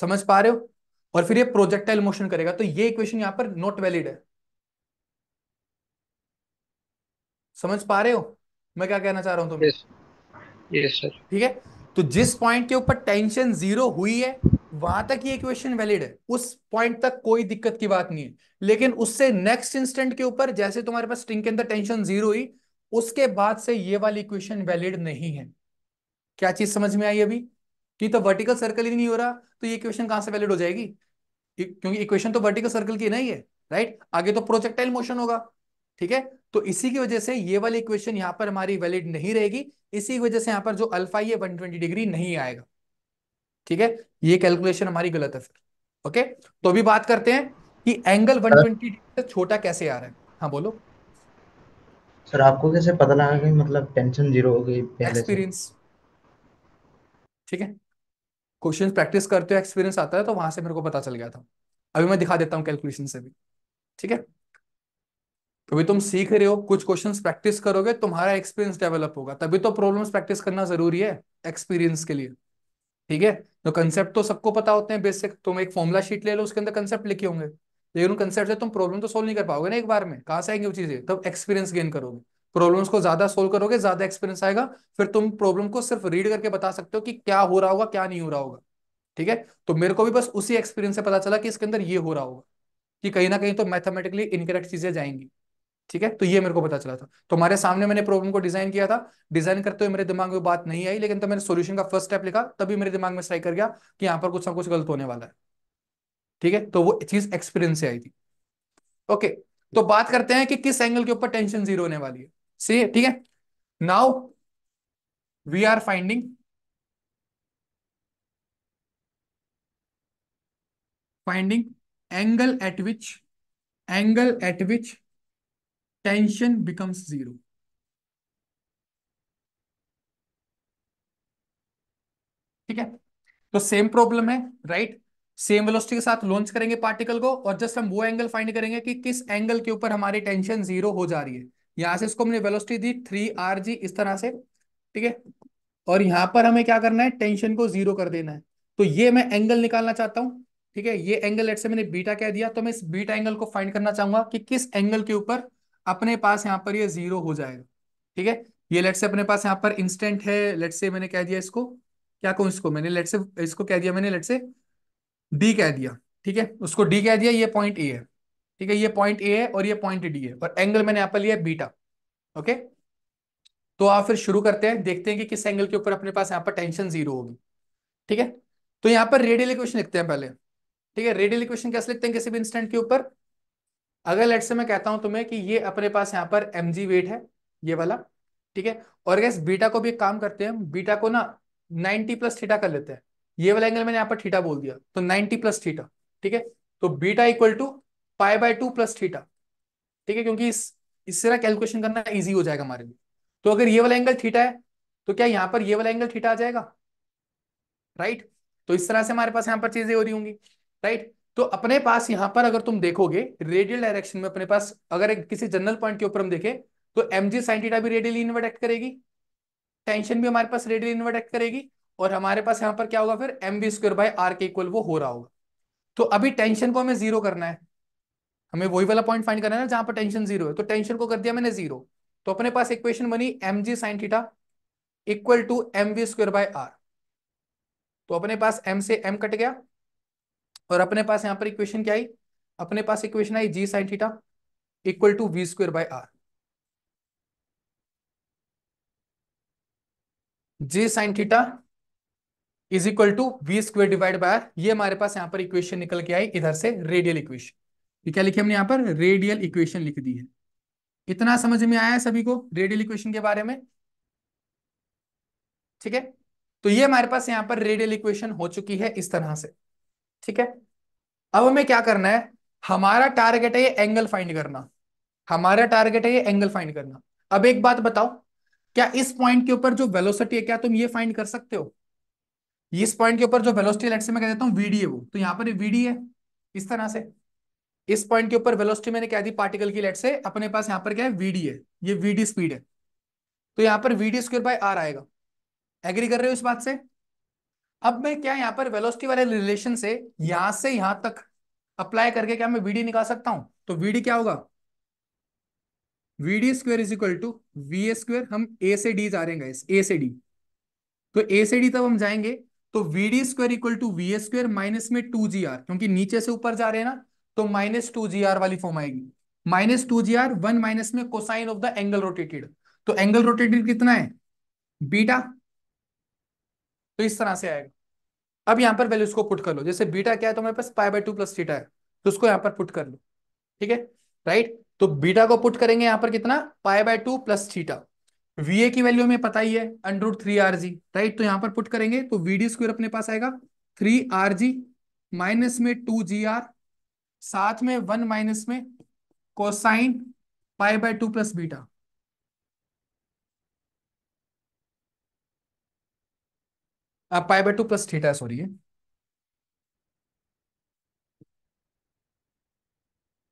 समझ पा रहे हो और फिर ये प्रोजेक्टाइल मोशन करेगा तो ये इक्वेशन यहां पर नॉट वैलिड है समझ पा रहे हो मैं क्या कहना चाह रहा हूं तुम्हें yes. yes, ठीक है तो जिस पॉइंट के ऊपर टेंशन जीरो हुई है वहां तक ये इक्वेशन वैलिड है उस पॉइंट तक कोई दिक्कत की बात नहीं है लेकिन उससे नेक्स्ट इंस्टेंट के ऊपर जैसे तुम्हारे पास स्ट्रिंग के अंदर टेंशन जीरो हुई उसके बाद से ये वाली इक्वेशन वैलिड नहीं है क्या चीज समझ में आई अभी कि तो वर्टिकल सर्कल ही नहीं हो रहा तो ये इक्वेशन कहां से वैलिड हो जाएगी क्योंकि इक्वेशन तो वर्टिकल सर्कल की नहीं है राइट आगे तो प्रोजेक्टाइल मोशन होगा ठीक है तो इसी की वजह से ये वाली इक्वेशन यहां पर हमारी वैलिड नहीं रहेगी इसी वजह से यहां पर जो अल्फा ये 120 डिग्री नहीं आएगा ठीक है ये कैलकुलेशन हमारी गलत है फिर ओके तो अभी बात करते हैं कि एंगल 120 डिग्री छोटा कैसे आ रहा है हाँ बोलो सर आपको कैसे पता लगा कि मतलब टेंशन जीरो हो गई एक्सपीरियंस ठीक है क्वेश्चन प्रैक्टिस करते हो एक्सपीरियंस आता है तो वहां से मेरे को पता चल गया था अभी मैं दिखा देता हूँ कैलकुलेशन से भी ठीक है तो अभी तुम सीख रहे हो कुछ क्वेश्चन प्रैक्टिस करोगे तुम्हारा एक्सपीरियंस डेवलप होगा तभी तो प्रॉब्लम्स प्रैक्टिस करना जरूरी है एक्सपीरियंस के लिए ठीक है तो कंसेप्ट तो सबको पता होते हैं बेसिक तुम एक फॉर्मुला शीट ले लो उसके अंदर कंसेप्ट लिखे होंगे लेकिन उन कंसेप्ट से तुम प्रॉब्लम तो सोल्व नहीं कर पाओगे ना एक बार में कहा से आएंगे वो चीजें तब एक्सपीरियंस गेन करोगे प्रॉब्लम्स को ज्यादा सोल्व करोगे ज्यादा एक्सपीरियंस आएगा फिर तुम प्रॉब्लम को सिर्फ रीड करके बता सकते हो कि क्या हो रहा होगा क्या नहीं हो रहा होगा ठीक है तो मेरे को भी बस उसी एक्सपीरियंस से पता चला कि इसके अंदर ये हो रहा होगा कि कहीं ना कहीं तो मैथमेटिकली इनकरेक्ट चीजें जाएंगी ठीक है तो ये मेरे को पता चला था तुम्हारे तो सामने मैंने प्रॉब्लम को डिजाइन किया था डिजाइन करते हुए मेरे दिमाग में बात नहीं आई लेकिन तो मैंने सोल्यूशन का फर्स्ट स्टेप लिखा तभी मेरे दिमाग में स्ट्राइक कर गया कि यहाँ पर कुछ ना कुछ गलत होने वाला है ठीक है तो वो चीज एक्सपीरियंस से आई थी ओके तो बात करते हैं कि किस एंगल के ऊपर टेंशन जीरो होने वाली है से ठीक है now we are finding finding angle at which angle at which tension becomes zero ठीक है तो सेम प्रॉब्लम है राइट सेम वेलोसिटी के साथ लॉन्च करेंगे पार्टिकल को और जस्ट हम वो एंगल फाइंड करेंगे कि किस एंगल के ऊपर हमारी टेंशन जीरो हो जा रही है यहां से इसको हमने वेलोसिटी दी थ्री आर जी इस तरह से ठीक है और यहां पर हमें क्या करना है टेंशन को जीरो कर देना है तो ये मैं एंगल निकालना चाहता हूं ठीक है ये एंगल लेट से मैंने बीटा कह दिया तो मैं इस बीटा एंगल को फाइंड करना चाहूंगा कि किस एंगल के ऊपर अपने पास यहाँ पर ये जीरो हो जाएगा ठीक है ये लेट से अपने पास यहाँ पर इंस्टेंट है लेट से मैंने कह दिया इसको क्या कहूँ इसको मैंने लेट से इसको कह दिया मैंने लेट से डी कह दिया ठीक है उसको डी कह दिया ये पॉइंट ए है ठीक है ये पॉइंट ए है और ये पॉइंट डी है और एंगल मैंने यहां पर लिया बीटा ओके तो आप फिर शुरू करते हैं देखते हैं कि किस एंगल के ऊपर अपने पास यहां पर टेंशन जीरो होगी ठीक है तो यहां पर रेडियल इक्वेशन लिखते हैं पहले ठीक है रेडियल इक्वेशन कैसे लिखते हैं किसी भी इंस्टेंट के ऊपर अगर लेट से मैं कहता हूं तुम्हें कि ये अपने पास यहां पर एम वेट है ये वाला ठीक है और गैस बीटा को भी एक काम करते हैं बीटा को ना नाइनटी प्लस थीटा कर लेते हैं ये वाला एंगल मैंने यहां पर थीटा बोल दिया तो नाइनटी प्लस थीटा ठीक है तो beta equal to pi by two plus theta ठीक है क्योंकि इस इससे ना कैलकुलेशन करना ईजी हो जाएगा हमारे लिए तो अगर ये वाला एंगल थीटा है तो क्या यहां पर ये वाला एंगल थीटा आ जाएगा राइट तो इस तरह से हमारे पास यहां पर चीजें हो रही होंगी राइट तो अपने पास यहां पर अगर तुम देखोगे रेडियल डायरेक्शन में अपने पास अगर एक किसी जनरल पॉइंट के ऊपर हम देखें तो एम जी साइंटीटा भी रेडियल इन्वर्ट एक्ट करेगी टेंशन भी हमारे पास रेडियल इन्वर्ट एक्ट करेगी और हमारे पास यहां पर क्या होगा फिर M B square by R के इक्वल वो हो रहा होगा तो अभी टेंशन को हमें जीरो करना है हमें वही वाला पॉइंट फाइंड करना है ना जहां पर टेंशन जीरो है तो टेंशन को कर दिया मैंने जीरो तो अपने पास इक्वेशन बनी M G sine theta equal to M we square by R तो अपने पास एम से एम कट गया और अपने पास यहां पर इक्वेशन क्या आई अपने पास इक्वेशन आई G sine theta equal to V square by R G sine theta is equal to V square divide by R ये हमारे पास यहां पर इक्वेशन निकल के आई इधर से रेडियल इक्वेशन ये क्या लिखे हमने यहाँ पर रेडियल इक्वेशन लिख दी है इतना समझ में आया सभी को रेडियल इक्वेशन के बारे में ठीक है तो ये हमारे पास यहाँ पर रेडियल इक्वेशन हो चुकी है इस तरह से ठीक है अब हमें क्या करना है हमारा टारगेट है ये एंगल फाइंड करना हमारा टारगेट है ये एंगल फाइंड करना अब एक बात बताओ क्या इस पॉइंट के ऊपर जो वेलोसिटी है क्या तुम ये फाइंड कर सकते हो इस पॉइंट के ऊपर जो वेलोसिटी लेट से मैं कह देता हूं वीडी है वो तो यहां पर वीडी है इस तरह से इस पॉइंट के ऊपर वेलोसिटी मैंने क्या दी पार्टिकल की लेट से अपने पास यहां पर क्या है वीडी है ये वीडी स्पीड है तो यहां पर वीडी स्क्र बाय आर आएगा एग्री कर रहे हो इस बात से अब मैं क्या यहां पर वेलोसिटी वाले रिलेशन से यहां से यहां तक अप्लाई करके क्या मैं वीडी निकाल सकता हूं तो वीडी क्या होगा V D square is equal to V square हम ए से डी जा रहे हैं ए से डी तो ए से डी तब हम जाएंगे तो V D square equal to V square minus में टू जी आर क्योंकि नीचे से ऊपर जा रहे हैं ना तो माइनस टू जी आर वाली फॉर्म आएगी minus two ji are one minus में cosine of the angle rotated तो एंगल रोटेटेड कितना है बीटा तो इस तरह से आएगा अब यहां पर वैल्यूज को पुट कर लो जैसे बीटा क्या है तो हमारे पास pi by two plus theta है तो उसको यहां पर पुट कर लो ठीक है राइट तो बीटा को पुट करेंगे यहां पर कितना pi by two plus theta V A की वैल्यू हमें पता ही है under root three are G right तो यहां पर पुट करेंगे तो वीडी स्क्वायर अपने पास आएगा थ्री आर जी माइनस में टू जी आर साथ में वन माइनस में cosine pi by two plus beta pi by two plus theta sorry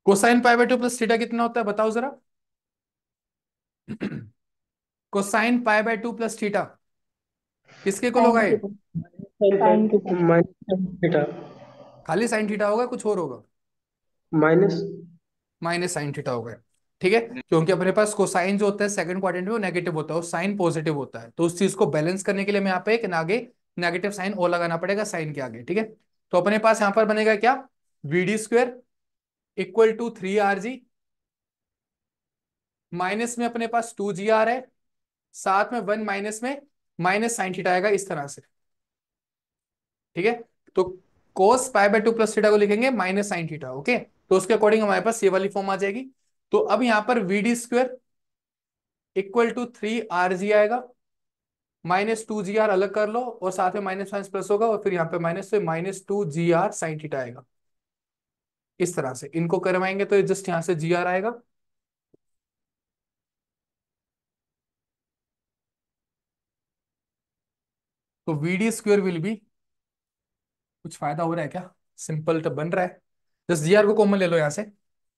cosine pi by two plus theta कितना होता है बताओ जरा cosine pi by two plus theta किसके को होगा ये खाली साइन थीटा होगा कुछ और होगा माइनस माइनस साइन थीटा हो गया ठीक है क्योंकि अपने पास कोसाइन जो होता है सेकंड क्वार्टेंट में वो नेगेटिव होता है और साइन पॉजिटिव होता है तो उस चीज को बैलेंस करने के लिए हमें यहाँ पे एक आगे नेगेटिव साइन ओ लगाना पड़ेगा साइन के आगे ठीक है तो अपने पास यहां पर बनेगा क्या V D square equal to three are G minus में अपने पास टू जी आर है साथ में वन माइनस में माइनस साइन थीटा आएगा इस तरह से ठीक है तो cos pi by two plus theta को लिखेंगे minus sine theta okay okay? तो उसके अकॉर्डिंग हमारे पास ये वाली फॉर्म आ जाएगी तो अब यहाँ पर V D square equal to three are G आएगा माइनस टू जी आर अलग कर लो और साथ में माइनस माइनस प्लस होगा और फिर यहां पे माइनस से माइनस टू जी आर साइन थीटा आएगा इस तरह से इनको करवाएंगे तो जस्ट यहां से जी आर आएगा तो वी डी स्क्वेयर विल भी कुछ फायदा हो रहा है क्या सिंपल तो बन रहा है जस्ट जी को कॉमन ले लो यहाँ से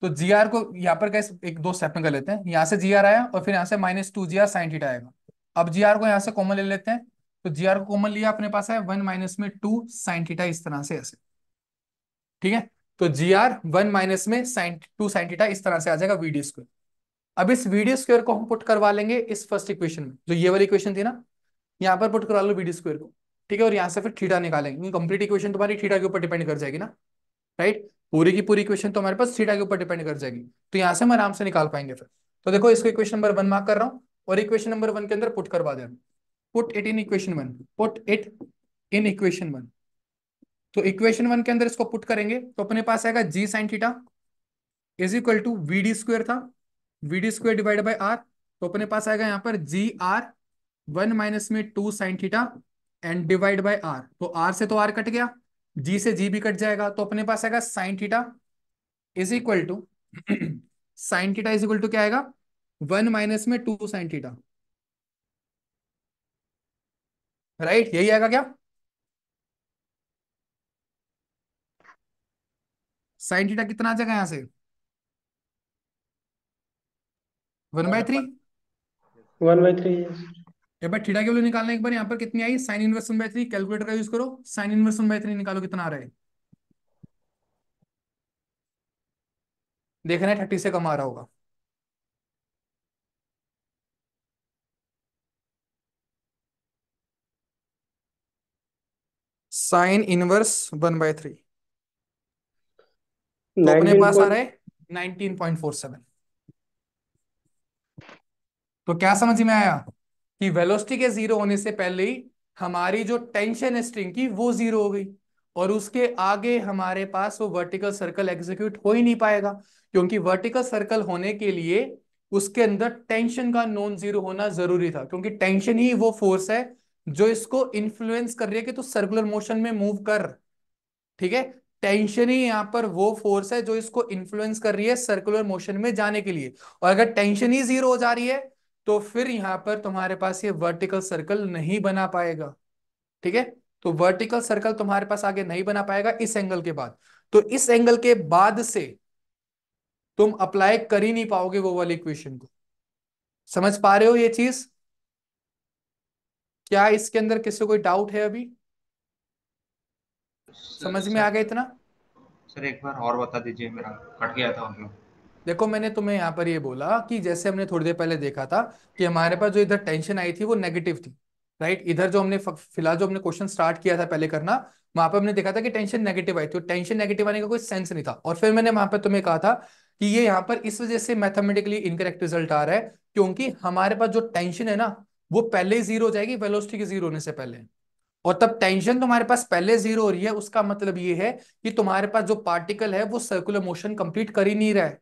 तो जी को यहाँ पर कैसे एक दो स्टेप में कर लेते हैं यहाँ से जी आया और फिर यहाँ से माइनस टू जी आर साइन थीटा आएगा अब जी को यहाँ से कॉमन ले लेते हैं तो जी को कॉमन लिया अपने पास है वन माइनस में टू साइन थीटा इस तरह से ऐसे ठीक है तो जी आर वन माइनस में साइन टू साइन थीटा इस तरह से आ जाएगा वीडियो स्क्वेयर अब इस वीडियो स्क्वेयर को हम पुट करवा लेंगे इस फर्स्ट इक्वेशन में जो ये वाली इक्वेशन थी ना यहाँ पर पुट करवा लो वीडियो स्क्वेयर को ठीक है और यहाँ से फिर थीटा निकालेंगे कंप्लीट इक्वेशन तुम्हारी थीटा के ऊपर डिपेंड कर जाएगी ना राइट right? पूरी की पूरी इक्वेशन तो हमारे पास थीटा के ऊपर डिपेंड कर जाएगी तो यहाँ से हम आराम से निकाल पाएंगे फिर तो देखो इसको इक्वेशन नंबर वन मार्क कर रहा हूं और इक्वेशन नंबर वन के अंदर पुट करवा दे रहा put it in equation one put it in equation one तो इक्वेशन वन के अंदर इसको पुट करेंगे तो अपने पास आएगा G sine theta is equal to V D square था V D square divide by R तो अपने पास आएगा यहाँ पर जी आर वन माइनस में two sine theta and divide by R तो आर से तो आर कट गया जी से जी भी कट जाएगा तो अपने पास आएगा sine theta is equal to sine theta is equal to क्या आएगा वन माइनस में टू साइन थीटा राइट यही आएगा क्या साइन थीटा कितना आ जाएगा यहां से one by three one by three एक बार थीटा के वैल्यू निकालना एक बार यहाँ पर कितनी आई sine inverse one by three calculator का यूज करो साइन वन बाय थ्री निकालो कितना आ रहा है देखना थर्टी से कम आ रहा होगा sine inverse one by three तो अपने पास आ रहा है नाइनटीन पॉइंट फोर सेवन तो क्या समझ में आया कि वेलोसिटी के जीरो होने से पहले ही हमारी जो टेंशन स्ट्रिंग की वो जीरो हो गई और उसके आगे हमारे पास वो वर्टिकल सर्कल एग्जीक्यूट हो ही नहीं पाएगा क्योंकि वर्टिकल सर्कल होने के लिए उसके अंदर टेंशन का नॉन जीरो होना जरूरी था क्योंकि टेंशन ही वो फोर्स है जो इसको इन्फ्लुएंस कर रही है कि तू तो सर्कुलर मोशन में मूव कर ठीक है टेंशन ही यहां पर वो फोर्स है जो इसको इन्फ्लुएंस कर रही है सर्कुलर मोशन में जाने के लिए और अगर टेंशन ही जीरो हो जा रही है तो फिर यहां पर तुम्हारे पास ये वर्टिकल सर्कल नहीं बना पाएगा ठीक है तो वर्टिकल सर्कल तुम्हारे पास आगे नहीं बना पाएगा इस एंगल के बाद तो इस एंगल के बाद से तुम अप्लाई कर ही नहीं पाओगे वो वाली इक्वेशन को समझ पा रहे हो ये चीज क्या इसके अंदर किसी कोई डाउट है अभी समझ में आ गया इतना सर एक बार और बता दीजिए मेरा कट गया था देखो मैंने तुम्हें यहाँ पर ये बोला कि जैसे हमने थोड़ी देर पहले देखा था कि हमारे पास जो इधर टेंशन आई थी वो नेगेटिव थी राइट इधर जो हमने फिलहाल जो हमने क्वेश्चन स्टार्ट किया था पहले करना वहां पर हमने देखा था कि टेंशन नेगेटिव आई थी टेंशन नेगेटिव आने का कोई सेंस नहीं था और फिर मैंने वहां पर तुम्हें कहा था कि ये यहाँ पर इस वजह से मैथमेटिकली इनकरेक्ट रिजल्ट आ रहा है क्योंकि हमारे पास जो टेंशन है ना वो पहले ही जीरो हो जाएगी वेलोसिटी के जीरो होने से पहले और तब टेंशन तुम्हारे पास पहले जीरो हो रही है उसका मतलब ये है कि तुम्हारे पास जो पार्टिकल है वो सर्कुलर मोशन कंप्लीट कर ही नहीं रहा है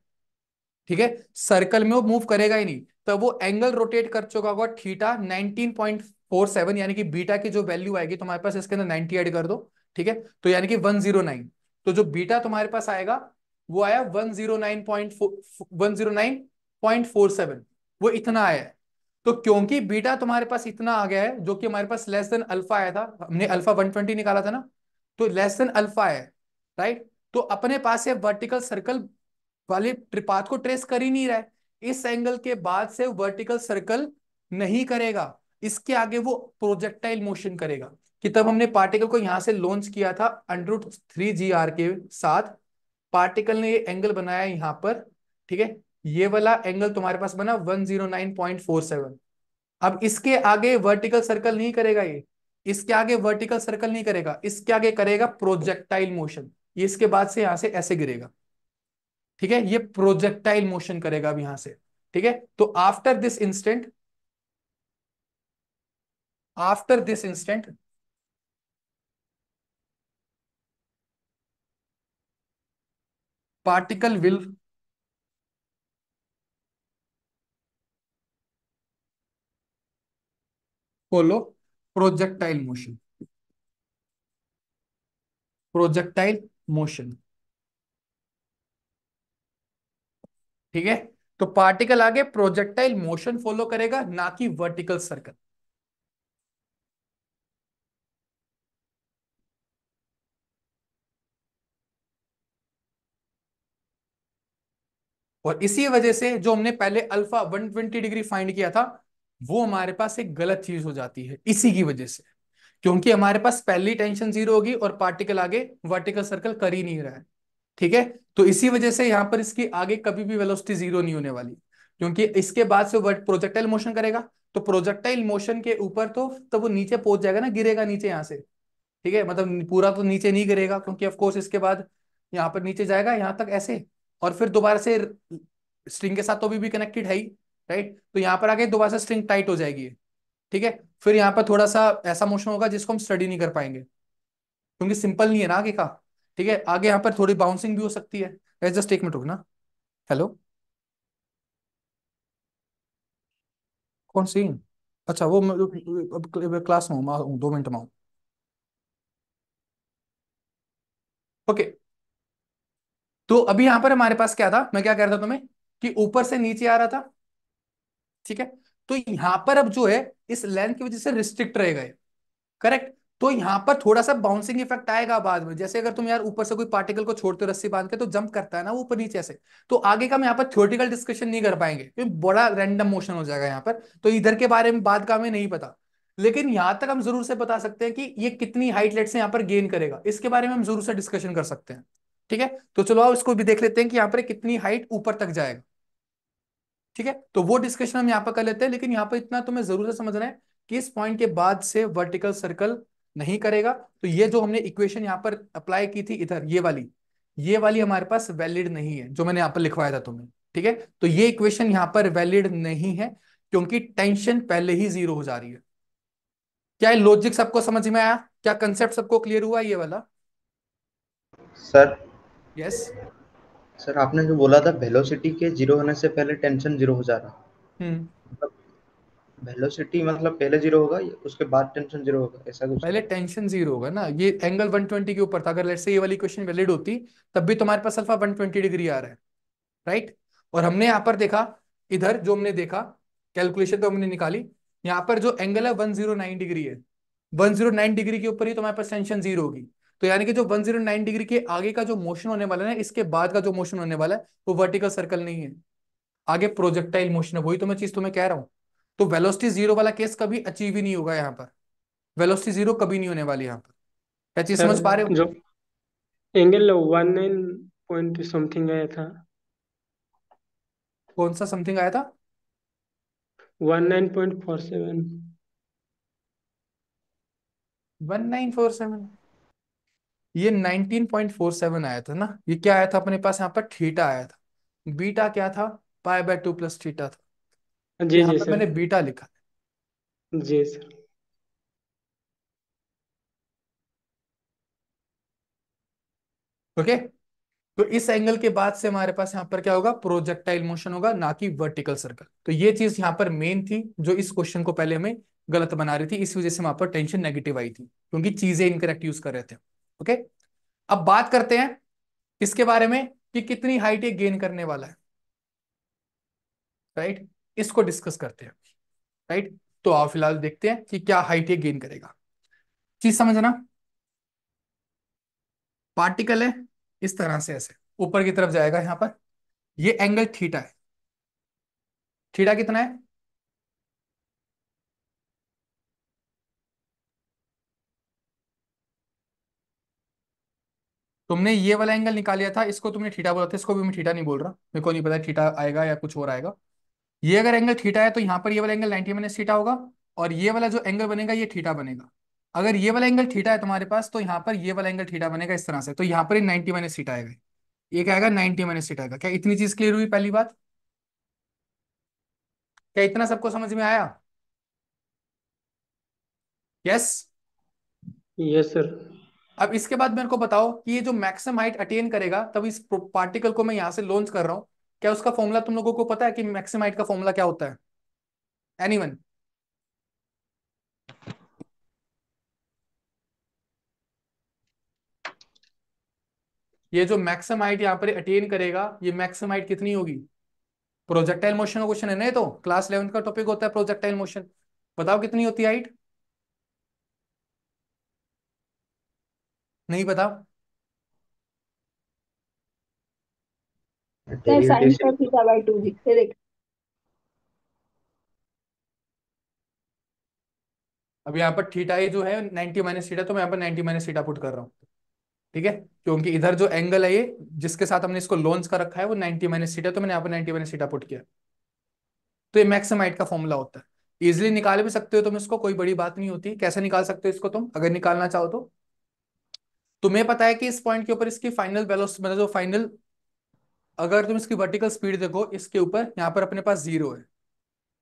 ठीक है सर्कल में वो मूव करेगा ही नहीं तो वो एंगल रोटेट कर चुका होगा थीटा 19.47 यानी कि बीटा की जो वैल्यू आएगी तुम्हारे पास इसके अंदर 90 ऐड कर दो ठीक है तो यानी कि 109 तो जो बीटा तुम्हारे पास आएगा वो आया 109.4 वो इतना आया है तो क्योंकि बीटा तुम्हारे पास इतना आ गया है जो कि हमारे पास लेस देन अल्फा आया था हमने अल्फा 120 निकाला था ना तो लेस देन अल्फा है राइट तो अपने पास ये वर्टिकल सर्कल वाले ट्रिपाथ को ट्रेस कर ही नहीं रहा है इस एंगल के बाद से वर्टिकल सर्कल नहीं करेगा इसके आगे वो प्रोजेक्टाइल मोशन करेगा कि तब हमने पार्टिकल को यहां से लॉन्च किया था अंडरूट थ्री जी आर के साथ पार्टिकल ने ये एंगल बनाया यहाँ पर ठीक है ये वाला एंगल तुम्हारे पास बना 109.47 अब इसके आगे वर्टिकल सर्कल नहीं करेगा ये इसके आगे वर्टिकल सर्कल नहीं करेगा इसके आगे करेगा प्रोजेक्टाइल मोशन ये इसके बाद से यहां से ऐसे गिरेगा ठीक है ये प्रोजेक्टाइल मोशन करेगा अब यहां से ठीक है तो after this instant after this instant particle will follow projectile motion projectile motion ठीक है तो पार्टिकल आगे प्रोजेक्टाइल मोशन फॉलो करेगा ना कि वर्टिकल सर्कल और इसी वजह से जो हमने पहले अल्फा 120 डिग्री फाइंड किया था वो हमारे पास एक गलत चीज हो जाती है इसी की वजह से क्योंकि हमारे पास पहली टेंशन जीरो होगी और पार्टिकल आगे वर्टिकल सर्कल कर ही नहीं रहा है ठीक है तो इसी वजह से यहाँ पर इसकी आगे कभी भी वेलोसिटी जीरो नहीं होने वाली क्योंकि इसके बाद से वर्ड प्रोजेक्टाइल मोशन करेगा तो प्रोजेक्टाइल मोशन के ऊपर तो तब तो वो नीचे पहुंच जाएगा ना गिरेगा नीचे यहाँ से ठीक है मतलब पूरा तो नीचे नहीं गिरेगा क्योंकि ऑफकोर्स इसके बाद यहाँ पर नीचे जाएगा यहां तक ऐसे और फिर दोबारा से स्ट्रिंग के साथ तो भी, भी कनेक्टेड है ही राइट तो यहाँ पर आगे दोबारा से स्ट्रिंग टाइट हो जाएगी ठीक है फिर यहाँ पर थोड़ा सा ऐसा मोशन होगा जिसको हम स्टडी नहीं कर पाएंगे क्योंकि सिंपल नहीं है ना आगे का ठीक है आगे यहाँ पर थोड़ी बाउंसिंग भी हो सकती है जस्ट एक मिनट रुकना हेलो कौन सी अच्छा वो क्लास में हूँ दो मिनट में हूँ ओके तो अभी यहां पर हमारे पास क्या था मैं क्या कह रहा था तुम्हें कि ऊपर से नीचे आ रहा था ठीक है तो यहां पर अब जो है इस लेंथ की वजह से रिस्ट्रिक्ट रहेगा करेक्ट तो यहाँ पर थोड़ा सा बाउंसिंग इफेक्ट आएगा बाद में जैसे अगर तुम यार ऊपर से कोई पार्टिकल को छोड़ते हो रस्सी बांध के तो जंप करता है ना ऊपर नीचे ऐसे तो आगे का हम यहाँ पर थ्योरेटिकल डिस्कशन नहीं कर पाएंगे क्योंकि बड़ा रैंडम मोशन हो जाएगा यहाँ पर तो इधर के बारे में बाद का हमें नहीं पता लेकिन यहाँ तक हम जरूर से बता सकते हैं कि ये कितनी हाइट लेट से यहाँ पर गेन करेगा इसके बारे में हम जरूर से डिस्कशन कर सकते हैं ठीक है तो चलो आओ इसको भी देख लेते हैं कि यहाँ पर कितनी हाइट ऊपर तक जाएगा ठीक है तो वो डिस्कशन हम यहाँ पर कर लेते हैं लेकिन यहाँ पर इतना तुम्हें तो जरूर से समझना है कि इस पॉइंट के बाद से वर्टिकल सर्कल नहीं करेगा तो ये जो हमने इक्वेशन यहाँ पर अप्लाई की थी इधर ये वाली ये वाली हमारे पास वैलिड नहीं है जो मैंने यहाँ पर लिखवाया था तुम्हें ठीक है तो ये इक्वेशन यहाँ पर वैलिड नहीं है क्योंकि टेंशन पहले ही जीरो हो जा रही है क्या लॉजिक सबको समझ में आया क्या कंसेप्ट सबको क्लियर हुआ ये वाला सर यस सर आपने जो बोला था वेलोसिटी के जीरो होने से पहले टेंशन जीरो हो जा रहा हम्म मतलब वेलोसिटी मतलब पहले जीरो होगा उसके बाद टेंशन जीरो होगा ऐसा कुछ पहले टेंशन जीरो होगा ना ये एंगल 120 के ऊपर था अगर लेट्स से ये वाली क्वेश्चन वैलिड होती तब भी तुम्हारे पास अल्फा 120 डिग्री आ रहा है राइट और हमने यहाँ पर देखा इधर जो हमने देखा कैलकुलेशन तो हमने निकाली यहाँ पर जो एंगल है वन डिग्री है 109 डिग्री के ऊपर ही तुम्हारे पास टेंशन जीरो होगी तो यानी कि जो 109 डिग्री के आगे का जो मोशन होने वाला है इसके बाद का जो मोशन होने वाला है वो वर्टिकल सर्कल नहीं है आगे प्रोजेक्टाइल मोशन है वही तो मैं चीज तुम्हें कह रहा हूँ तो वेलोसिटी जीरो वाला केस कभी अचीव ही नहीं होगा यहाँ पर वेलोसिटी जीरो कभी नहीं होने वाली यहाँ पर क्या चीज समझ पा रहे हो angle one nine point something आया था कौन सा समथिंग आया था one nine point four seven one nine four seven ये नाइनटीन पॉइंट फोर सेवन आया था ना ये क्या आया था अपने पास यहाँ पर थीटा आया था बीटा क्या था pi by two plus theta था जी यहाँ जी पे सर मैंने बीटा लिखा जी सर ओके तो इस एंगल के बाद से हमारे पास यहां पर क्या होगा प्रोजेक्टाइल मोशन होगा ना कि वर्टिकल सर्कल तो ये चीज यहां पर मेन थी जो इस क्वेश्चन को पहले हमें गलत बना रही थी इस वजह से वहां पर टेंशन नेगेटिव आई थी क्योंकि चीजें इनकरेक्ट यूज कर रहे थे ओके अब बात करते हैं इसके बारे में कि कितनी हाइट ये गेन करने वाला है राइट इसको डिस्कस करते हैं राइट तो आप फिलहाल देखते हैं कि क्या हाइट ये गेन करेगा चीज समझना पार्टिकल है इस तरह से ऐसे ऊपर की तरफ जाएगा यहां पर ये एंगल थीटा है थीटा कितना है तुमने ये वाला एंगल निकाल लिया था इसको तुमने थीटा बोला था इसको भी मैं थीटा नहीं बोल रहा मेरे को नहीं पता थीटा आएगा या कुछ और आएगा ये अगर एंगल थीटा है तो यहाँ पर ये वाला एंगल नाइनटी माइनस थीटा होगा और ये वाला जो एंगल बनेगा ये थीटा बनेगा अगर ये वाला एंगल थीटा है तुम्हारे पास तो यहाँ पर ये वाला एंगल थीटा बनेगा इस तरह से तो यहाँ पर नाइनटी माइनस थीटा आएगा ये क्या आएगा नाइनटी माइनस थीटा आएगा क्या इतनी चीज क्लियर हुई पहली बात क्या इतना सबको समझ में आया यस यस सर अब इसके बाद मेरे को बताओ कि ये जो मैक्सिमम हाइट अटेन करेगा तब इस पार्टिकल को मैं यहां से लॉन्च कर रहा हूं क्या उसका फॉर्मूला तुम लोगों को पता है कि मैक्सिमाइट का फॉर्मूला क्या होता है एनी वन ये जो मैक्सिम यहां पर अटेन करेगा ये मैक्सिमाइट कितनी होगी प्रोजेक्टाइल मोशन का क्वेश्चन है नहीं तो क्लास इलेवन का टॉपिक होता है प्रोजेक्टाइल मोशन बताओ कितनी होती है हाइट नहीं बताओ साइन का थीटा बाय टू भी ये देख अब यहाँ पर थीटा ही जो है नाइनटी माइनस थीटा तो मैं यहाँ पर नाइनटी माइनस थीटा पुट कर रहा हूँ ठीक है क्योंकि इधर जो एंगल है ये जिसके साथ हमने इसको लॉन्च का रखा है वो नाइनटी माइनस थीटा तो मैंने यहाँ पर नाइनटी माइनस थीटा पुट किया तो ये मैक्सिम हाइट का फॉर्मूला होता है इजिली निकाल भी सकते हो तुम इसको कोई बड़ी बात नहीं होती कैसे निकाल सकते हो इसको तुम अगर निकालना चाहो तो तुम्हें पता है कि इस पॉइंट के ऊपर इसकी फाइनल वेलोसिटी मतलब जो फाइनल अगर तुम इसकी वर्टिकल स्पीड देखो इसके ऊपर यहाँ पर अपने पास जीरो है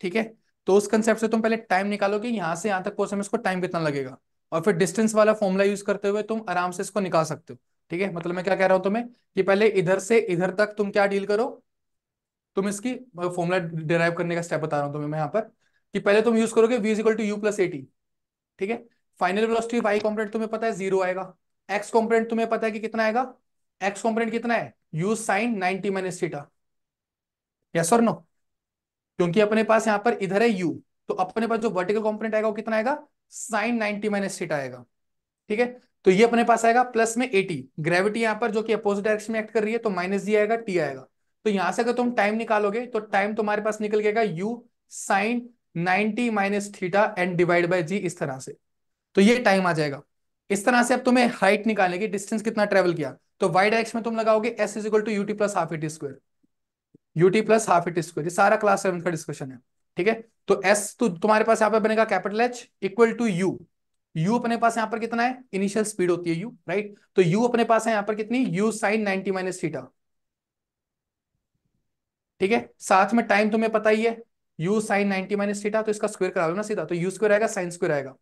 ठीक है तो उस कंसेप्ट से तुम पहले टाइम निकालोगे यहां से यहां तक पहुंचे में इसको टाइम कितना लगेगा और फिर डिस्टेंस वाला फॉर्मुला यूज करते हुए तुम आराम से इसको निकाल सकते हो ठीक है मतलब मैं क्या कह रहा हूं तुम्हें कि पहले इधर से इधर तक तुम क्या डील करो तुम इसकी फॉर्मुला डिराइव करने का स्टेप बता रहा हूं तुम्हें मैं यहां पर कि पहले तुम यूज करोगे V is equal to U plus A T ठीक है फाइनल वेलोसिटी वाई कॉम्पोनेंट तुम्हें पता है जीरो आएगा एक्स कॉम्पोनेंट तुम्हें पता है कि कितना आएगा एक्स कॉम्पोनेंट कितना है U sine ninety minus theta yes और नो क्योंकि अपने पास यहां पर इधर है यू तो अपने पास जो वर्टिकल कॉम्पोनेंट आएगा वो कितना आएगा साइन नाइनटी माइनस थीटा आएगा ठीक है तो ये अपने पास आएगा प्लस में एटी ग्रेविटी यहां पर जो कि अपोजिट डायरेक्शन में एक्ट कर रही है तो माइनस जी आएगा टी आएगा तो यहां से अगर तुम टाइम निकालोगे तो टाइम तुम्हारे पास निकल गएगा U sine ninety minus theta and divide by G इस तरह से तो ये टाइम आ जाएगा इस तरह से अब तुम्हें हाइट निकालने डिस्टेंस कितना ट्रेवल किया तो वाई डायरेक्शन में तुम लगाओगे S is equal to U T plus half at square U T plus half at square ये सारा क्लास सेवन का डिस्कशन है ठीक है तो एस तो तुम्हारे पास यहाँ पर बनेगा capital H equal to U U अपने पास यहाँ पर कितना है इनिशियल स्पीड होती है यू राइट तो यू अपने पास है यहाँ पर कितनी U sine ninety minus theta ठीक है साथ में टाइम तुम्हें पता ही है U sine ninety minus theta तो इसका स्क्वायर करा लो ना सीधा तो यू स्क्वायर आएगा साइन स्क्वायर आएगा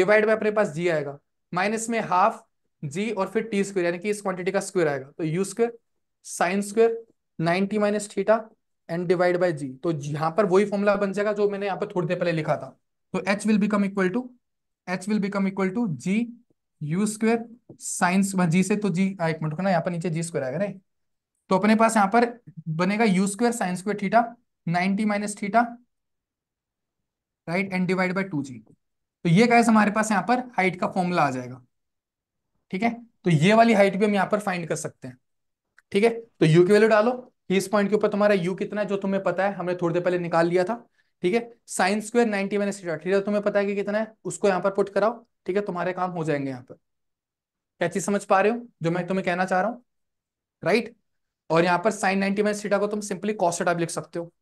डिवाइड में अपने पास जी आएगा माइनस में हाफ जी और फिर टी स्क्वायर यानी कि इस क्वांटिटी का स्क्वेयर आएगा तो U square sine square ninety minus theta and divide by G तो यहाँ पर वही फॉर्मूला बन जाएगा जो मैंने यहाँ पर थोड़ी देर पहले लिखा था तो H will become equal to H will become equal to G U square sines G से तो जी एक मिनट ना यहाँ पर नीचे जी स्क्वेयर आएगा ना तो अपने पास यहाँ पर बनेगा U square sine square theta ninety minus theta right and divide by two G तो ये गैस हमारे पास यहाँ पर हाइट का फॉर्मूला आ जाएगा ठीक है तो ये वाली हाइट भी हम यहाँ पर फाइंड कर सकते हैं ठीक है तो यू की वैल्यू डालो इस पॉइंट के ऊपर तुम्हारा यू कितना है जो तुम्हें पता है हमने थोड़ी देर पहले निकाल लिया था ठीक है sine square ninety minus theta तुम्हें पता है कि कितना है उसको यहाँ पर पुट कराओ ठीक है तुम्हारे काम हो जाएंगे यहाँ पर क्या चीज समझ पा रहे हो जो मैं तुम्हें कहना चाह रहा हूँ राइट और यहाँ पर साइन नाइनटी माइनस थीटा को तुम सिंपली कॉसेटा भी लिख सकते हो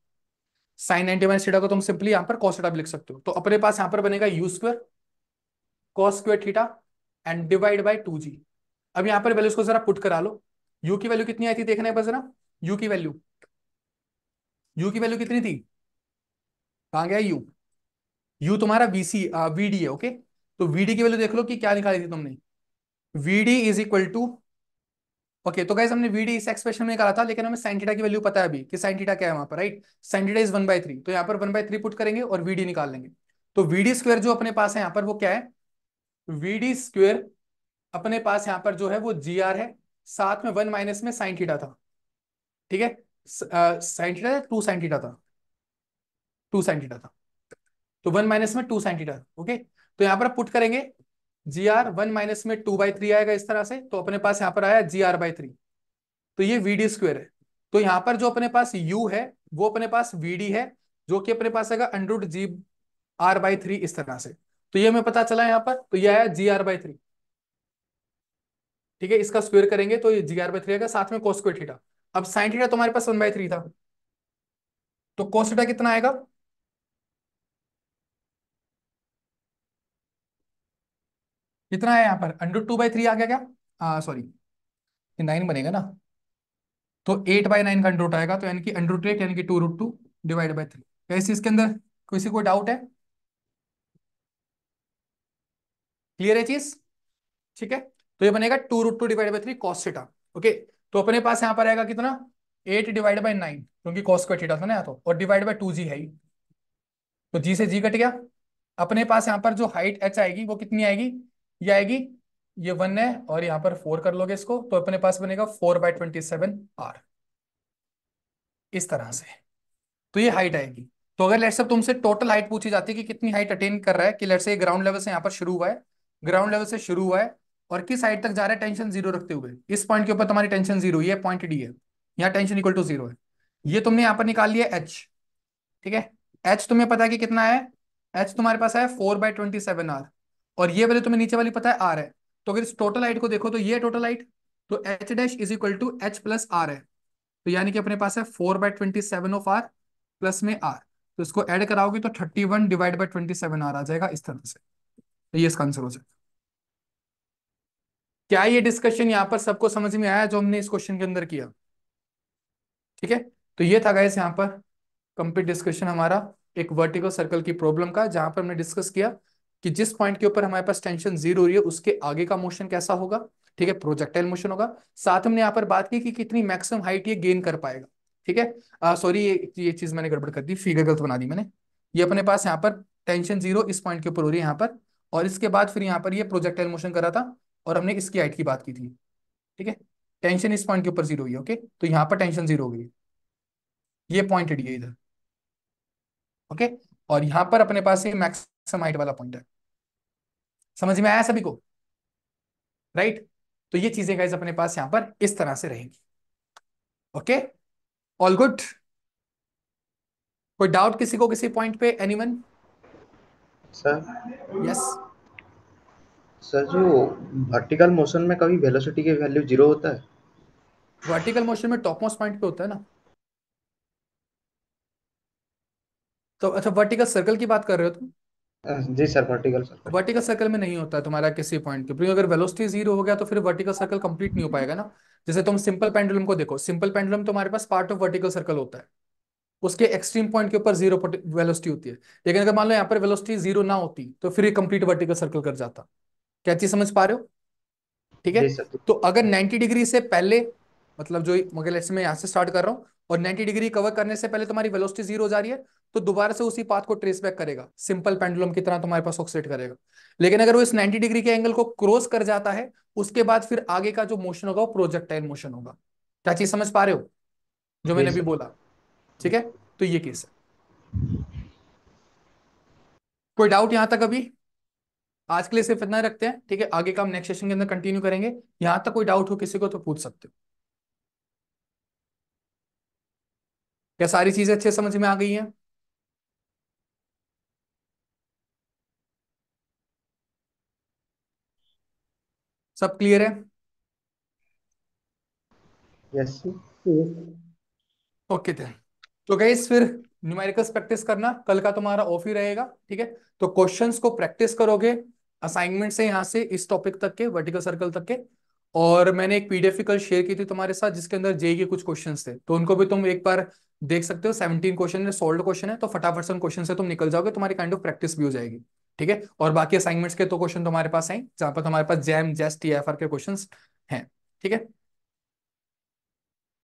साइन नाइनटी माइनस थीटा को तुम सिंपली यहाँ पर कॉसेटा भी लिख सकते हो तो अपने पास यहाँ पर बनेगा U square cos square theta and divide by two G अब यहां पर वैल्यूज को जरा पुट करा लो यू की वैल्यू कितनी आई थी देखना है बस जरा यू की वैल्यू यू की वैल्यू कितनी थी कहा गया यू यू तुम्हारा वीसी वीडी है ओके तो वीडी की वैल्यू देख लो कि क्या निकाली थी तुमने V D is equal to okay तो गाइज हमने वीडी इस एक्सप्रेशन में निकाला था लेकिन हमें साइन थीटा की वैल्यू पता है अभी कि साइन थीटा क्या है वहां पर right sine theta is one by three तो यहाँ पर वन बाय थ्री पुट करेंगे और वीडी निकाल लेंगे तो वीडी स्क्वायर जो अपने पास है यहाँ पर वो क्या है वी डी स्क्वेयर अपने पास यहां पर जो है वो जी आर है साथ में वन माइनस में साइन थीटा था ठीक है sine theta two sine theta था टू साइन थीटा था तो वन माइनस में टू साइन थीटा ओके तो यहां पर पुट करेंगे जी आर वन माइनस में टू बाई थ्री आएगा इस तरह से तो अपने पास यहां पर आया जी आर बाई थ्री तो ये वी डी स्क्वेयर है तो यहां पर जो अपने पास यू है वो अपने पास वी डी है जो कि अपने पास आएगा under root g r by three इस तरह से तो ये हमें पता चला यहाँ पर तो यह आया जी आर बाई थ्री ठीक है इसका स्क्वेयर करेंगे तो ये जी आर बाई थ्री आएगा साथ में कोस्क्वेयर थीटा अब साइन थीटा तुम्हारे पास वन बाई थ्री था तो कोस थीटा कितना आएगा कितना है यहाँ पर अंडर टू बाई थ्री आ गया क्या सॉरी नाइन बनेगा ना तो एट बाई नाइन का अंडर आएगा तो यानी कि अंडर एट यानी कि two root two divide by three कैसे इसके अंदर किसी को डाउट है क्लियर है चीज ठीक है तो ये बनेगा two root two divide by three cos theta okay तो अपने पास यहाँ पर आएगा कितना एट डिवाइड बाई नाइन क्योंकि कॉस का थीटा था ना तो और डिवाइड बाई टू जी है तो जी से जी कट गया अपने पास यहाँ पर जो हाइट एच आएगी वो कितनी आएगी ये आएगी ये वन है और यहाँ पर फोर कर लोगे इसको तो अपने पास बनेगा four by twenty seven r इस तरह से तो ये हाइट आएगी तो अगर लेट्स तुमसे टोटल हाइट पूछी जाती है कि कितनी हाइट अटेन कर रहा है कि लेट्स ग्राउंड लेवल से यहाँ पर शुरू हुआ है ग्राउंड लेवल से शुरू हुआ है और किस साइड तक जा रहा है टेंशन जीरो रखते हुए इस पॉइंट के ऊपर तुम्हारी टेंशन जीरो ये पॉइंट डी है यहाँ टेंशन इक्वल टू जीरो है ये तुमने यहाँ पर निकाल लिया एच ठीक है एच तुम्हें पता है कि कितना है एच तुम्हारे पास है four by twenty seven r और ये वाले तुम्हें नीचे वाली पता है आर है तो अगर इस टोटल हाइट को देखो तो ये टोटल हाइट तो h dash is equal to h plus r है तो यानी कि अपने पास है four by twenty seven of r plus में आर तो इसको एड कराओगे तो thirty one divide by twenty seven r आ जाएगा इस तरह से तो ये इसका आंसर हो जाएगा क्या ये डिस्कशन यहाँ पर सबको समझ में आया जो हमने इस क्वेश्चन के अंदर किया ठीक है तो ये था गैस यहाँ पर कंप्लीट डिस्कशन हमारा एक वर्टिकल सर्कल की प्रॉब्लम का जहां पर हमने डिस्कस किया कि जिस पॉइंट के ऊपर हमारे पास टेंशन जीरो हो रही है उसके आगे का मोशन कैसा होगा ठीक है प्रोजेक्टाइल मोशन होगा साथ हमने यहाँ पर बात की कि कितनी मैक्सिमम हाइट ये गेन कर पाएगा ठीक है सॉरी ये ये चीज मैंने गड़बड़ कर दी फिगर गलत बना दी मैंने ये अपने पास यहाँ पर टेंशन जीरो इस पॉइंट के ऊपर हो रही है यहाँ पर और इसके बाद फिर यहाँ पर ये प्रोजेक्टाइल मोशन करा था और हमने इसकी हाइट की बात की थी ठीक है टेंशन इस पॉइंट के ऊपर जीरो हुई ओके तो यहाँ पर टेंशन जीरो हो गई ये पॉइंट है इधर ओके और यहाँ पर अपने पास ये मैक्सिमम हाइट वाला पॉइंट है समझ में आया सभी को राइट तो ये चीजें गाइज अपने पास यहां पर इस तरह से रहेंगी ओके ऑल गुड कोई डाउट किसी को किसी पॉइंट पे एनीवन सर यस सर जो वर्टिकल मोशन में कभी वेलोसिटी के वैल्यू जीरो होता है वर्टिकल मोशन में टॉप मोस्ट पॉइंट पे होता है ना तो अच्छा वर्टिकल सर्कल की बात कर रहे हो तुम ji sir vertical circle vertical circle में नहीं होता है तुम्हारा किसी पॉइंट के अगर वेलोसिटी जीरो हो गया तो फिर वर्टिकल सर्कल कंप्लीट नहीं हो पाएगा ना जैसे तुम सिंपल पेंडुलम को देखो सिंपल पेंडुलम तुम्हारे पास पार्ट ऑफ वर्टिकल सर्कल होता है उसके एक्सट्रीम पॉइंट के ऊपर जीरो वेलोसिटी होती है लेकिन अगर मान लो यहाँ पर वेलोसिटी जीरो ना होती तो फिर ये कंप्लीट वर्टिकल सर्कल कर जाता है क्या चीज समझ पा रहे हो ठीक है तो अगर 90 डिग्री से पहले मतलब जो मगर में यहां से स्टार्ट कर रहा हूं और 90 डिग्री कवर करने से पहले तुम्हारी वेलोसिटी जीरो हो जा रही है तो दोबारा से उसी पाथ को ट्रेस बैक करेगा सिंपल पेंडुलम की तरह तुम्हारे पास ऑक्सीट करेगा लेकिन अगर वो इस 90 डिग्री के एंगल को क्रॉस कर जाता है उसके बाद फिर आगे का जो मोशन होगा वो प्रोजेक्टाइल मोशन होगा क्या चीज समझ पा रहे हो जो मैंने अभी बोला ठीक है तो ये केस है कोई डाउट यहां तक अभी आज के लिए सिर्फ इतना रखते हैं ठीक है आगे का हम नेक्स्ट सेशन के अंदर कंटिन्यू करेंगे यहां तक कोई डाउट हो किसी को तो पूछ सकते हो क्या सारी चीजें अच्छे समझ में आ गई हैं सब क्लियर है यस ओके थे तो गई फिर न्यूमेरिकल्स प्रैक्टिस करना कल का तुम्हारा ऑफ ही रहेगा ठीक है तो क्वेश्चंस को प्रैक्टिस करोगे असाइनमेंट्स हैं यहाँ से इस टॉपिक तक के वर्टिकल सर्कल तक के और मैंने एक पीडीएफ कल शेयर की थी तुम्हारे साथ जिसके अंदर जेई e के कुछ क्वेश्चंस थे तो उनको भी तुम एक बार देख सकते हो सेवनटीन क्वेश्चन है सोल्ड क्वेश्चन है तो फटाफट से क्वेश्चन से तुम निकल जाओगे तुम्हारी काइंड ऑफ प्रैक्टिस भी हो जाएगी ठीक है और बाकी असाइनमेंट्स के तो क्वेश्चन तुम्हारे पास है जहां पर तुम्हारे पास जैम जेस्ट टी के क्वेश्चन है ठीक है